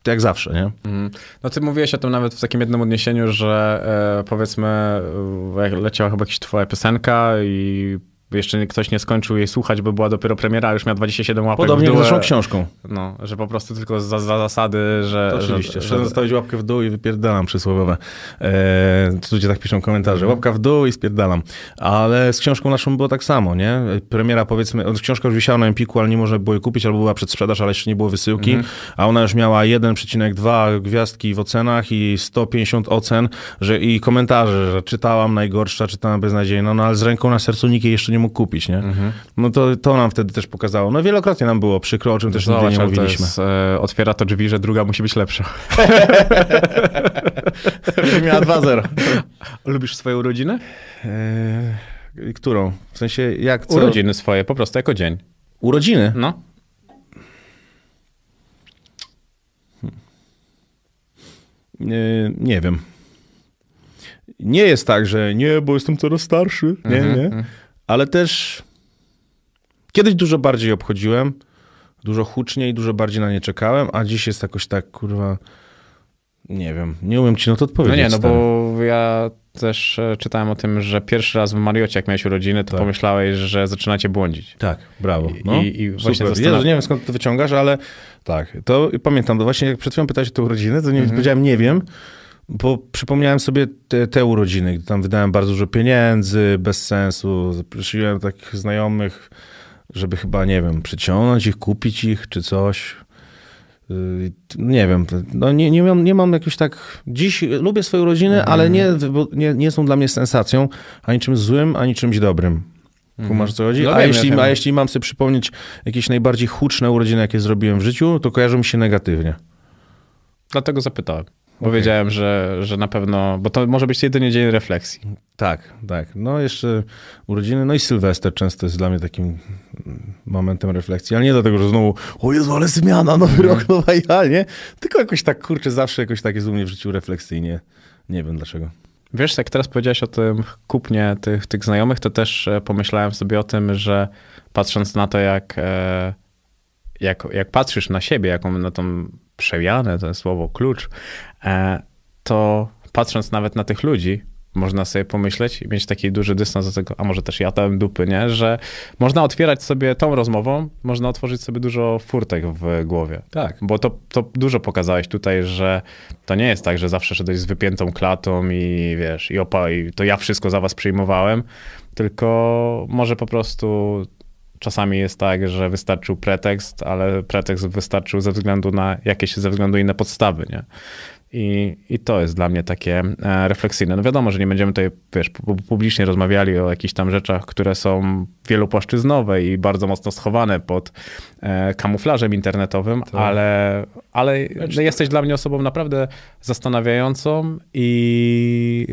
jak zawsze, nie? Mhm. No ty mówiłeś o tym nawet w takim jednym odniesieniu, że e, powiedzmy e, leciała chyba jakaś twoja piosenka i jeszcze ktoś nie skończył jej słuchać, bo była dopiero premiera, a już miała 27 łapek Podobnie w dół. Podobnie książką. No, że po prostu tylko za, za zasady, że... oczywiście, że, że... zostawić łapkę w dół i wypierdalam przysłowowe. E, ludzie tak piszą komentarze. Łapka w dół i spierdalam. Ale z książką naszą było tak samo, nie? Premiera powiedzmy, książka już wisiała na Empiku, ale nie można było jej kupić, albo była przed sprzedaż, ale jeszcze nie było wysyłki, mhm. a ona już miała 1,2 gwiazdki w ocenach i 150 ocen że i komentarze, że czytałam najgorsza, czytałam beznadziejna, no ale z ręką na sercu nikt jej jeszcze nie mógł kupić, nie? Mhm. No to, to nam wtedy też pokazało. No wielokrotnie nam było przykro, o czym też Zobacz, nigdy nie mówiliśmy. To jest, e, otwiera to drzwi, że druga musi być lepsza. miała 2 Lubisz swoją rodzinę? E, którą? W sensie jak? Co? Urodziny swoje, po prostu jako dzień. Urodziny? No. Hmm. E, nie wiem. Nie jest tak, że nie, bo jestem coraz starszy. Nie, mhm, nie. Mhm ale też kiedyś dużo bardziej obchodziłem, dużo huczniej, dużo bardziej na nie czekałem, a dziś jest jakoś tak, kurwa, nie wiem, nie umiem ci na to no odpowiedzieć. No nie, no bo ja też e, czytałem o tym, że pierwszy raz w Mariocie, jak miałeś urodziny, to tak. pomyślałeś, że zaczynacie błądzić. Tak, brawo. No, I, i właśnie Super. Zastanaw... Jezu, nie wiem skąd to wyciągasz, ale tak, to pamiętam, to właśnie jak przed chwilą pytałeś o te urodziny, to nie, mhm. powiedziałem nie wiem, bo przypomniałem sobie te, te urodziny, gdy tam wydałem bardzo dużo pieniędzy, bez sensu. Zaprosiłem takich znajomych, żeby chyba, nie wiem, przyciągnąć ich, kupić ich czy coś. Y, nie wiem, no nie, nie, mam, nie mam jakoś tak. Dziś lubię swoje urodziny, mhm. ale nie, nie, nie są dla mnie sensacją ani czymś złym, ani czymś dobrym. Kumasz, mhm. co chodzi? No a, jeśli, a jeśli mam sobie przypomnieć jakieś najbardziej huczne urodziny, jakie zrobiłem w życiu, to kojarzą mi się negatywnie. Dlatego zapytałem powiedziałem, okay. że, że na pewno, bo to może być jedynie dzień refleksji. Tak, tak. No jeszcze urodziny, no i Sylwester często jest dla mnie takim mm, momentem refleksji, ale nie dlatego, że znowu o Jezu, ale zmiana, nowy mhm. rok, nowa ja, nie? Tylko jakoś tak, kurczę, zawsze jakoś tak jest u mnie w życiu refleksyjnie. Nie wiem dlaczego. Wiesz, jak teraz powiedziałeś o tym kupnie tych, tych znajomych, to też e, pomyślałem sobie o tym, że patrząc na to, jak, e, jak, jak patrzysz na siebie, jaką na tą przemianę, to jest słowo klucz, e, to patrząc nawet na tych ludzi, można sobie pomyśleć i mieć taki duży dystans do tego, a może też ja tam dupy, nie? Że można otwierać sobie tą rozmową, można otworzyć sobie dużo furtek w głowie. Tak. Bo to, to dużo pokazałeś tutaj, że to nie jest tak, że zawsze szedłeś z wypiętą klatą i wiesz, i opa, i to ja wszystko za was przyjmowałem, tylko może po prostu Czasami jest tak, że wystarczył pretekst, ale pretekst wystarczył ze względu na jakieś ze względu inne podstawy, nie? I, I to jest dla mnie takie e, refleksyjne. No wiadomo, że nie będziemy tutaj wiesz, publicznie rozmawiali o jakichś tam rzeczach, które są wielopłaszczyznowe i bardzo mocno schowane pod e, kamuflażem internetowym, to... Tak. ale, ale znaczy, jesteś dla mnie osobą naprawdę zastanawiającą i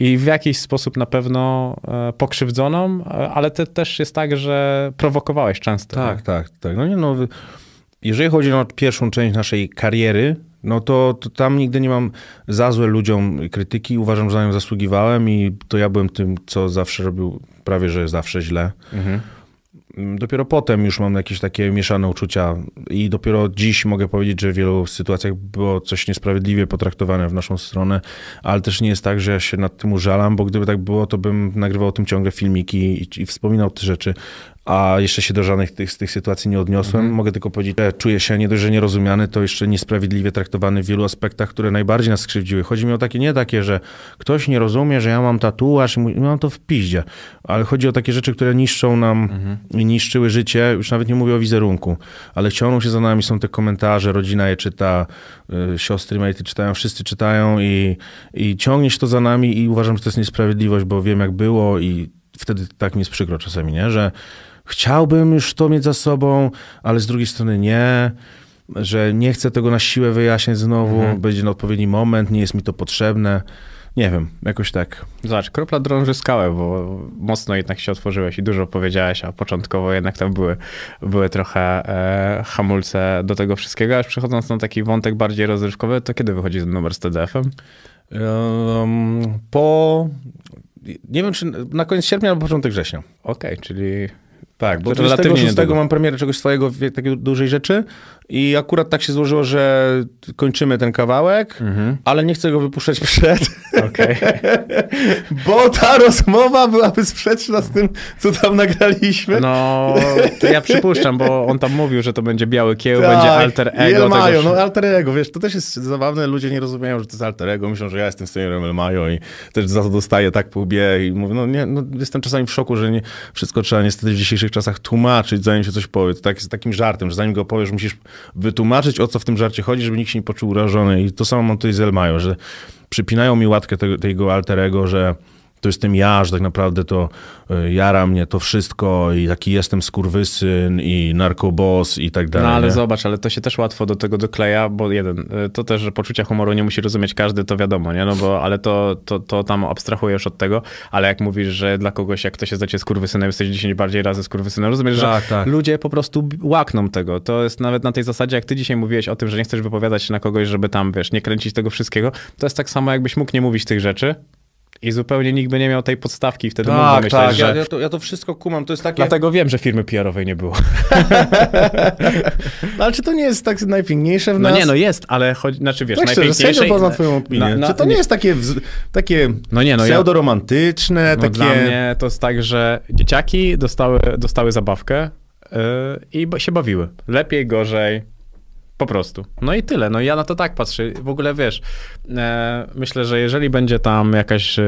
i w jakiś sposób na pewno e, pokrzywdzoną, e, ale to też jest tak, że prowokowałeś często. Tak, nie? tak, tak. No nie no, jeżeli chodzi no, o pierwszą część naszej kariery, no to, to, tam nigdy nie mam za złe ludziom krytyki. Uważam, że na nią zasługiwałem i to ja byłem tym, co zawsze robił prawie, że zawsze źle. Mhm. Mm, dopiero potem już mam jakieś takie mieszane uczucia i dopiero dziś mogę powiedzieć, że w wielu sytuacjach było coś niesprawiedliwie potraktowane w naszą stronę, ale też nie jest tak, że ja się nad tym użalam, bo gdyby tak było, to bym nagrywał o tym ciągle filmiki i, i wspominał te rzeczy, a jeszcze się do żadnych tych, z tych sytuacji nie odniosłem. Mhm. Mogę tylko powiedzieć, że czuję się nie dość, że nierozumiany, to jeszcze niesprawiedliwie traktowany w wielu aspektach, które najbardziej nas skrzywdziły. Chodzi mi o takie, nie takie, że ktoś nie rozumie, że ja mam tatuaż i mam to w piździe, ale chodzi o takie rzeczy, które niszczą nam mhm. i niszczyły życie, już nawet nie mówię o wizerunku, ale ciągną się za nami, są te komentarze, rodzina je czyta, y, siostry, matey czytają, wszyscy czytają i, i ciągnie się to za nami i uważam, że to jest niesprawiedliwość, bo wiem jak było i wtedy tak mi jest przykro czasami, nie? że chciałbym już to mieć za sobą, ale z drugiej strony nie, że nie chcę tego na siłę wyjaśniać znowu, mhm. będzie na odpowiedni moment, nie jest mi to potrzebne. Nie wiem, jakoś tak. Zobacz, kropla drąży skałę, bo mocno jednak się otworzyłeś i dużo powiedziałeś, a początkowo jednak tam były, były trochę e, hamulce do tego wszystkiego. Aż przechodząc na taki wątek bardziej rozrywkowy, to kiedy wychodzi ten numer z TDF-em? Um, po. Nie wiem, czy na koniec sierpnia albo początek września. Okej, okay, czyli tak, bo 26 mam premierę czegoś swojego, takiej dużej rzeczy, i akurat tak się złożyło, że kończymy ten kawałek, mhm. ale nie chcę go wypuszczać przed. Okay. Bo ta rozmowa byłaby sprzeczna z tym, co tam nagraliśmy. No, to ja przypuszczam, bo on tam mówił, że to będzie biały kieł, tak, będzie alter ego. tego no alter ego, wiesz, to też jest zabawne, ludzie nie rozumieją, że to jest alter ego, myślą, że ja jestem seniorem El Mayo i też za to dostaję tak po łbie i mówię, no nie, no jestem czasami w szoku, że nie, wszystko trzeba niestety w dzisiejszych czasach tłumaczyć, zanim się coś powie. To tak, z takim żartem, że zanim go powiesz, musisz wytłumaczyć, o co w tym żarcie chodzi, żeby nikt się nie poczuł urażony. I to samo mam tutaj z Elmają, że przypinają mi łatkę tego, tego alterego, że to jestem ja, że tak naprawdę to e, jara mnie to wszystko i taki jestem skurwysyn i narkobos i tak dalej. No ale nie? zobacz, ale to się też łatwo do tego dokleja, bo jeden, e, to też, że poczucia humoru nie musi rozumieć każdy, to wiadomo, nie? No bo, ale to, to, to tam abstrahujesz od tego, ale jak mówisz, że dla kogoś, jak ktoś jest dla ciebie skurwysynem, jesteś 10 bardziej razy skurwysynem, rozumiesz, tak, że tak. ludzie po prostu łakną tego. To jest nawet na tej zasadzie, jak ty dzisiaj mówiłeś o tym, że nie chcesz wypowiadać się na kogoś, żeby tam, wiesz, nie kręcić tego wszystkiego, to jest tak samo, jakbyś mógł nie mówić tych rzeczy, i zupełnie nikt by nie miał tej podstawki wtedy tak, mógłby myśleć, tak. że... Ja to, ja, to, wszystko kumam, to jest takie... Dlatego wiem, że firmy pr nie było. no, ale czy to nie jest tak najpiękniejsze w nas? No nie, no jest, ale choć, znaczy wiesz, tak najpiękniejsze... Szczerze, poznam twoją opinię. Na, na, czy to nie, nie, jest takie, w, takie no nie, no pseudoromantyczne, no takie... Dla mnie to jest tak, że dzieciaki dostały, dostały zabawkę yy, i się bawiły. Lepiej, gorzej, po prostu. No i tyle. No ja na to tak patrzę. W ogóle wiesz, e, myślę, że jeżeli będzie tam jakaś, e,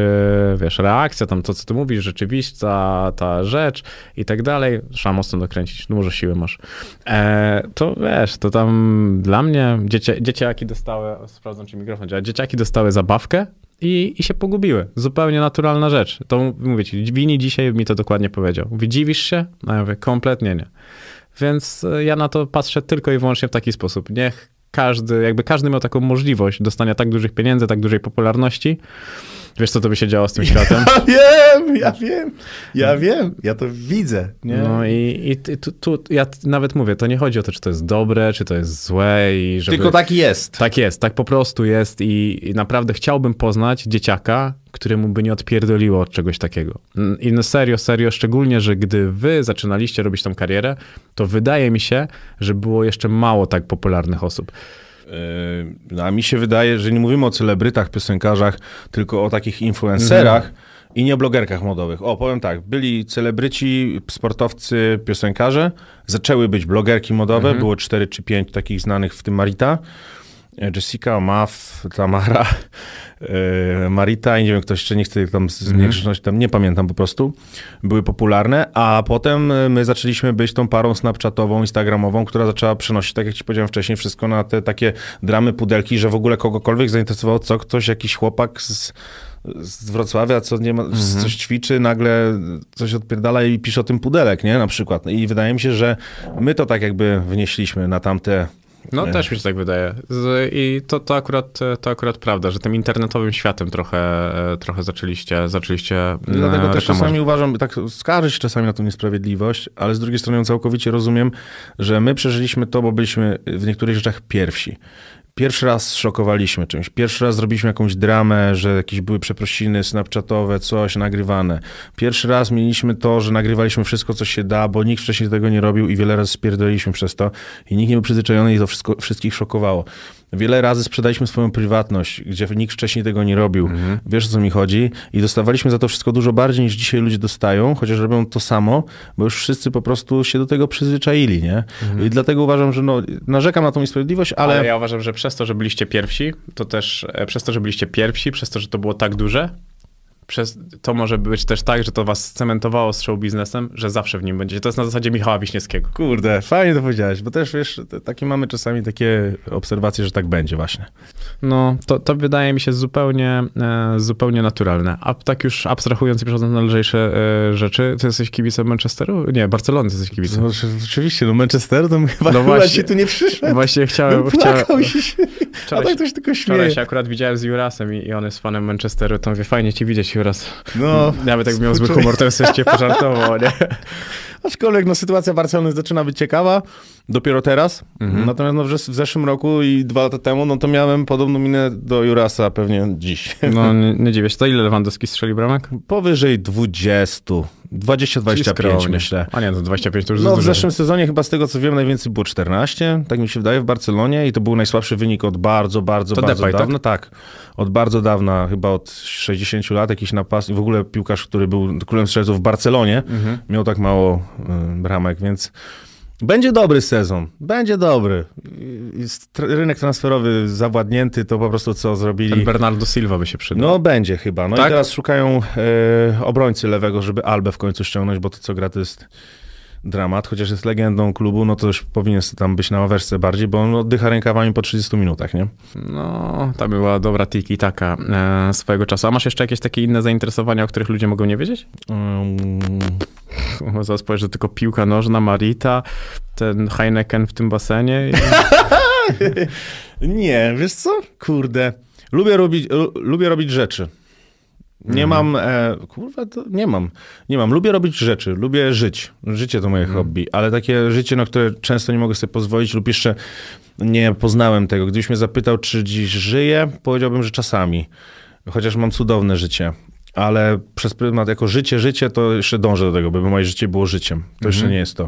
wiesz, reakcja, tam to, co ty mówisz, rzeczywiście, ta, ta rzecz i tak dalej, trzeba mocno dokręcić, dużo siły masz. E, to wiesz, to tam dla mnie dzieci, dzieciaki dostały, sprawdzam, czy mikrofon działa, dzieciaki dostały zabawkę i, i się pogubiły. Zupełnie naturalna rzecz. To mówię ci, Wini dzisiaj mi to dokładnie powiedział. Mówi, się? No ja mówię, kompletnie nie. Więc e, ja na to patrzę tylko i wyłącznie w taki sposób. Niech każdy, jakby każdy miał taką możliwość dostania tak dużych pieniędzy, tak dużej popularności. Wiesz, co to by się działo z tym światem? Ja wiem, ja wiem, ja no. wiem, ja to widzę. Nie? No i, i tu, tu, ja nawet mówię, to nie chodzi o to, czy to jest dobre, czy to jest złe. I żeby... Tylko tak jest. Tak jest, tak po prostu jest i, i naprawdę chciałbym poznać dzieciaka, któremu by nie odpierdoliło od czegoś takiego. I no serio, serio, szczególnie, że gdy wy zaczynaliście robić tą karierę, to wydaje mi się, że było jeszcze mało tak popularnych osób. Yy, no, a mi się wydaje, że nie mówimy o celebrytach, piosenkarzach, tylko o takich influencerach. Mhm. I nie o blogerkach modowych. O, powiem tak, byli celebryci, sportowcy, piosenkarze, zaczęły być blogerki modowe, mhm. było 4 czy 5 takich znanych, w tym Marita. E, Jessica, Maf, Tamara, e, Marita i nie wiem, ktoś jeszcze nie chce tam z mhm. mniejszości, tam nie pamiętam po prostu, były popularne, a potem e, my zaczęliśmy być tą parą snapchatową, instagramową, która zaczęła przenosić, tak jak ci powiedziałem wcześniej, wszystko na te takie dramy, pudelki, że w ogóle kogokolwiek zainteresował co, ktoś, jakiś chłopak z z Wrocławia, co nie ma, mhm. coś ćwiczy, nagle coś odpierdala i pisze o tym pudelek, nie? Na przykład. I wydaje mi się, że my to tak jakby wnieśliśmy na tamte no też mi się tak wydaje. I to, to, akurat, to akurat prawda, że tym internetowym światem trochę, trochę zaczęliście, zaczęliście e, Dlatego też czasami uważam, tak skarży się czasami na tą niesprawiedliwość, ale z drugiej strony całkowicie rozumiem, że my przeżyliśmy to, bo byliśmy w niektórych rzeczach pierwsi. Pierwszy raz szokowaliśmy czymś. Pierwszy raz zrobiliśmy jakąś dramę, że jakieś były przeprosiny snapchatowe, coś nagrywane. Pierwszy raz mieliśmy to, że nagrywaliśmy wszystko, co się da, bo nikt wcześniej tego nie robił i wiele razy spierdoliliśmy przez to i nikt nie był przyzwyczajony i to wszystko, wszystkich szokowało. Wiele razy sprzedaliśmy swoją prywatność, gdzie nikt wcześniej tego nie robił. Mhm. Wiesz, o co mi chodzi? I dostawaliśmy za to wszystko dużo bardziej niż dzisiaj ludzie dostają, chociaż robią to samo, bo już wszyscy po prostu się do tego przyzwyczaili, nie? Mhm. I dlatego uważam, że no, narzekam na tą niesprawiedliwość, ale... ale... ja uważam, że przez to, że byliście pierwsi, to też e, przez to, że byliście pierwsi, przez to, że to było tak duże, przez, to może być też tak, że to was scementowało z show biznesem, że zawsze w nim będziecie. To jest na zasadzie Michała Wiśniewskiego. Kurde, fajnie to powiedziałeś, bo też wiesz, takie mamy czasami takie obserwacje, że tak będzie właśnie. No, to, to wydaje mi się zupełnie, e, zupełnie naturalne. A tak już abstrahując i przechodząc na lżejsze e, rzeczy, ty jesteś kibicem Manchesteru? Nie, Barcelony jesteś kibicem. No, oczywiście, no Manchester, to chyba, no właśnie, ci tu nie przyszedł. Właśnie chciałem... No, chciałem się. Wczoraj, A tak tylko śmieje. Wczoraj się akurat widziałem z Jurasem i, i on jest fanem Manchesteru, to mówię, fajnie ci widzieć raz. No, Nawet jak miał zły humor, to coś cię pożartował, nie? Aczkolwiek no, sytuacja Barcelony zaczyna być ciekawa dopiero teraz. Mhm. Natomiast no, w zeszłym roku i dwa lata temu, no to miałem podobną minę do Jurasa pewnie dziś. No nie, nie dziwię się. To ile Lewandowski strzeli bramek? Powyżej 20. 20-25 myślę. A nie, to no 25 to już No w zeszłym dużo. sezonie chyba z tego co wiem najwięcej było 14, tak mi się wydaje, w Barcelonie i to był najsłabszy wynik od bardzo, bardzo, to bardzo Depay, dawna. Tak? tak? od bardzo dawna, chyba od 60 lat jakiś napas i w ogóle piłkarz, który był królem strzelców w Barcelonie, mhm. miał tak mało y, bramek, więc... Będzie dobry sezon, będzie dobry. rynek transferowy zawładnięty, to po prostu co zrobili. Ten Bernardo Silva by się przydał. No będzie chyba. No tak? i teraz szukają e, obrońcy lewego, żeby Albę w końcu ściągnąć, bo to co gra to jest dramat, chociaż jest legendą klubu, no to już powinien tam być na ławeczce bardziej, bo on oddycha rękawami po 30 minutach, nie? No, ta była dobra tiki taka e, swojego czasu. A masz jeszcze jakieś takie inne zainteresowania, o których ludzie mogą nie wiedzieć? Um... Zaraz powiesz, że tylko piłka nożna, Marita, ten Heineken w tym basenie. I... nie, wiesz co? Kurde. Lubię robić, lubię robić rzeczy. Nie mam, e, kurwa, nie mam. Nie mam. Lubię robić rzeczy, lubię żyć. Życie to moje mm. hobby, ale takie życie, na które często nie mogę sobie pozwolić lub jeszcze nie poznałem tego. Gdybyś mnie zapytał, czy dziś żyję, powiedziałbym, że czasami. Chociaż mam cudowne życie. Ale przez pryzmat jako życie, życie, to jeszcze dążę do tego, by moje życie było życiem. To jeszcze mhm. nie jest to.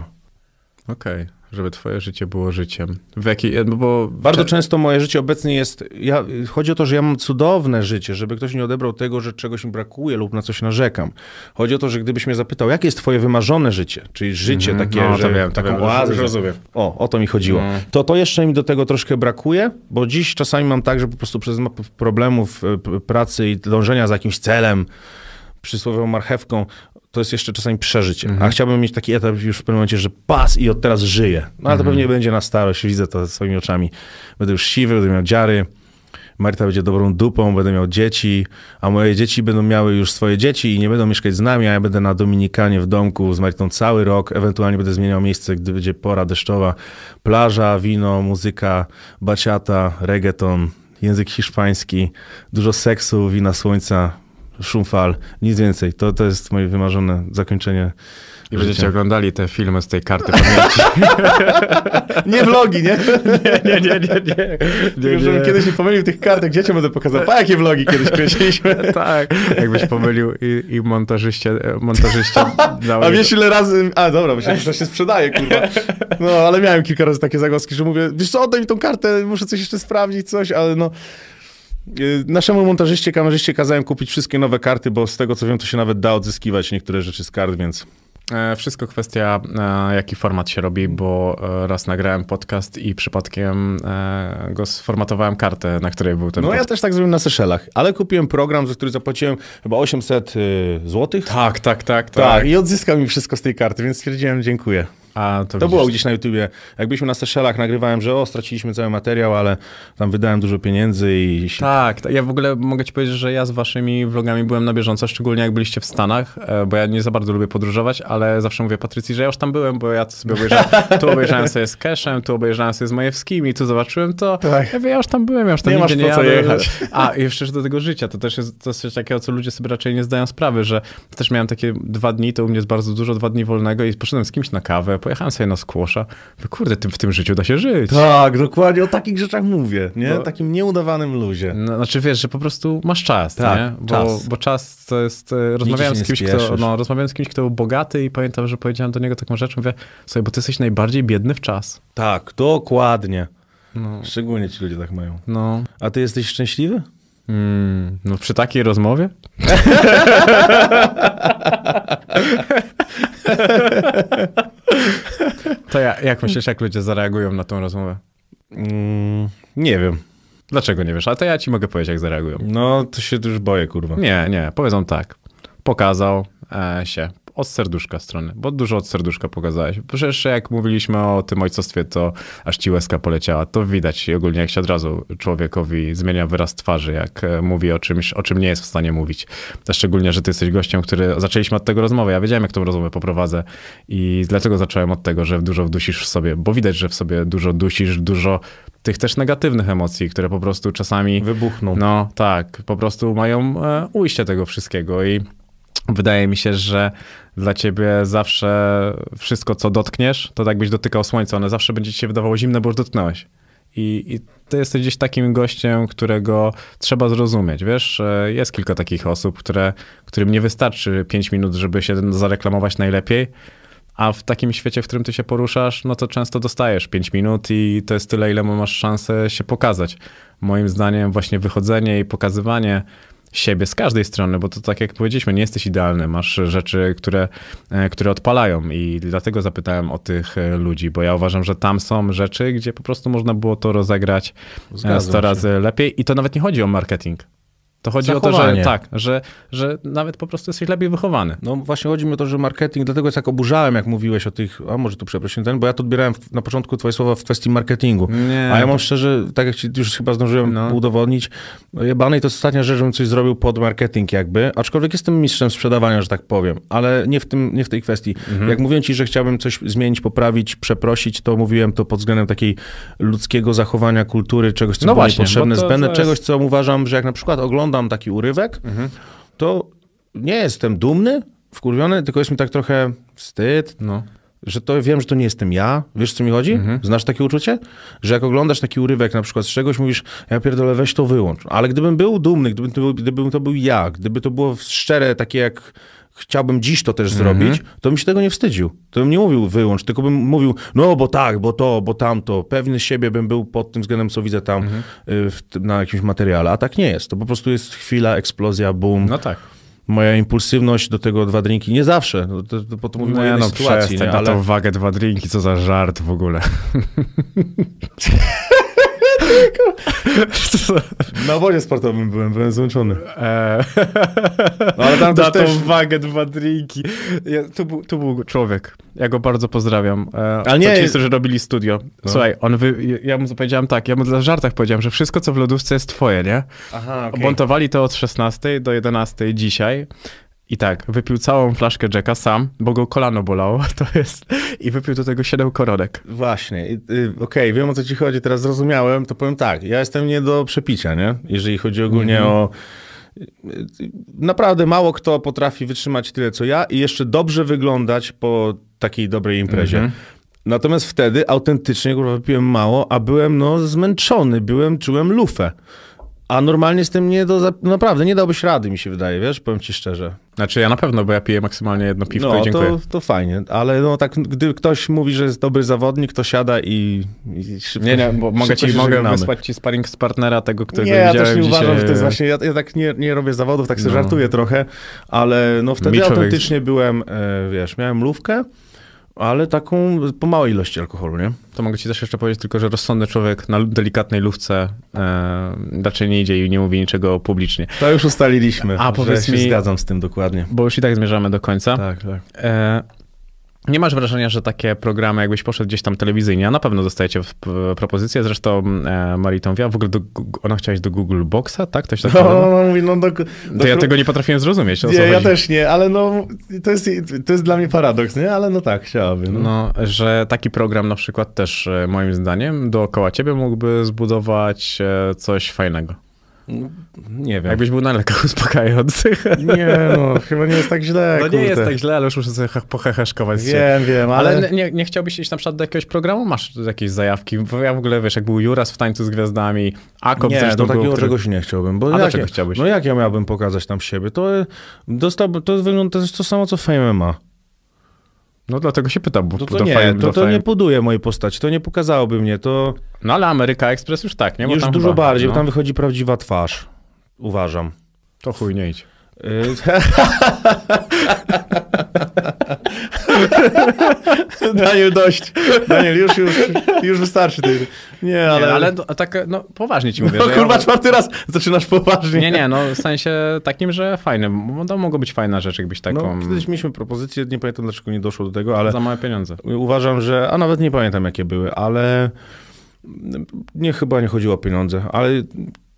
Okej, okay żeby twoje życie było życiem. W jakiej, e, no bo... Bardzo często moje życie obecnie jest, ja, chodzi o to, że ja mam cudowne życie, żeby ktoś nie odebrał tego, że czegoś mi brakuje lub na coś narzekam. Chodzi o to, że gdybyś mnie zapytał, jakie jest twoje wymarzone życie, czyli życie mm -hmm. takie, no, że wiem, taką wiem, rozumiem. O, o to mi chodziło. Mm. To, to jeszcze mi do tego troszkę brakuje, bo dziś czasami mam tak, że po prostu przez problemów e, pracy i dążenia za jakimś celem, przysłowiową marchewką, to jest jeszcze czasami przeżycie. Mm -hmm. A mhm. chciałbym mieć taki etap już w pewnym momencie, że pas i od teraz żyję. No ale mm -hmm. to mhm. pewnie będzie na starość, widzę to swoimi oczami. Będę już siwy, będę miał dziary, Marta będzie dobrą dupą, będę miał dzieci, a moje dzieci będą miały już swoje dzieci i nie będą mieszkać z nami, a ja będę na Dominikanie w domku z Martą cały rok, ewentualnie będę zmieniał miejsce, gdy będzie pora deszczowa. Plaża, wino, muzyka, baciata, reggaeton, język hiszpański, dużo seksu, wina słońca, szumfal, nic więcej. To, to jest moje wymarzone zakończenie. I będziecie życia. oglądali te filmy z tej karty pamięci. nie vlogi, nie? nie? Nie, nie, nie, nie. nie, nie. Żebym kiedyś nie pomylił tych kartek, cię będę pokazał. Pa, jakie vlogi kiedyś kręciliśmy. tak, jakbyś pomylił i, i montażyście, montażyście A wiesz ile razy... A dobra, myślę, że to się sprzedaje, kurwa. No, ale miałem kilka razy takie zagłoski, że mówię, wiesz co, oddaj mi tą kartę, muszę coś jeszcze sprawdzić, coś, ale no... Y, naszemu montażyście, kamerzyście kazałem kupić wszystkie nowe karty, bo z tego co wiem, to się nawet da odzyskiwać niektóre rzeczy z kart, więc e, wszystko kwestia, e, jaki format się robi, bo e, raz nagrałem podcast i przypadkiem go sformatowałem kartę, na której był ten No podcast. ja też tak zrobiłem na Seszelach, ale kupiłem program, za który zapłaciłem chyba 800 y, zł. Tak, tak, tak, tak. Tak, i odzyskał mi wszystko z tej karty, więc stwierdziłem dziękuję. A, to, to było gdzieś na YouTubie. Jak na Seszelach, nagrywałem, że o, straciliśmy cały materiał, ale tam wydałem dużo pieniędzy i... Tak, tak, ja w ogóle mogę ci powiedzieć, że ja z waszymi vlogami byłem na bieżąco, szczególnie jak byliście w Stanach, e, bo ja nie za bardzo lubię podróżować, ale zawsze mówię Patrycji, że ja już tam byłem, bo ja to sobie obejrzałem, tu obejrzałem sobie z Keszem, tu obejrzałem sobie z Majewskimi, tu zobaczyłem to. Tak. Ja, mówię, ja już tam byłem, ja już tam nie nigdzie masz po nie co jechać. A, i jeszcze do tego życia, to też jest to jest coś takiego, co ludzie sobie raczej nie zdają sprawy, że też miałem takie dwa dni, to u mnie jest bardzo dużo, dwa dni wolnego i poszedłem z kimś na kawę, pojechałem sobie na skłosza. No kurde, w tym życiu da się żyć. Tak, dokładnie o takich rzeczach mówię, nie? Bo, Takim nieudawanym luzie. No, znaczy wiesz, że po prostu masz czas, tak, nie? Bo czas. bo czas to jest... E, rozmawiałem z, kimś, kto, no, rozmawiałem z kimś, kto był bogaty i pamiętam, że powiedziałem do niego taką rzecz, mówię, sobie, bo ty jesteś najbardziej biedny w czas. Tak, dokładnie. No. Szczególnie ci ludzie tak mają. No. A ty jesteś szczęśliwy? Mm, no przy takiej rozmowie? to ja, jak myślisz, jak ludzie zareagują na tą rozmowę? Mm, nie wiem. Dlaczego nie wiesz? Ale to ja ci mogę powiedzieć, jak zareagują. No, to się już boję, kurwa. Nie, nie. Powiedzą tak. Pokazał e, się od serduszka strony, bo dużo od serduszka pokazałeś. Przecież jak mówiliśmy o tym ojcostwie, to aż ci łezka poleciała. To widać ogólnie, jak się od razu człowiekowi zmienia wyraz twarzy, jak e, mówi o czymś, o czym nie jest w stanie mówić. A szczególnie, że ty jesteś gościem, który... Zaczęliśmy od tego rozmowy. Ja wiedziałem, jak tą rozmowę poprowadzę i dlatego zacząłem od tego, że dużo dusisz w sobie, bo widać, że w sobie dużo dusisz, dużo tych też negatywnych emocji, które po prostu czasami... Wybuchną. No tak, po prostu mają e, ujście tego wszystkiego i Wydaje mi się, że dla ciebie zawsze wszystko, co dotkniesz, to tak jakbyś dotykał słońca. One zawsze będzie ci się wydawało zimne, bo już dotknąłeś. I, I, ty jesteś gdzieś takim gościem, którego trzeba zrozumieć. Wiesz, e, jest kilka takich osób, które, którym nie wystarczy 5 minut, żeby się zareklamować najlepiej. A w takim świecie, w którym ty się poruszasz, no to często dostajesz 5 minut i to jest tyle, ile masz szansę się pokazać. Moim zdaniem, właśnie wychodzenie i pokazywanie siebie z każdej strony, bo to tak jak powiedzieliśmy, nie jesteś idealny, masz rzeczy, które, e, które odpalają i dlatego zapytałem o tych e, ludzi, bo ja uważam, że tam są rzeczy, gdzie po prostu można było to rozegrać e, Zgadzam 100 razy lepiej i to nawet nie chodzi o marketing. To chodzi Zachowanie. o to, że tak, że, że nawet po prostu jesteś lepiej wychowany. No właśnie chodzi mi o to, że marketing, dlatego jest tak oburzałem, jak mówiłeś o tych, a może tu przepraszam, ten, bo ja to odbierałem na początku twoje słowa w kwestii marketingu. Nie, a ja mam szczerze, tak jak ci już chyba zdążyłem no. udowodnić, jebanej to ostatnia rzecz, żebym coś zrobił pod marketing jakby, aczkolwiek jestem mistrzem sprzedawania, że tak powiem, ale nie w, tym, nie w tej kwestii. Mhm. Jak mówiłem ci, że chciałbym coś zmienić, poprawić, przeprosić, to mówiłem to pod względem takiej ludzkiego zachowania, kultury, czegoś, co no było właśnie, niepotrzebne, zbędne, jest... czegoś, co uważam, że jak na przykład oglądam oglądam taki urywek, mhm. to nie jestem dumny, wkurwiony, tylko jest mi tak trochę wstyd, no. że to wiem, że to nie jestem ja. Wiesz, co mi chodzi? Mhm. Znasz takie uczucie? Że jak oglądasz taki urywek na przykład z czegoś, mówisz, ja pierdolę, weź to wyłącz. Ale gdybym był dumny, gdybym to, gdybym to był ja, gdyby to było szczere, takie jak chciałbym dziś to też mm -hmm. zrobić, mhm. to bym się tego nie wstydził. To bym nie mówił wyłącz, tylko bym mówił, no bo tak, bo to, bo tamto. Pewny siebie bym był pod tym względem, co widzę tam mm -hmm. w, na jakimś materiale. A tak nie jest. To po prostu jest chwila, eksplozja, boom. No tak. Moja impulsywność do tego dwa drinki, nie zawsze, no, to, to, to, to mówimy no, o no, sytuacji. Nie, ale... na tą wagę dwa drinki, co za żart w ogóle. Na wodzie sportowym byłem, byłem złączony. Eee. No, ale tam też... tą wagę, dwa drinki. Ja, tu, był, tu był człowiek. Ja go bardzo pozdrawiam. E, ale nie... Ci, którzy robili studio. No. Słuchaj, on wy... ja mu powiedziałem tak, ja mu dla żartach powiedziałem, że wszystko, co w lodówce jest twoje, nie? Aha, okay. Montowali to od 16 do 11 dzisiaj. I tak, wypił całą flaszkę Jacka sam, bo go kolano bolało, to jest, i wypił do tego siedem korodek. Właśnie, y, okej, okay, wiem o co ci chodzi, teraz zrozumiałem, to powiem tak, ja jestem nie do przepicia, nie? Jeżeli chodzi ogólnie mm -hmm. o... Y, naprawdę mało kto potrafi wytrzymać tyle, co ja i jeszcze dobrze wyglądać po takiej dobrej imprezie. Mm -hmm. Natomiast wtedy autentycznie, kurwa, wypiłem mało, a byłem, no, zmęczony, byłem, czułem lufę. A normalnie z tym nie do... Naprawdę, nie dałbyś rady, mi się wydaje, wiesz? Powiem ci szczerze. Znaczy ja na pewno, bo ja piję maksymalnie jedno piwko no, i dziękuję. No, to, to fajnie. Ale no tak, gdy ktoś mówi, że jest dobry zawodnik, to siada i, i szybko Nie, nie, bo mogę, ci, mogę wysłać ci sparring z partnera tego, którego nie, widziałem ja też nie dzisiaj... uważam, że to jest właśnie... Ja, ja tak nie, nie robię zawodów, tak sobie no. żartuję trochę, ale no wtedy mi autentycznie człowiek... byłem, e, wiesz, miałem lówkę, ale taką po małej ilości alkoholu, nie? To mogę ci też jeszcze powiedzieć tylko, że rozsądny człowiek na delikatnej lówce e, raczej nie idzie i nie mówi niczego publicznie. To już ustaliliśmy, A, powiedz mi, zgadzam z tym dokładnie. Bo już i tak zmierzamy do końca. Tak, tak. E, nie masz wrażenia, że takie programy, jakbyś poszedł gdzieś tam telewizyjnie, a na pewno dostajecie propozycję. Zresztą e, Maritonwia, w ogóle do, ona chciałaś do Google Boxa, tak? Ktoś tak no, no, mówi, no do, do, To ja tego nie potrafiłem zrozumieć. Nie, ja też nie, ale no, to jest, to jest dla mnie paradoks, nie? Ale no tak, chciałabym. No. no. że taki program na przykład też e, moim zdaniem dookoła ciebie mógłby zbudować e, coś fajnego. Nie wiem. Jakbyś był na lekach uspokajających. Nie, no, chyba nie jest tak źle. No kurde. nie jest tak źle, ale już muszę sobie pochecheszkować. Wiem, się. wiem, ale... ale nie, nie, chciałbyś iść na przykład do jakiegoś programu? Masz jakieś zajawki? Bo ja w ogóle, wiesz, jak był Juras w Tańcu z Gwiazdami, Akop Nie, zresztą do takiego był, czegoś nie chciałbym. Bo A jak, dlaczego chciałbyś? No jak ja miałbym pokazać tam siebie? To, e, dostał, to wygląda to jest to samo, co Fame ma. No dlatego się pytam, bo no to, to nie, fajnym, to, to nie buduje mojej postaci, to nie pokazałoby mnie, to... No ale Ameryka Express już tak, nie? Bo już dużo chyba, bardziej, no. bo tam wychodzi prawdziwa twarz, uważam. To chuj, nie idź. Y- Daniel, dość. Daniel, już, już, już wystarczy. Tej... Nie, ale, nie, ale tak no, poważnie ci no mówię. No, kurwa, ja... czwarty raz zaczynasz poważnie. Nie, nie, no w sensie takim, że fajne. To mogą być fajna rzecz, jakbyś no, taką... No, kiedyś mieliśmy propozycje, nie pamiętam dlaczego nie doszło do tego, ale... Za małe pieniądze. Uważam, że... A nawet nie pamiętam jakie były, ale... Nie, chyba nie chodziło o pieniądze, ale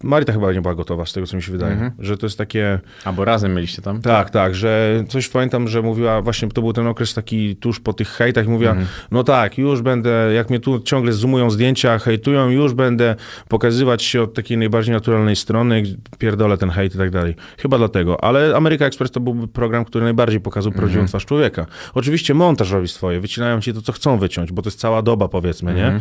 Marita chyba nie była gotowa, z tego co mi się wydaje, mm -hmm. że to jest takie... A, bo razem mieliście tam? Tak, tak, że coś pamiętam, że mówiła, właśnie to był ten okres taki tuż po tych hejtach, mówiła, mm -hmm. no tak, już będę, jak mnie tu ciągle zoomują zdjęcia, hejtują, już będę pokazywać się od takiej najbardziej naturalnej strony, pierdolę ten hejt i tak dalej. Chyba dlatego, ale Ameryka Express to byłby program, który najbardziej pokazał mm -hmm. prawdziwą mhm. twarz człowieka. Oczywiście montaż robi swoje, wycinają ci to, co chcą wyciąć, bo to jest cała doba, powiedzmy, nie? Mhm.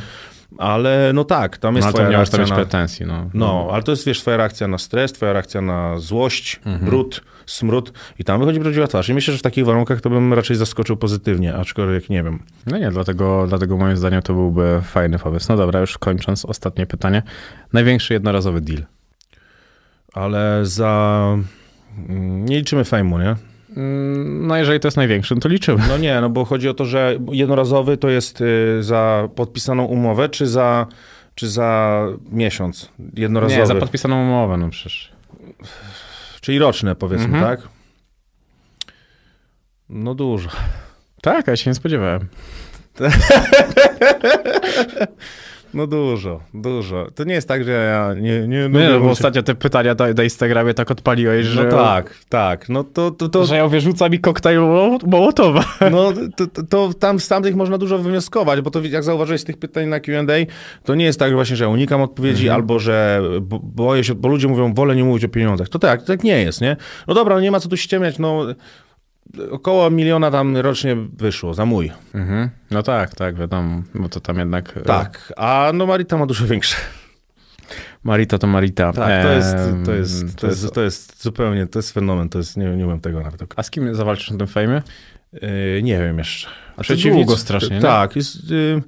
Ale no tak, tam jest no, twoja reakcja na... pretensji, no. no. ale to jest, wiesz, twoja reakcja na stres, twoja reakcja na złość, mhm. brud, smród i tam wychodzi prawdziwa twarz. I myślę, że w takich warunkach to bym raczej zaskoczył pozytywnie, aczkolwiek nie wiem. No nie, dlatego, dlatego moim zdaniem to byłby fajny pomysł. No dobra, już kończąc, ostatnie pytanie. Największy jednorazowy deal? Ale za... Nie liczymy fejmu, nie? No jeżeli to jest największym, to liczymy. No nie, no bo chodzi o to, że jednorazowy to jest y, za podpisaną umowę, czy za, czy za miesiąc jednorazowy? Nie, za podpisaną umowę, no przecież. Czyli roczne powiedzmy, mhm. tak? No dużo. Tak, ja się nie spodziewałem. No dużo, dużo. To nie jest tak, że ja nie... Nie, nie no, bo się... ostatnio te pytania na, na Instagramie tak odpaliłeś, no że... No tak, tak, no to... to, to... Że ja wyrzuca mi koktajl Mołotowa. No to, to, tam z tamtych można dużo wywnioskować, bo to jak zauważyłeś z tych pytań na Q&A, to nie jest tak właśnie, że ja unikam odpowiedzi mhm. albo, że boję się, bo ludzie mówią, wolę nie mówić o pieniądzach. To tak, tak nie jest, nie? No dobra, no nie ma co tu ściemiać, no około miliona tam rocznie wyszło za mój. Mhm. No tak, tak, wiadomo, bo to tam jednak... E, tak, a no Marita ma dużo większe. Marita to Marita. Tak, to jest, to jest, to jest, to jest, to jest zupełnie, to jest fenomen, to jest, nie, nie umiem tego nawet. A z kim zawalczysz na tym fejmie? Yy, nie wiem jeszcze. A Przeciwnic... długo strasznie, nie? Tak, jest... Yy...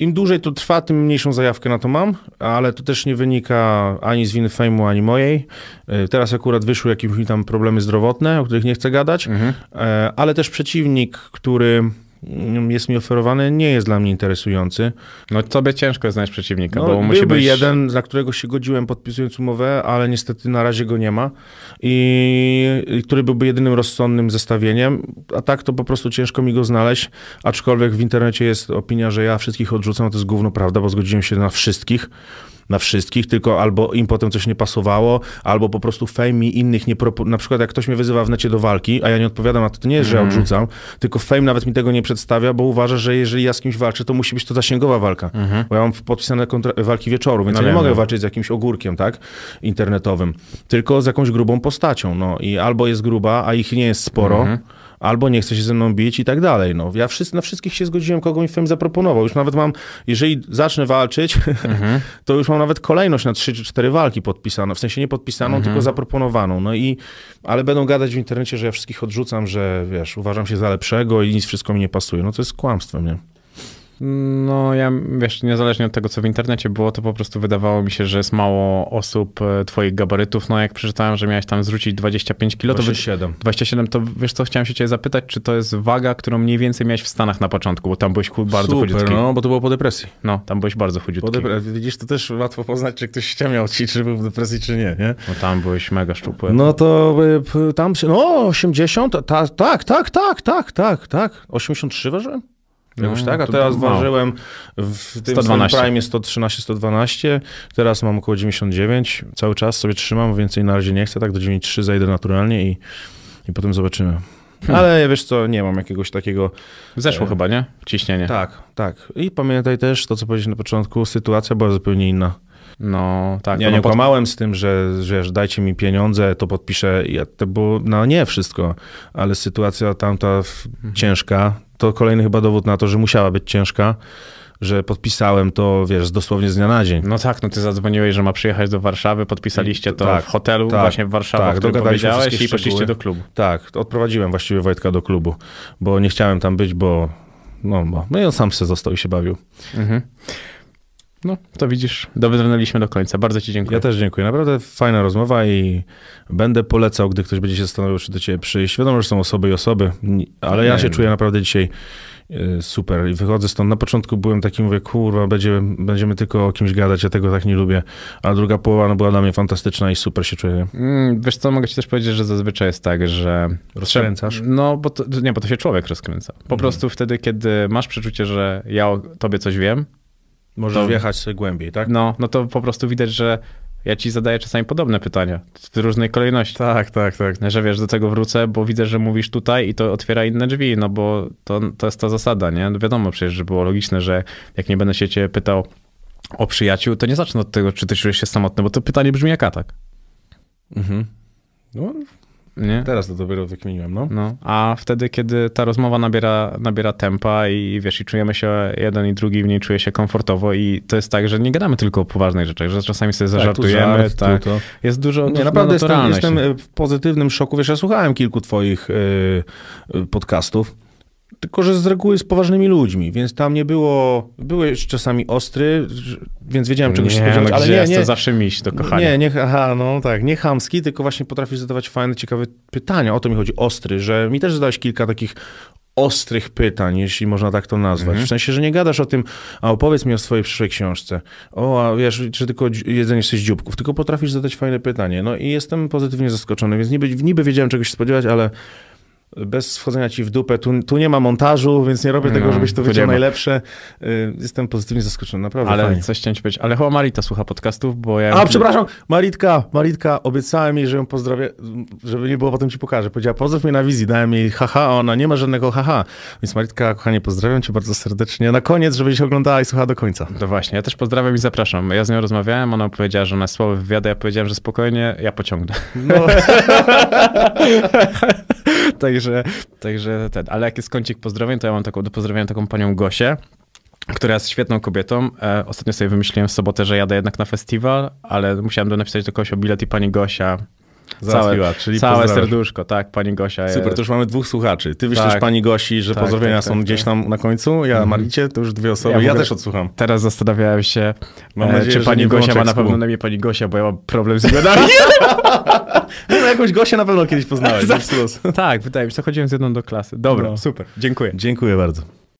Im dłużej to trwa, tym mniejszą zajawkę na to mam, ale to też nie wynika ani z winy fejmu, ani mojej. E, teraz akurat wyszły jakieś tam problemy zdrowotne, o których nie chcę gadać, mhm. E, ale też przeciwnik, który Mm, jest mi oferowany, nie jest dla mnie interesujący. No to by ciężko znać przeciwnika, no, bo musi być... jeden, dla którego się godziłem podpisując umowę, ale niestety na razie go nie ma i, i który byłby jedynym rozsądnym zestawieniem, a tak to po prostu ciężko mi go znaleźć, aczkolwiek w internecie jest opinia, że ja wszystkich odrzucam, to jest gówno prawda, bo zgodziłem się na wszystkich na wszystkich, tylko albo im potem coś nie pasowało, albo po prostu fame innych nie proponuje. Na przykład jak ktoś mnie wyzywa w necie do walki, a ja nie odpowiadam, a to, to nie jest, że ja mhm. odrzucam, tylko fame nawet mi tego nie przedstawia, bo uważa, że jeżeli ja z kimś walczę, to musi być to zasięgowa walka, mhm. bo ja mam podpisane walki wieczoru, więc no ja nie wiem, mogę no. walczyć z jakimś ogórkiem, tak, internetowym, tylko z jakąś grubą postacią, no i albo jest gruba, a ich nie jest sporo, mhm albo nie chce się ze mną bić i tak dalej. No, ja wszyscy, na wszystkich się zgodziłem, kogo mi film zaproponował. Już nawet mam, jeżeli zacznę walczyć, mhm. to już mam nawet kolejność na trzy czy cztery walki podpisaną, w sensie nie podpisaną, mhm. tylko zaproponowaną. No i, ale będą gadać w internecie, że ja wszystkich odrzucam, że wiesz, uważam się za lepszego i nic wszystko mi nie pasuje. No to jest kłamstwem, nie? No ja, wiesz, niezależnie od tego, co w internecie było, to po prostu wydawało mi się, że jest mało osób e, twoich gabarytów. No jak przeczytałem, że miałeś tam zwrócić 25 kg, to... 27. 27, to wiesz co, chciałem się cię zapytać, czy to jest waga, którą mniej więcej miałeś w Stanach na początku, bo tam byłeś bardzo Super, chudziutki. no, bo to było po depresji. No, tam byłeś bardzo chudziutki. Po widzisz, to też łatwo poznać, czy ktoś ściemiał ci, czy był w depresji, czy nie, nie? No tam byłeś mega szczupły. No to e, tam, no 80, tak, tak, tak, tak, tak, tak. 83 ważyłem? No, no, tak, a teraz ważyłem w tym 112. prime 113, 112, teraz mam około 99, cały czas sobie trzymam, więcej na razie nie chcę, tak do 93 zejdę naturalnie i, i potem zobaczymy. Hmm. Ale wiesz co, nie mam jakiegoś takiego... Zeszło e... chyba, nie? Ciśnienie. Tak, tak. I pamiętaj też to, co powiedziałeś na początku, sytuacja była zupełnie inna. No tak. Ja no, nie pod... kłamałem z tym, że, że dajcie mi pieniądze, to podpiszę. Ja, to było, no nie wszystko, ale sytuacja tamta mhm. ciężka, to kolejny chyba dowód na to, że musiała być ciężka że podpisałem to, wiesz, dosłownie z dnia na dzień. No tak, no ty zadzwoniłeś, że ma przyjechać do Warszawy, podpisaliście to tak, w hotelu tak, właśnie w Warszawie, tak, dogadaliśmy i poszliście do klubu. Tak, odprowadziłem właściwie Wojtka do klubu, bo nie chciałem tam być, bo no, bo, no i on sam się został i się bawił. Mhm. No, to widzisz, dobrnęliśmy do końca. Bardzo Ci dziękuję. Ja też dziękuję. Naprawdę fajna rozmowa i będę polecał, gdy ktoś będzie się zastanawiał, czy do Ciebie przyjść. Wiadomo, że są osoby i osoby, ale ja się czuję naprawdę dzisiaj e, super i wychodzę stąd. Na początku byłem taki, mówię, kurwa, będziemy, będziemy tylko o kimś gadać, ja tego tak nie lubię. A druga połowa no, była dla mnie fantastyczna i super się czuję. Mm, wiesz co, mogę ci też powiedzieć, że zazwyczaj jest tak, że... Rozkręcasz? No, bo to, nie, bo to się człowiek rozkręca. Po mhm. prostu wtedy, kiedy masz przeczucie, że ja o tobie coś wiem, Możesz to, wjechać sobie głębiej, tak? No, no to po prostu widać, że ja ci zadaję czasami podobne pytania w różnej kolejności. Tak, tak, tak. Że wiesz, do tego wrócę, bo widzę, że mówisz tutaj i to otwiera inne drzwi, no bo to, to jest ta zasada, nie? No wiadomo przecież, że było logiczne, że jak nie będę się cię pytał o przyjaciół, to nie zacznę od tego, czy ty czujesz się samotny, bo to pytanie brzmi jak atak. Mhm. No, nie? Teraz to dopiero wykminiłem, no. no. A wtedy, kiedy ta rozmowa nabiera, nabiera tempa i wiesz, i czujemy się jeden i drugi w niej czuje się komfortowo i to jest tak, że nie gadamy tylko o poważnych rzeczach, że czasami sobie tak, zażartujemy. Żart, tak, tu, Jest dużo, nie, naprawdę jestem, jestem e, w pozytywnym szoku. Wiesz, ja słuchałem kilku twoich yy, podcastów tylko że z reguły z poważnymi ludźmi, więc tam nie było, byłeś czasami ostry, więc wiedziałem czegoś nie, się spodziewać, no, ale nie, nie, to zawsze miś to kochania. Nie, nie, aha, no tak, nie chamski, tylko właśnie potrafisz zadawać fajne, ciekawe pytania, o to mi chodzi, ostry, że mi też zadałeś kilka takich ostrych pytań, jeśli można tak to nazwać. Mhm. W sensie, że nie gadasz o tym, a opowiedz mi o swojej przyszłej książce. O, a wiesz, czy tylko jedzenie z dzióbków, tylko potrafisz zadać fajne pytanie. No i jestem pozytywnie zaskoczony, więc niby, niby wiedziałem czegoś się spodziewać, ale bez wchodzenia ci w dupę. Tu, tu nie ma montażu, więc nie robię no, tego, żebyś to wyciął najlepsze. Y, jestem pozytywnie zaskoczony, naprawdę. Ale fajnie. coś chciałem ci powiedzieć. Ale chyba Marita słucha podcastów, bo ja. A, przepraszam, Maritka, Maritka, obiecałem jej, że ją pozdrowię, żeby nie było, potem ci pokażę. Powiedziała, pozdrow mnie na wizji, dałem jej haha, a ona nie ma żadnego haha. Więc Maritka, kochanie, pozdrawiam cię bardzo serdecznie. Na koniec, żebyś oglądała i słuchała do końca. To no właśnie, ja też pozdrawiam i zapraszam. Ja z nią rozmawiałem, ona powiedziała, że ona jest wywiada, ja powiedziałem, że spokojnie, ja pociągnę. No. tak także, także ten. Ale jak jest kącik pozdrowień, to ja mam taką, do pozdrowienia taką panią Gosię, która jest świetną kobietą. E, ostatnio sobie wymyśliłem w sobotę, że jadę jednak na festiwal, ale musiałem do napisać do kogoś o bilet i pani Gosia Załatwiła, całe, czyli całe serduszko, tak, pani Gosia. Super, to już mamy dwóch słuchaczy. Ty wyślesz tak, pani Gosi, że tak, pozdrowienia tak, są tak, gdzieś tak. tam na końcu, ja mhm. Maricie, to już dwie osoby, ja, ja też odsłucham. Teraz zastanawiałem się, mam e, nadzieję, czy pani Gosia ma na pewno na mnie pani Gosia, bo ja mam problem z imionami. no, jakąś Gosię na pewno kiedyś poznałeś, tak, wydaje mi się, chodziłem z jedną do klasy. Dobra, no. super, dziękuję. Dziękuję bardzo.